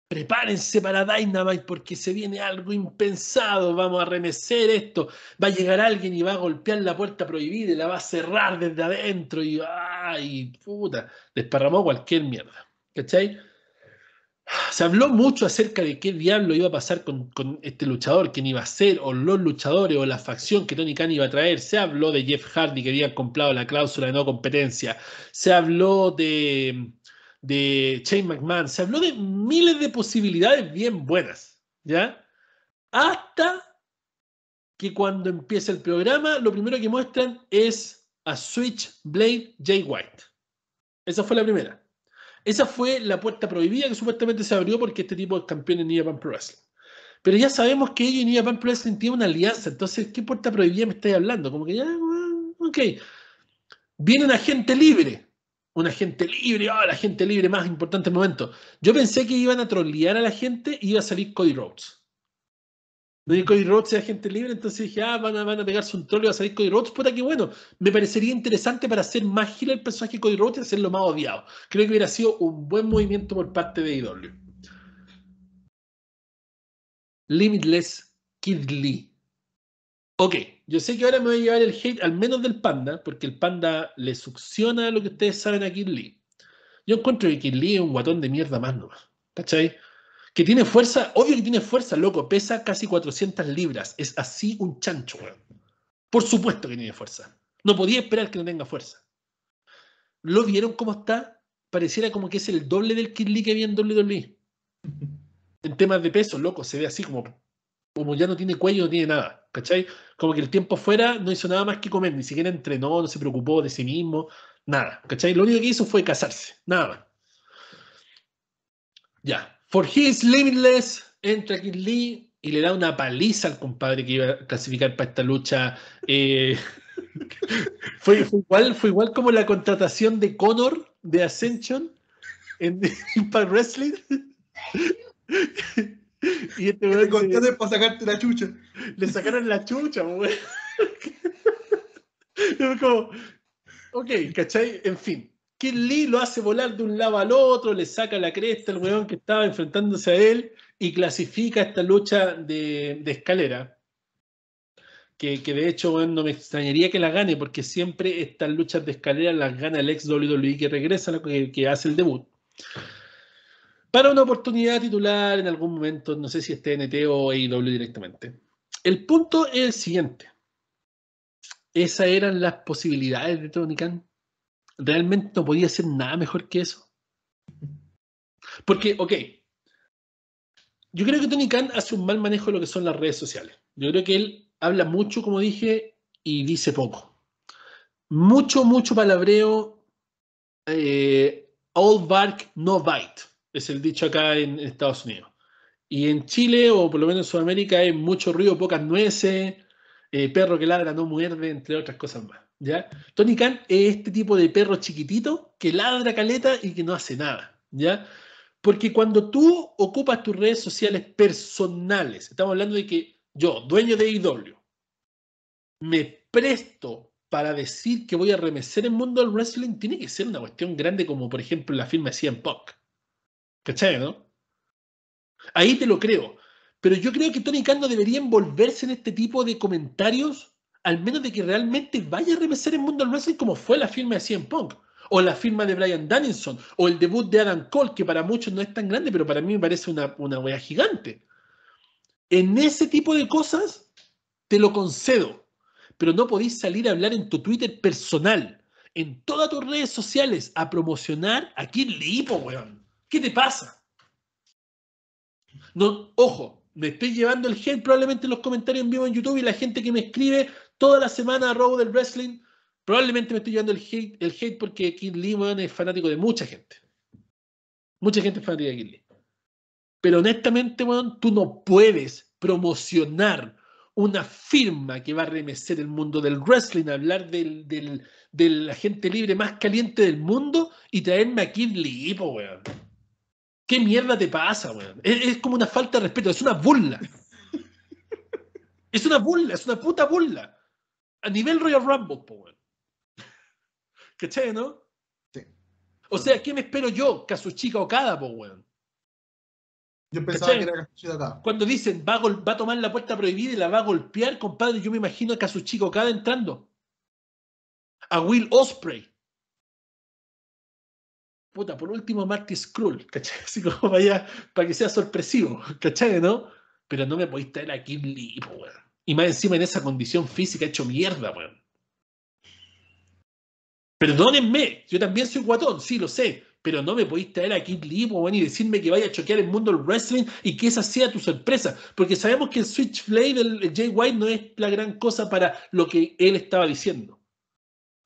Prepárense para Dynamite porque se viene algo impensado. Vamos a remecer esto. Va a llegar alguien y va a golpear la puerta prohibida y la va a cerrar desde adentro. Y ¡ay, puta! Desparramó cualquier mierda. ¿Cachai? Se habló mucho acerca de qué diablo iba a pasar con, este luchador, quién iba a ser, o los luchadores, o la facción que Tony Khan iba a traer. Se habló de Jeff Hardy que había comprado la cláusula de no competencia. Se habló de, de Shane McMahon. Se habló de miles de posibilidades bien buenas, ¿ya? Hasta que cuando empieza el programa, lo primero que muestran es a Switchblade Jay White. Esa fue la primera. Esa fue la puerta prohibida que supuestamente se abrió porque este tipo es campeón en Japan Pro Wrestling. Pero ya sabemos que ellos y Japan Pro Wrestling tienen una alianza, entonces, ¿qué puerta prohibida me estáis hablando? Como que ya, ok. Viene una gente libre, Un agente libre, ah, la gente libre más importante momento. Yo pensé que iban a trollear a la gente y iba a salir Cody Rhodes. No Cody Rhodes sea gente libre, entonces dije, ah, van a, van a pegarse un troll y a salir Cody Rhodes. Puta, que bueno. Me parecería interesante para hacer más gil el personaje Cody Rhodes y hacerlo más odiado. Creo que hubiera sido un buen movimiento por parte de IW. E Limitless Kid Lee. Ok, yo sé que ahora me voy a llevar el hate, al menos del panda, porque el panda le succiona lo que ustedes saben a Kid Lee. Yo encuentro que Kid Lee es un guatón de mierda más nomás. ¿Cachai? Que tiene fuerza, obvio que tiene fuerza, loco. Pesa casi 400 libras. Es así un chancho, weón. Por supuesto que tiene fuerza. No podía esperar que no tenga fuerza. ¿Lo vieron cómo está? Pareciera como que es el doble del Kid que había en WWE. En temas de peso, loco, se ve así como, como ya no tiene cuello, no tiene nada. ¿Cachai? Como que el tiempo fuera no hizo nada más que comer, ni siquiera entrenó, no se preocupó de sí mismo, nada. ¿Cachai? Lo único que hizo fue casarse, nada más. Ya, For His Limitless, entra Kid Lee y le da una paliza al compadre que iba a clasificar para esta lucha. Eh, (laughs) fue, igual, fue igual como la contratación de Connor de Ascension en (laughs) Impact Wrestling. (laughs) y este para este sacarte la chucha. Le sacaron la chucha, güey. ok, ¿cachai? En fin. Que Lee lo hace volar de un lado al otro, le saca la cresta al weón que estaba enfrentándose a él y clasifica esta lucha de, escalera. Que, de hecho bueno, no me extrañaría que la gane, porque siempre estas luchas de escalera las gana el ex WWE que regresa, que, que hace el debut. Para una oportunidad titular en algún momento, no sé si es TNT o AEW directamente. El punto es el siguiente. Esas eran las posibilidades de Tony Khan realmente no podía ser nada mejor que eso. Porque, ok, yo creo que Tony Khan hace un mal manejo de lo que son las redes sociales. Yo creo que él habla mucho, como dije, y dice poco. Mucho, mucho palabreo. Eh, all bark, no bite, es el dicho acá en, Estados Unidos. Y en Chile, o por lo menos en Sudamérica, hay mucho ruido, pocas nueces, eh, perro que ladra no muerde, entre otras cosas más. ¿ya? Tony Khan es este tipo de perro chiquitito que ladra caleta y que no hace nada, ¿ya? Porque cuando tú ocupas tus redes sociales personales, estamos hablando de que yo, dueño de IW, e me presto para decir que voy a remecer el mundo del wrestling, tiene que ser una cuestión grande como, por ejemplo, la firma de CM Punk. ¿Cachai, no? Ahí te lo creo. Pero yo creo que Tony Khan no debería envolverse en este tipo de comentarios al menos de que realmente vaya a remesar el mundo del wrestling como fue la firma de CM Punk, o la firma de Brian Danielson, o el debut de Adam Cole, que para muchos no es tan grande, pero para mí me parece una, una gigante. En ese tipo de cosas te lo concedo, pero no podéis salir a hablar en tu Twitter personal, en todas tus redes sociales, a promocionar a le Lipo, weón. ¿Qué te pasa? No, ojo, me estoy llevando el gel probablemente en los comentarios en vivo en YouTube y la gente que me escribe toda la semana robo del Wrestling. Probablemente me estoy llevando el hate, el hate porque Kid Lee es fanático de mucha gente. Mucha gente es fanática de Kid Lee. Pero honestamente, man, tú no puedes promocionar una firma que va a remecer el mundo del wrestling, hablar de la gente libre más caliente del mundo y traerme a Kid Lee, ¿Qué mierda te pasa, weón? es, como una falta de respeto, es una burla. es una burla, es una puta burla a nivel Royal Rumble, po, weón. (laughs) ¿Cachai, no? Sí. O sea, ¿qué me espero yo? Kazuchika Okada, po, weón. Yo pensaba que era Kazuchika Okada. Cuando dicen va a, tomar la puerta prohibida y la va a golpear, compadre, yo me imagino a Kazuchika Okada entrando. A Will Osprey. Puta, por último, Marty Skrull, ¿cachai? Así como vaya, para que sea sorpresivo, ¿cachai, no? Pero no me podéis traer a Kim Lee, po, weón. Y más encima en esa condición física ha hecho mierda, weón. Perdónenme, yo también soy guatón, sí, lo sé, pero no me podéis traer a Kid Lee, weón, y decirme que vaya a choquear el mundo del wrestling y que esa sea tu sorpresa, porque sabemos que el switch Switchblade del Jay White no es la gran cosa para lo que él estaba diciendo.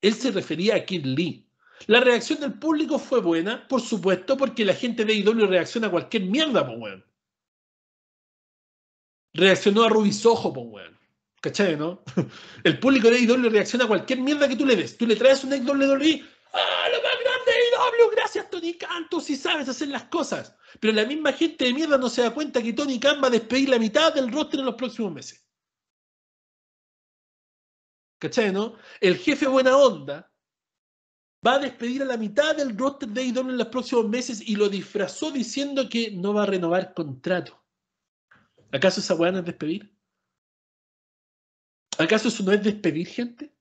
Él se refería a Kid Lee. La reacción del público fue buena, por supuesto, porque la gente de IW e reacciona a cualquier mierda, weón reaccionó a Rubisojo, pues, weón. ¿Cachai, no? (laughs) El público de e le reacciona a cualquier mierda que tú le des. Tú le traes un de ¡Ah, lo más grande de e Gracias, Tony Khan. Tú sí sabes hacer las cosas. Pero la misma gente de mierda no se da cuenta que Tony Khan va a despedir la mitad del roster en los próximos meses. ¿Cachai, no? El jefe buena onda va a despedir a la mitad del roster de ido e en los próximos meses y lo disfrazó diciendo que no va a renovar contrato. ¿Acaso esa weá no es despedir? ¿Acaso eso no es despedir gente?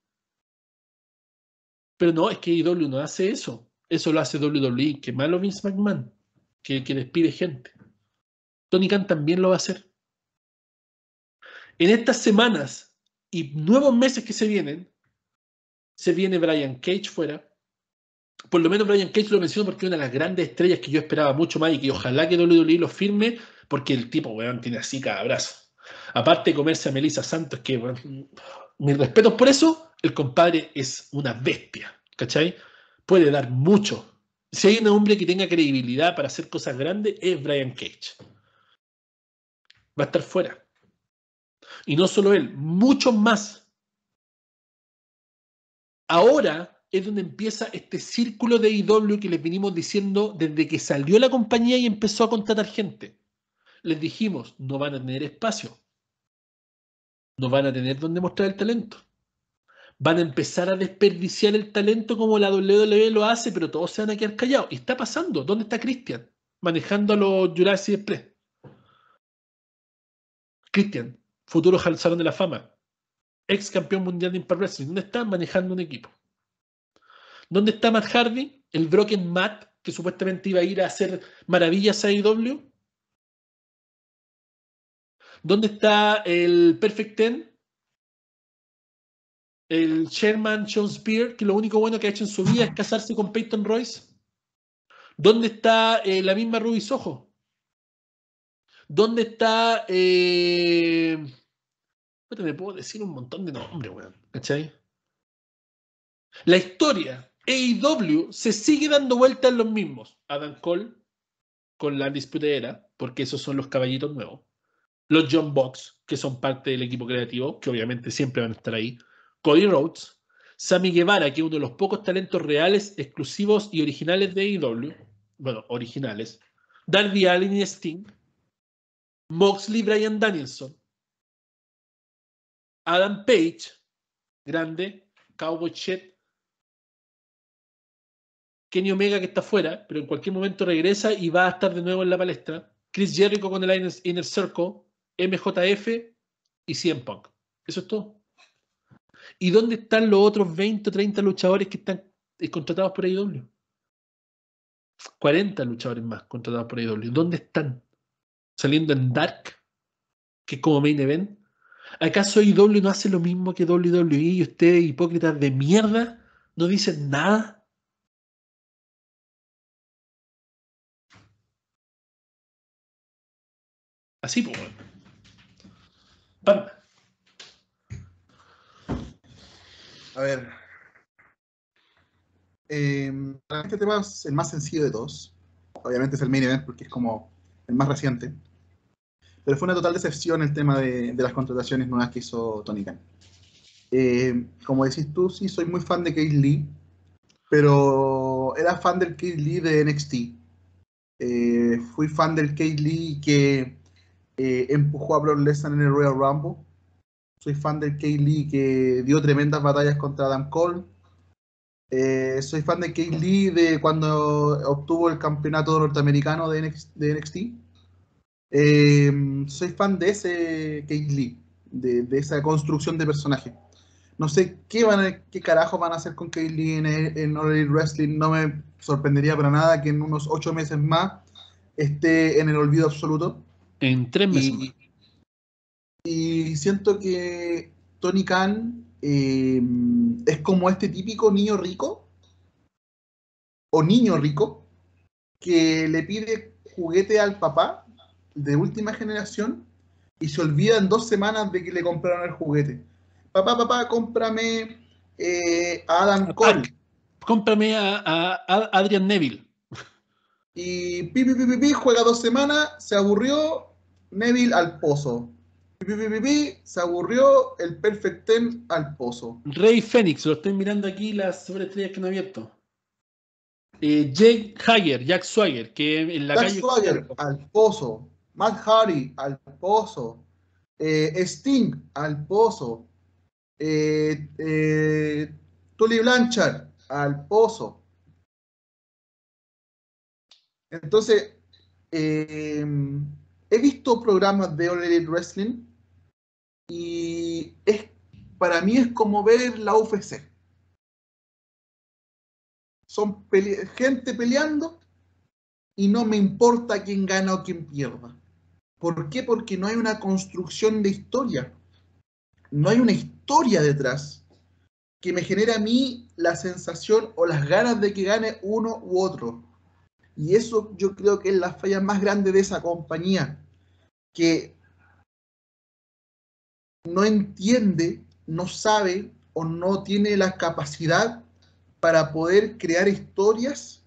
Pero no, es que IW no hace eso. Eso lo hace WWE, que malo Vince McMahon, que, que despide gente. Tony Khan también lo va a hacer. En estas semanas y nuevos meses que se vienen, se viene Brian Cage fuera. Por lo menos Brian Cage lo menciono porque es una de las grandes estrellas que yo esperaba mucho más y que ojalá que WWE lo firme porque el tipo, weón, tiene así cada brazo. Aparte de comerse a Melissa Santos, que, mis respetos por eso, el compadre es una bestia, ¿cachai? Puede dar mucho. Si hay un hombre que tenga credibilidad para hacer cosas grandes, es Brian Cage. Va a estar fuera. Y no solo él, muchos más. Ahora es donde empieza este círculo de IW que les vinimos diciendo desde que salió la compañía y empezó a contratar gente les dijimos, no van a tener espacio, no van a tener donde mostrar el talento. Van a empezar a desperdiciar el talento como la WWE lo hace, pero todos se van a quedar callados. Y está pasando. ¿Dónde está Christian? Manejando a los Jurassic Express. Christian, futuro al de la Fama, ex campeón mundial de Impact Wrestling. ¿Dónde está manejando un equipo? ¿Dónde está Matt Hardy, el Broken Matt, que supuestamente iba a ir a hacer maravillas a IW? ¿Dónde está el Perfect Ten? El Sherman Jones Spear, que lo único bueno que ha hecho en su vida es casarse con Peyton Royce. ¿Dónde está eh, la misma Ruby Soho? ¿Dónde está. Eh, me puedo decir un montón de nombres, weón. ¿Cachai? La historia. AEW se sigue dando vuelta en los mismos. Adam Cole con la disputera, porque esos son los caballitos nuevos los John Box, que son parte del equipo creativo, que obviamente siempre van a estar ahí, Cody Rhodes, Sammy Guevara, que es uno de los pocos talentos reales, exclusivos y originales de AEW, bueno, originales, Darby Allin y Sting, Moxley Brian Danielson, Adam Page, grande, Cowboy Chet, Kenny Omega que está fuera, pero en cualquier momento regresa y va a estar de nuevo en la palestra, Chris Jericho con el Inner Circle, MJF y 100 Punk. Eso es todo. ¿Y dónde están los otros 20 o 30 luchadores que están eh, contratados por AEW? 40 luchadores más contratados por AEW. ¿Dónde están? ¿Saliendo en Dark? Que es como main event. ¿Acaso AEW no hace lo mismo que WWE y ustedes, hipócritas de mierda, no dicen nada? Así, pues. A ver. Eh, este tema es el más sencillo de todos. Obviamente es el main event porque es como el más reciente. Pero fue una total decepción el tema de, las contrataciones nuevas que hizo Tony Khan. Em, como decís tú, sí, soy muy fan de Kate Lee, pero era fan del Kate Lee de NXT. Eh, fui fan del Kate Lee que eh, empujó a Brock en el Royal Rumble. Soy fan del Kay Lee que dio tremendas batallas contra Adam Cole. Eh, soy fan de Kay Lee de cuando obtuvo el campeonato norteamericano de NXT. Eh, soy fan de ese Kay Lee, de, esa construcción de personaje. No sé qué, van qué carajo van a hacer con Kay Lee en, All Wrestling. No me sorprendería para nada que en unos ocho meses más esté en el olvido absoluto. En tres meses. Y, siento que Tony Khan eh, es como este típico niño rico o niño rico que le pide juguete al papá de última generación y se olvida en dos semanas de que le compraron el juguete. Papá, papá, cómprame eh, a Adam Cole. cómprame a, a, Adrian Neville. Y pi, pi, pi, juega dos semanas, se aburrió, Neville al pozo. se aburrió el Perfect Ten al pozo. Rey Fénix, lo estoy mirando aquí las sobreestrellas que no abierto. Eh, Jake Hager, Jack Swagger, que en la Jack Swagger al pozo. Matt Hardy al pozo. Eh, Sting al pozo. Eh, Tully Blanchard al pozo. Entonces, he visto programas de All Wrestling y es, para mí es como ver la UFC. Son gente peleando y no me importa quién gana o quién pierda. ¿Por qué? Porque no hay una construcción de historia. No hay una historia detrás que me genera a mí la sensación o las ganas de que gane uno u otro. Y eso yo creo que es la falla más grande de esa compañía, que no entiende, no sabe o no tiene la capacidad para poder crear historias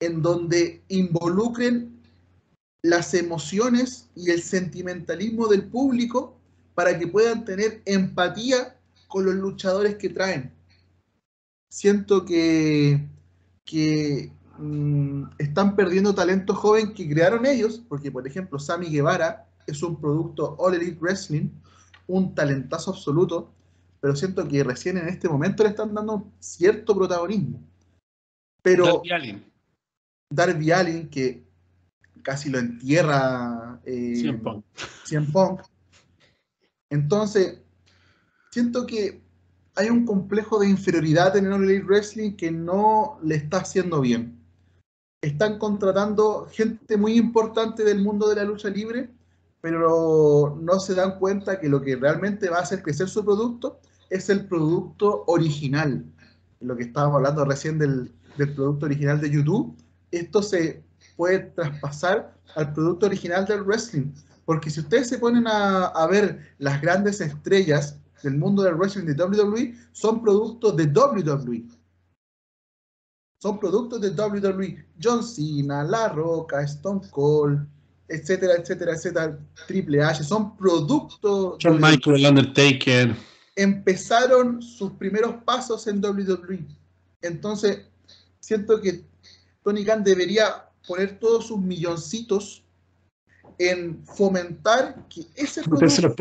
en donde involucren las emociones y el sentimentalismo del público para que puedan tener empatía con los luchadores que traen. Siento que, que Mm, están perdiendo talento joven que crearon ellos, porque por ejemplo Sammy Guevara es un producto All Elite Wrestling, un talentazo absoluto, pero siento que recién en este momento le están dando cierto protagonismo. Pero Darby Allin, Allin que casi lo entierra eh, Entonces, siento que hay un complejo de inferioridad en el All Elite Wrestling que no le está haciendo bien están contratando gente muy importante del mundo de la lucha libre, pero no se dan cuenta que lo que realmente va a hacer crecer su producto es el producto original. Lo que estábamos hablando recién del, producto original de YouTube, esto se puede traspasar al producto original del wrestling. Porque si ustedes se ponen a ver las grandes estrellas del mundo del wrestling de WWE, son productos de WWE son productos de WWE. John Cena, La Roca, Stone Cold, etcétera, etcétera, etcétera, Triple H, son productos. John e. Michael, Undertaker. Empezaron sus primeros pasos en WWE. Entonces, siento que Tony Khan debería poner todos sus milloncitos en fomentar que ese producto.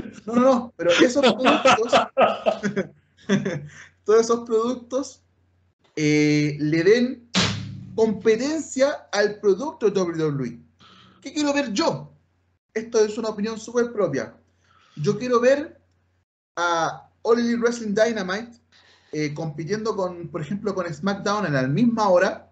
(laughs) No, no, no, pero esos productos. (laughs) todos esos productos eh, le den competencia al producto WWE. ¿Qué quiero ver yo? Esto es una opinión súper propia. Yo quiero ver a All Elite Wrestling Dynamite eh, compitiendo con, por ejemplo, con SmackDown en la misma hora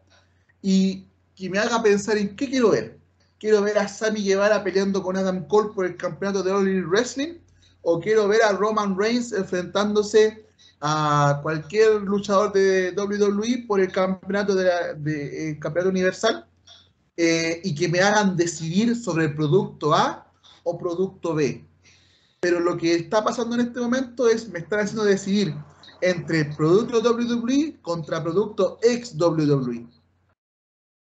y que me haga pensar en qué quiero ver. Quiero ver a Sammy Guevara peleando con Adam Cole por el campeonato de All Elite Wrestling o quiero ver a Roman Reigns enfrentándose a cualquier luchador de WWE por el campeonato, de, la, eh, campeonato universal eh, y que me hagan decidir sobre el producto A o producto B. Pero lo que está pasando en este momento es me están haciendo decidir entre producto WWE contra producto ex WWE.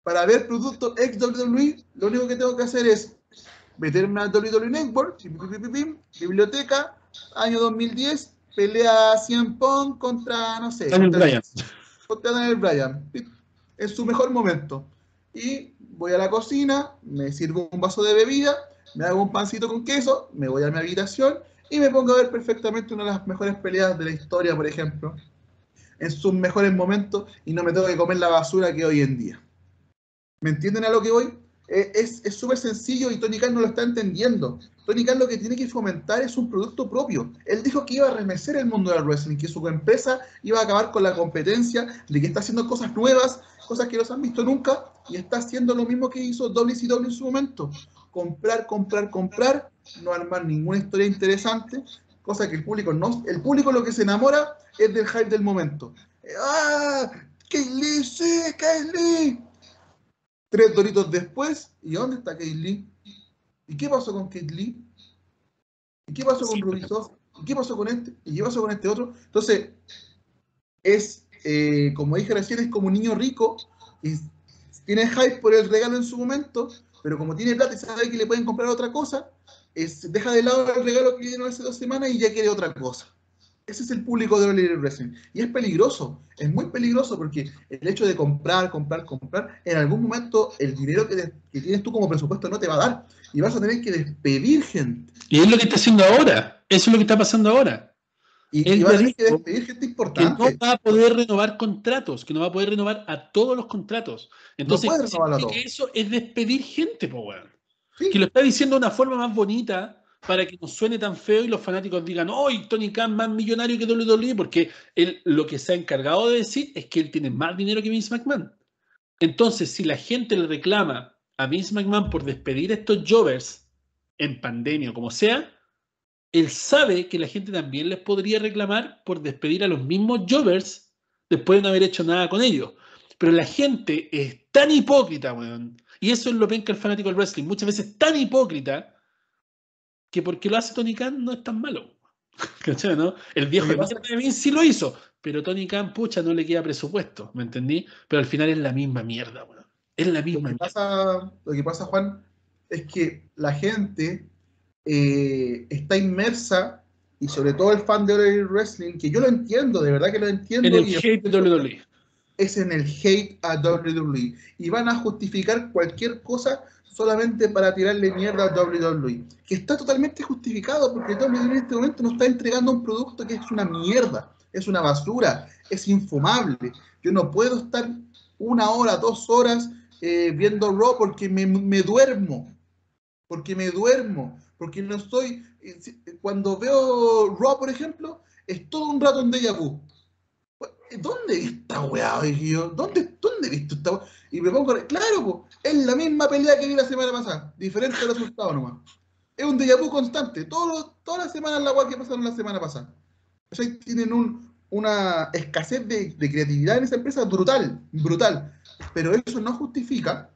Para ver producto ex WWE, lo único que tengo que hacer es meterme a WWE Network, biblioteca, año 2010, pelea Cien contra, no sé, contra Daniel Bryan, en su mejor momento. Y voy a la cocina, me sirvo un vaso de bebida, me hago un pancito con queso, me voy a mi habitación y me pongo a ver perfectamente una de las mejores peleas de la historia, por ejemplo, en sus mejores momentos y no me tengo que comer la basura que hoy en día. ¿Me entienden a lo que voy? Eh, es súper sencillo y Tony Khan no lo está entendiendo. Tony Khan lo que tiene que fomentar es un producto propio. Él dijo que iba a remecer el mundo del wrestling, que su empresa iba a acabar con la competencia, de que está haciendo cosas nuevas, cosas que no se han visto nunca, y está haciendo lo mismo que hizo WCW en su momento. Comprar, comprar, comprar, no armar ninguna historia interesante, cosa que el público no... El público lo que se enamora es del hype del momento. ¡Ah! ¡Kaylee! ¡Sí! ¡Kaylee! Tres Doritos después, ¿y dónde está Kate Lee? ¿Y qué pasó con Kate Lee? ¿Y qué pasó con pues. ¿Y qué pasó con este? ¿Y qué pasó con este otro? Entonces, es, eh, como dije recién, es como un niño rico y tiene hype por el regalo en su momento, pero como tiene plata y sabe que le pueden comprar otra cosa, es, deja de lado el regalo que dieron hace dos semanas y ya quiere otra cosa ese es el público de Oliver Y es peligroso, es muy peligroso porque el hecho de comprar, comprar, comprar, en algún momento el dinero que, tienes tú como presupuesto no te va a dar y vas a tener que despedir gente. Y es lo que está haciendo ahora, eso es lo que está pasando ahora. Y, vas a tener que despedir gente importante. Que no va a poder renovar contratos, que no va a poder renovar a todos los contratos. Entonces, eso es despedir gente, Power. que lo está diciendo de una forma más bonita, para que no suene tan feo y los fanáticos digan, hoy Tony Khan más millonario que WWE, porque él lo que se ha encargado de decir es que él tiene más dinero que Vince McMahon. Entonces, si la gente le reclama a Vince McMahon por despedir a estos jobbers en pandemia o como sea, él sabe que la gente también les podría reclamar por despedir a los mismos Jovers después de no haber hecho nada con ellos. Pero la gente es tan hipócrita, weón. Y eso es lo penca el fanático del wrestling. Muchas veces tan hipócrita que porque lo hace Tony Khan no es tan malo. (laughs) ¿Cachai, no? El viejo de sí lo hizo, pero Tony Khan, pucha, no le queda presupuesto, ¿me entendí? Pero al final es la misma mierda, Es la misma lo que, pasa, lo que pasa, Juan, es que la gente eh, está inmersa, y sobre todo el fan de Wrestling, que yo lo entiendo, de verdad que lo entiendo. En el hate de WWE. Es en el hate a WWE. Y van a justificar cualquier cosa solamente para tirarle mierda a WWE, que está totalmente justificado porque WWE en este momento nos está entregando un producto que es una mierda, es una basura, es infumable. Yo no puedo estar una hora, dos horas eh, viendo Raw porque me, me, duermo, porque me duermo, porque no estoy... Eh, cuando veo Raw, por ejemplo, es todo un rato en Deja vu ¿dónde vi esta weá? ¿dónde, ¿dónde visto esta Y me pongo, claro, es la misma pelea que vi la semana pasada, diferente resultado nomás. Es un déjà vu constante, Todo, todas las semanas la weá que pasaron la semana pasada. O tienen una escasez de, creatividad en esa empresa brutal, brutal. Pero eso no justifica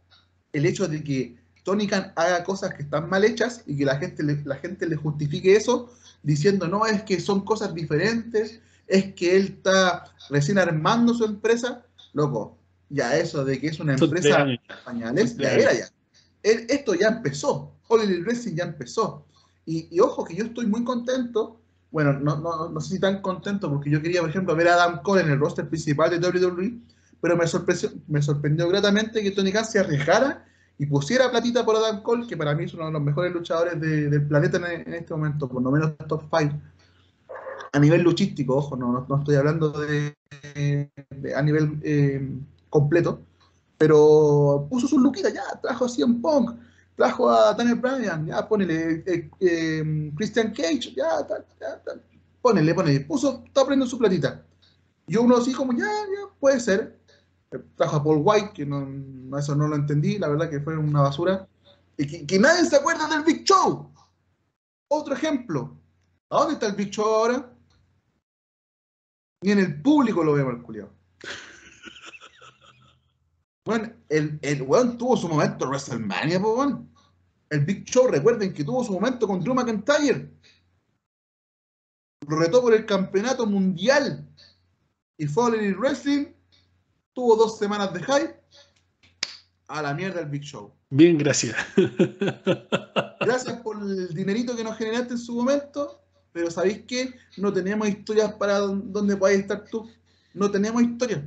el hecho de que Tony Khan haga cosas que están mal hechas y que la gente, la gente le justifique eso diciendo, no, es que son cosas diferentes es que él está recién armando su empresa, loco, ya eso de que es una empresa española ya era ya. esto ya empezó, Holy Racing ya empezó. Y, ojo que yo estoy muy contento, bueno, no, no, no sé si tan contento porque yo quería, por ejemplo, ver a Adam Cole en el roster principal de WWE, pero me sorprendió, me sorprendió gratamente que Tony Khan se arriesgara y pusiera platita por Adam Cole, que para mí es uno de los mejores luchadores del planeta en, este momento, por lo menos top 5 a nivel luchístico, ojo, no, estoy hablando de, a nivel eh, completo, pero puso su luquita, ya, trajo a CM Punk, trajo a Daniel Bryan, ya, ponele, eh, eh, Christian Cage, ya, tal, ya, tal, ponele, ponele, puso, está poniendo su platita. y uno así como, ya, ya, puede ser. Trajo a Paul White, que no, eso no lo entendí, la verdad que fue una basura. Y que, que nadie se acuerda del Big Show. Otro ejemplo, ¿A dónde está el Big Show ahora? Ni en el público lo vemos, el culiado. Bueno, el, el weón tuvo su momento en WrestleMania, po, El Big Show, recuerden que tuvo su momento con Drew McIntyre. Retó por el campeonato mundial. Y Foley Wrestling tuvo dos semanas de hype. A la mierda el Big Show. Bien, gracias. Gracias por el dinerito que nos generaste en su momento. Pero ¿sabéis qué? No tenemos historias para donde podáis estar tú. No tenemos historias.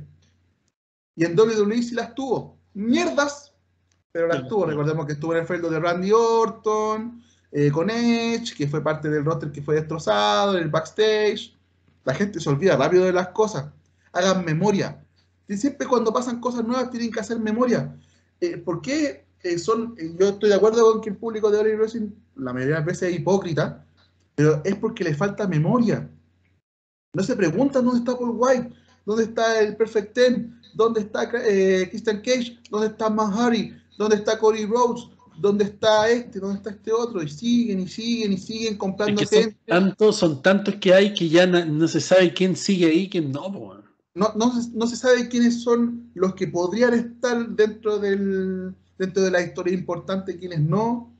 Y en WWE sí las tuvo. Mierdas, pero las tuvo. Recordemos que estuvo en el feudo de Randy Orton, eh, con Edge, que fue parte del roster que fue destrozado, en el backstage. La gente se olvida rápido de las cosas. Hagan memoria. siempre cuando pasan cosas nuevas tienen que hacer memoria. Eh, Porque eh, son, yo estoy de acuerdo con que el público de Racing, e, la mayoría de las veces es hipócrita, pero es porque le falta memoria. No se preguntan dónde está Paul White, dónde está el Perfect Ten, dónde está eh, Christian Cage, dónde está Mahari dónde está Corey Rhodes, dónde está este, dónde está este otro, y siguen y siguen y siguen comprando Son tantos, son tantos que hay que ya no, se sabe quién sigue ahí, quién no. No, se sabe quiénes son los que podrían estar dentro, del, dentro de la historia importante, quiénes no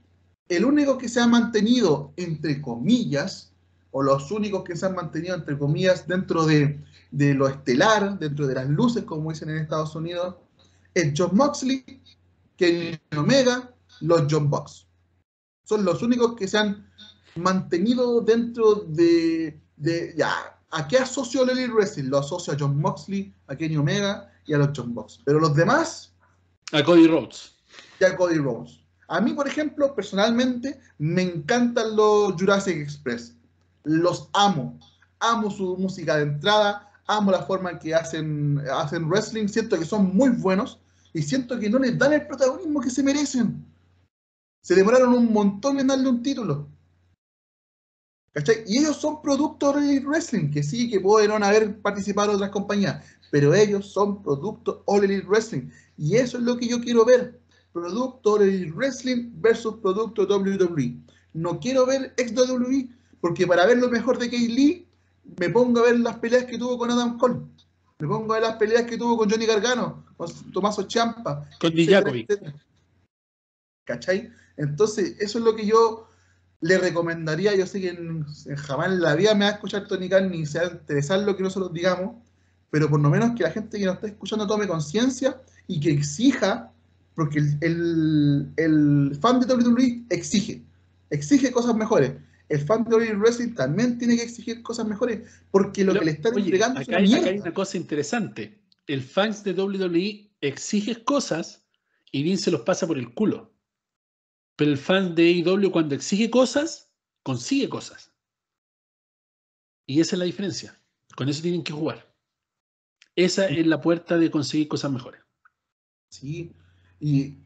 el único que se ha mantenido, entre comillas, o los únicos que se han mantenido, entre comillas, dentro de, lo estelar, dentro de las luces, como dicen en Estados Unidos, es John Moxley, Kenny Omega, los John Box. Son los únicos que se han mantenido dentro de, ya, ¿a qué asocio Lily Wrestling? Lo asocio a John Moxley, a Kenny Omega y a los John Box. Pero los demás... A Cody Rhodes. Y a Cody Rhodes. A mí, por ejemplo, personalmente, me encantan los Jurassic Express. Los amo. Amo su música de entrada, amo la forma en que hacen, hacen wrestling. Siento que son muy buenos y siento que no les dan el protagonismo que se merecen. Se demoraron un montón en darle un título. ¿Cachai? Y ellos son productos de Wrestling, que sí, que pudieron haber participado otras compañías, pero ellos son productos All Elite Wrestling. Y eso es lo que yo quiero ver producto de wrestling versus producto WWE. E. No quiero ver ex WWE porque para ver lo mejor de Kay Lee me pongo a ver las peleas que tuvo con Adam Cole. Me pongo a ver las peleas que tuvo con Johnny Gargano, con Tomaso Champa. Con Dijakovic. ¿Cachai? Entonces, eso es lo que yo le recomendaría. Yo sé que jamás en la vida me va a escuchar Tony Khan ni se va a interesar lo que nosotros digamos, pero por lo menos que la gente que nos está escuchando tome conciencia y que exija porque el, fan de WWE exige, exige cosas mejores. El fan de WWE Wrestling también tiene que exigir cosas mejores, porque lo que le están entregando es mierda. Acá hay una cosa interesante. El fan de WWE exige cosas y bien se los pasa por el culo. Pero el fan de AEW cuando exige cosas, consigue cosas. Y esa es la diferencia. Con eso tienen que jugar. Esa es la puerta de conseguir cosas mejores. Sí, y,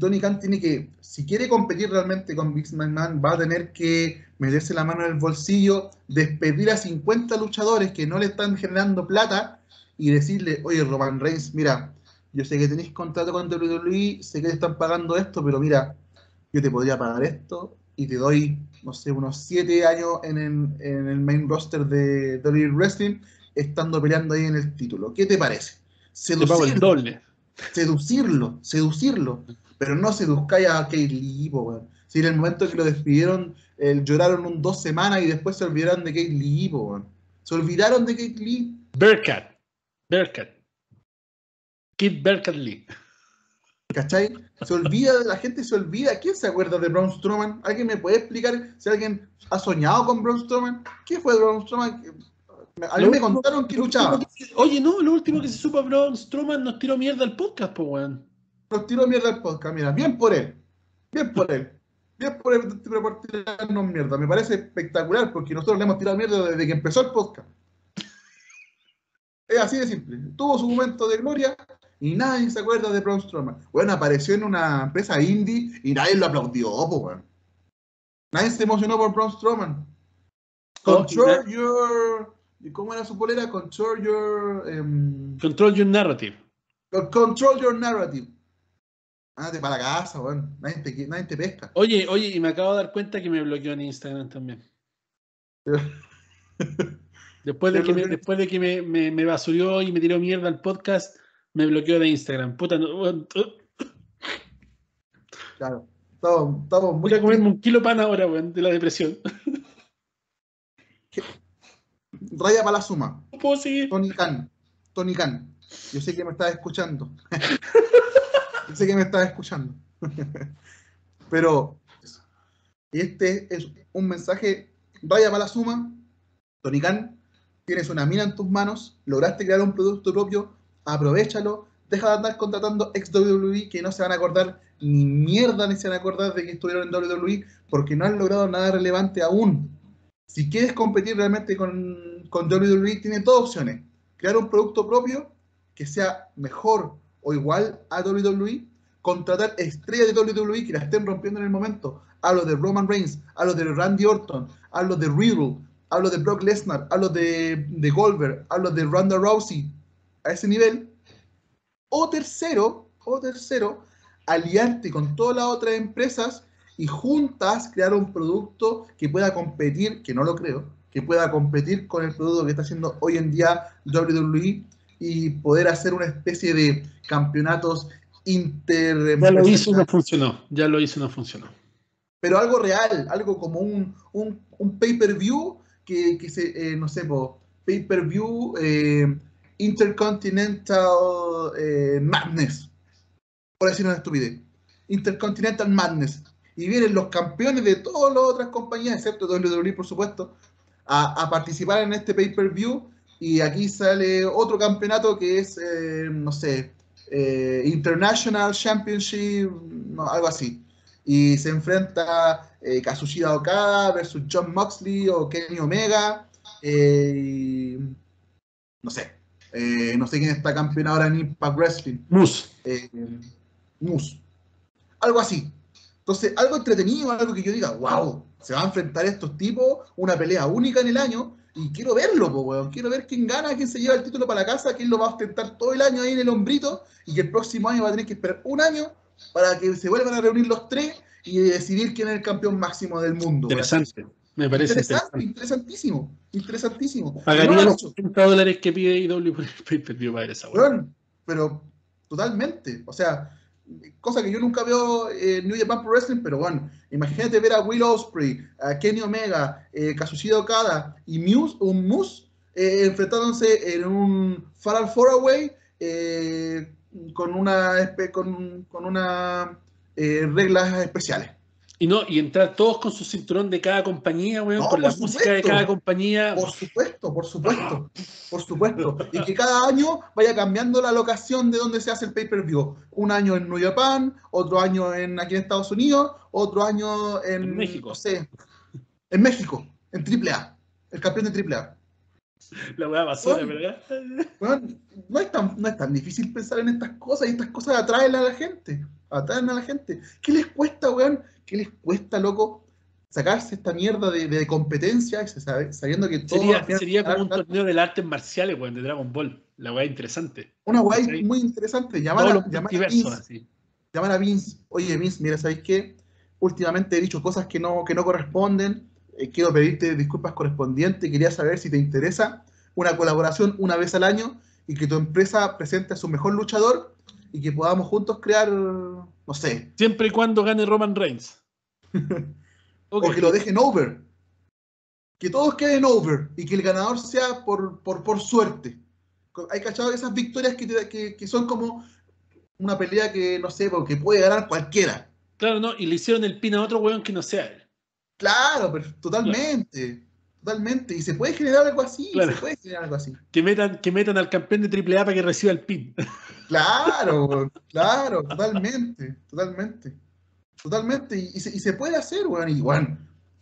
Tony Khan tiene que, si quiere competir realmente con Vince Man, va a tener que meterse la mano en el bolsillo, despedir a 50 luchadores que no le están generando plata y decirle, oye, Roman Reigns, mira, yo sé que tenéis contrato con WWE, sé que te están pagando esto, pero mira, yo te podría pagar esto y te doy, no sé, unos 7 años en el, main roster de WWE Wrestling, estando peleando ahí en el título. ¿Qué te parece? ¿Se pago el doble seducirlo, seducirlo. Pero no seduzcáis a Kate Lee. Si en el momento que lo despidieron, lloraron un dos semanas y después se olvidaron de Kate Lee, Se olvidaron de Kate Lee. Berkat, Berkat, Kid Berkat Lee. ¿Cachai? Se olvida, de la gente se olvida. ¿Quién se acuerda de Braun Strowman? ¿Alguien me puede explicar si alguien ha soñado con Braun Strowman? ¿Qué fue Braun Strowman? A me contaron que luchaba. oye, no, lo último que se supo, Braun Strowman nos tiró mierda al podcast, pues, weón. Nos tiró mierda al podcast, mira, bien por él. Bien por él. Bien por él por este tirarnos mierda. Me parece espectacular porque nosotros le hemos tirado mierda desde que empezó el podcast. Es así de simple. Tuvo su momento de gloria y nadie se acuerda de Braun Strowman. Bueno, apareció en una empresa indie y nadie lo aplaudió, pues, weón. Nadie se emocionó por Braun Strowman. Oh, Control your ¿Y ¿Cómo era su polera? Control your. Em, control your narrative. Control your narrative. Ándate para casa, weón. Nadie te, pesca. Oye, oye, y me acabo de dar cuenta que me bloqueó en Instagram también. (laughs) Después de, que me, después de que me, basurió y me tiró mierda al podcast, me bloqueó de Instagram. Puta, no. Claro. estamos muy Voy a comerme un kilo pan ahora, weón, de la depresión. Raya para la suma. Pues Tony Khan. Tony Khan. Yo sé que me estás escuchando. (laughs) Yo sé que me estás escuchando. (laughs) Pero este es un mensaje. Raya para la suma. Tony Khan, tienes una mina en tus manos. Lograste crear un producto propio. Aprovechalo. Deja de andar contratando ex WWE que no se van a acordar ni mierda ni se van a acordar de que estuvieron en WWE porque no han logrado nada relevante aún. Si quieres competir realmente con, WWE, tiene dos opciones. Crear un producto propio que sea mejor o igual a WWE, contratar estrellas de WWE que la estén rompiendo en el momento. Hablo de Roman Reigns, hablo de Randy Orton, hablo de Riddle, hablo de Brock Lesnar, hablo de, de Goldberg, hablo de Ronda Rousey, a ese nivel. O tercero, o tercero, aliarte con todas las otras empresas y juntas crear un producto que pueda competir, que no lo creo, que pueda competir con el producto que está haciendo hoy en día WWE y poder hacer una especie de campeonatos inter... Ya lo hizo y no funcionó, ya lo hizo y no funcionó. Pero algo real, algo como un, un, pay-per-view que, que, se, eh, no sé, pay-per-view eh, Intercontinental eh, Madness, por decir una estupidez. Intercontinental Madness, y vienen los campeones de todas las otras compañías, excepto WWE, por supuesto, a, participar en este pay-per-view. Y aquí sale otro campeonato que es, eh, no sé, eh, International Championship, no, algo así. Y se enfrenta eh, Kazushida Okada versus John Moxley o Kenny Omega. Eh, no sé, no sé quién está campeón ahora en Impact Wrestling. Moose. Moose. Algo así. Entonces, algo entretenido, algo que yo diga, wow, se va a enfrentar estos tipos, una pelea única en el año, y quiero verlo, po, weón. Quiero ver quién gana, quién se lleva el título para la casa, quién lo va a ostentar todo el año ahí en el hombrito, y que el próximo año va a tener que esperar un año para que se vuelvan a reunir los tres y decidir quién es el campeón máximo del mundo. Interesante. Me parece interesante, interesantísimo. Interesantísimo. Pagaría los 80 dólares que pide IW por el pay per view para esa hueá? Pero totalmente. O sea, cosa que yo nunca veo en New Japan Pro Wrestling, pero bueno, imagínate ver a Will Osprey, a Kenny Omega, eh, Kazushida Okada y Muse, un Moose eh, enfrentándose en un Fatal Four Away eh, con una, con, con una eh, reglas especiales. Y no, y entrar todos con su cinturón de cada compañía, weón, con la música de cada compañía. Por supuesto, por supuesto, por supuesto. Y que cada año vaya cambiando la locación de donde se hace el pay-per-view. Un año en Nueva Japan, otro año en aquí en Estados Unidos, otro año en, México. en México, en AAA, el campeón de AAA. La weá basura, ¿verdad? no, es tan, no es tan difícil pensar en estas cosas y estas cosas atraen a la gente. Atraen a la gente. ¿Qué les cuesta, weón? ¿Qué les cuesta, loco? Sacarse esta mierda de, competencia, sabiendo que todo. Sería, como un torneo de artes marciales, weón, de Dragon Ball. La weá interesante. Una weá muy interesante. Llamar, a, llamar a, Vince, llamar a Vince. Oye, Vince, mira, ¿sabéis qué? Últimamente he dicho cosas que no, que no corresponden. Eh, quiero pedirte disculpas correspondientes. Quería saber si te interesa una colaboración una vez al año y que tu empresa presente a su mejor luchador y que podamos juntos crear, no sé. Siempre y cuando gane Roman Reigns. (laughs) O que lo dejen over. Que todos queden over y que el ganador sea por, por, por suerte. Hay cachado esas victorias que, que, son como una pelea que, no sé, porque puede ganar cualquiera. Claro, no, y le hicieron el pin a otro weón que no sea él. Claro, pero totalmente. Totalmente, y se puede generar algo así, se puede generar algo así. Que metan, que metan al campeón de AAA para que reciba el pin. Claro, (laughs) claro, totalmente, totalmente. Totalmente, y, se, puede hacer, weón, y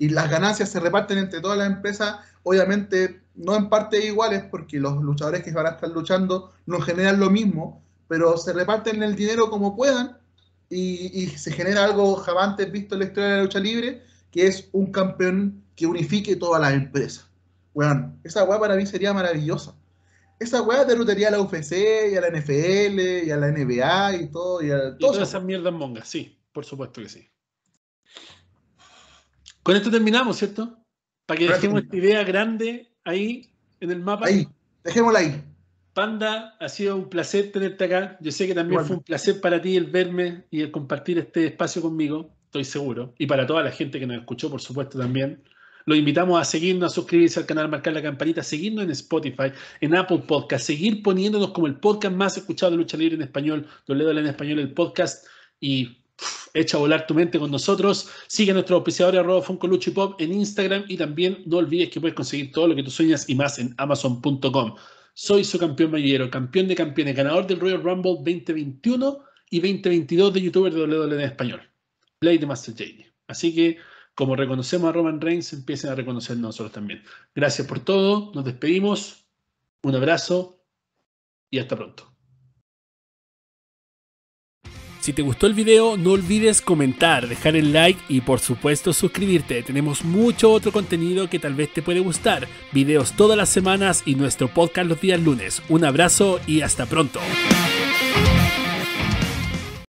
y las ganancias se reparten entre todas las empresas, obviamente no en parte iguales, porque los luchadores que van a estar luchando no generan lo mismo, pero se reparten el dinero como puedan y, y se genera algo jamás antes visto en la historia de la lucha libre, que es un campeón que unifique todas las empresas. Bueno, esa weá para mí sería maravillosa. Esa weá derrotaría a la UFC y a la NFL y a la NBA y todo. Y todas esas mierdas mongas, sí, por supuesto que sí. Con esto terminamos, ¿cierto? Para que dejemos esta idea grande ahí en el mapa. Ahí, dejémosla ahí. Panda, ha sido un placer tenerte acá. Yo sé que también fue un placer para ti el verme y el compartir este espacio conmigo estoy seguro. Y para toda la gente que nos escuchó, por supuesto, también. Los invitamos a seguirnos, a suscribirse al canal, marcar la campanita, seguirnos en Spotify, en Apple Podcast, seguir poniéndonos como el podcast más escuchado de lucha libre en español, Doble Doble en español, el podcast. Y echa a volar tu mente con nosotros. Sigue a nuestro auspiciador arroba y Pop en Instagram y también no olvides que puedes conseguir todo lo que tú sueñas y más en Amazon.com. Soy su campeón Mayuero, campeón de campeones, ganador del Royal Rumble 2021 y 2022 de YouTuber de WWE en español de Master Así que, como reconocemos a Roman Reigns, empiecen a reconocernos nosotros también. Gracias por todo, nos despedimos, un abrazo y hasta pronto. Si te gustó el video, no olvides comentar, dejar el like y por supuesto suscribirte. Tenemos mucho otro contenido que tal vez te puede gustar. Videos todas las semanas y nuestro podcast los días lunes. Un abrazo y hasta pronto.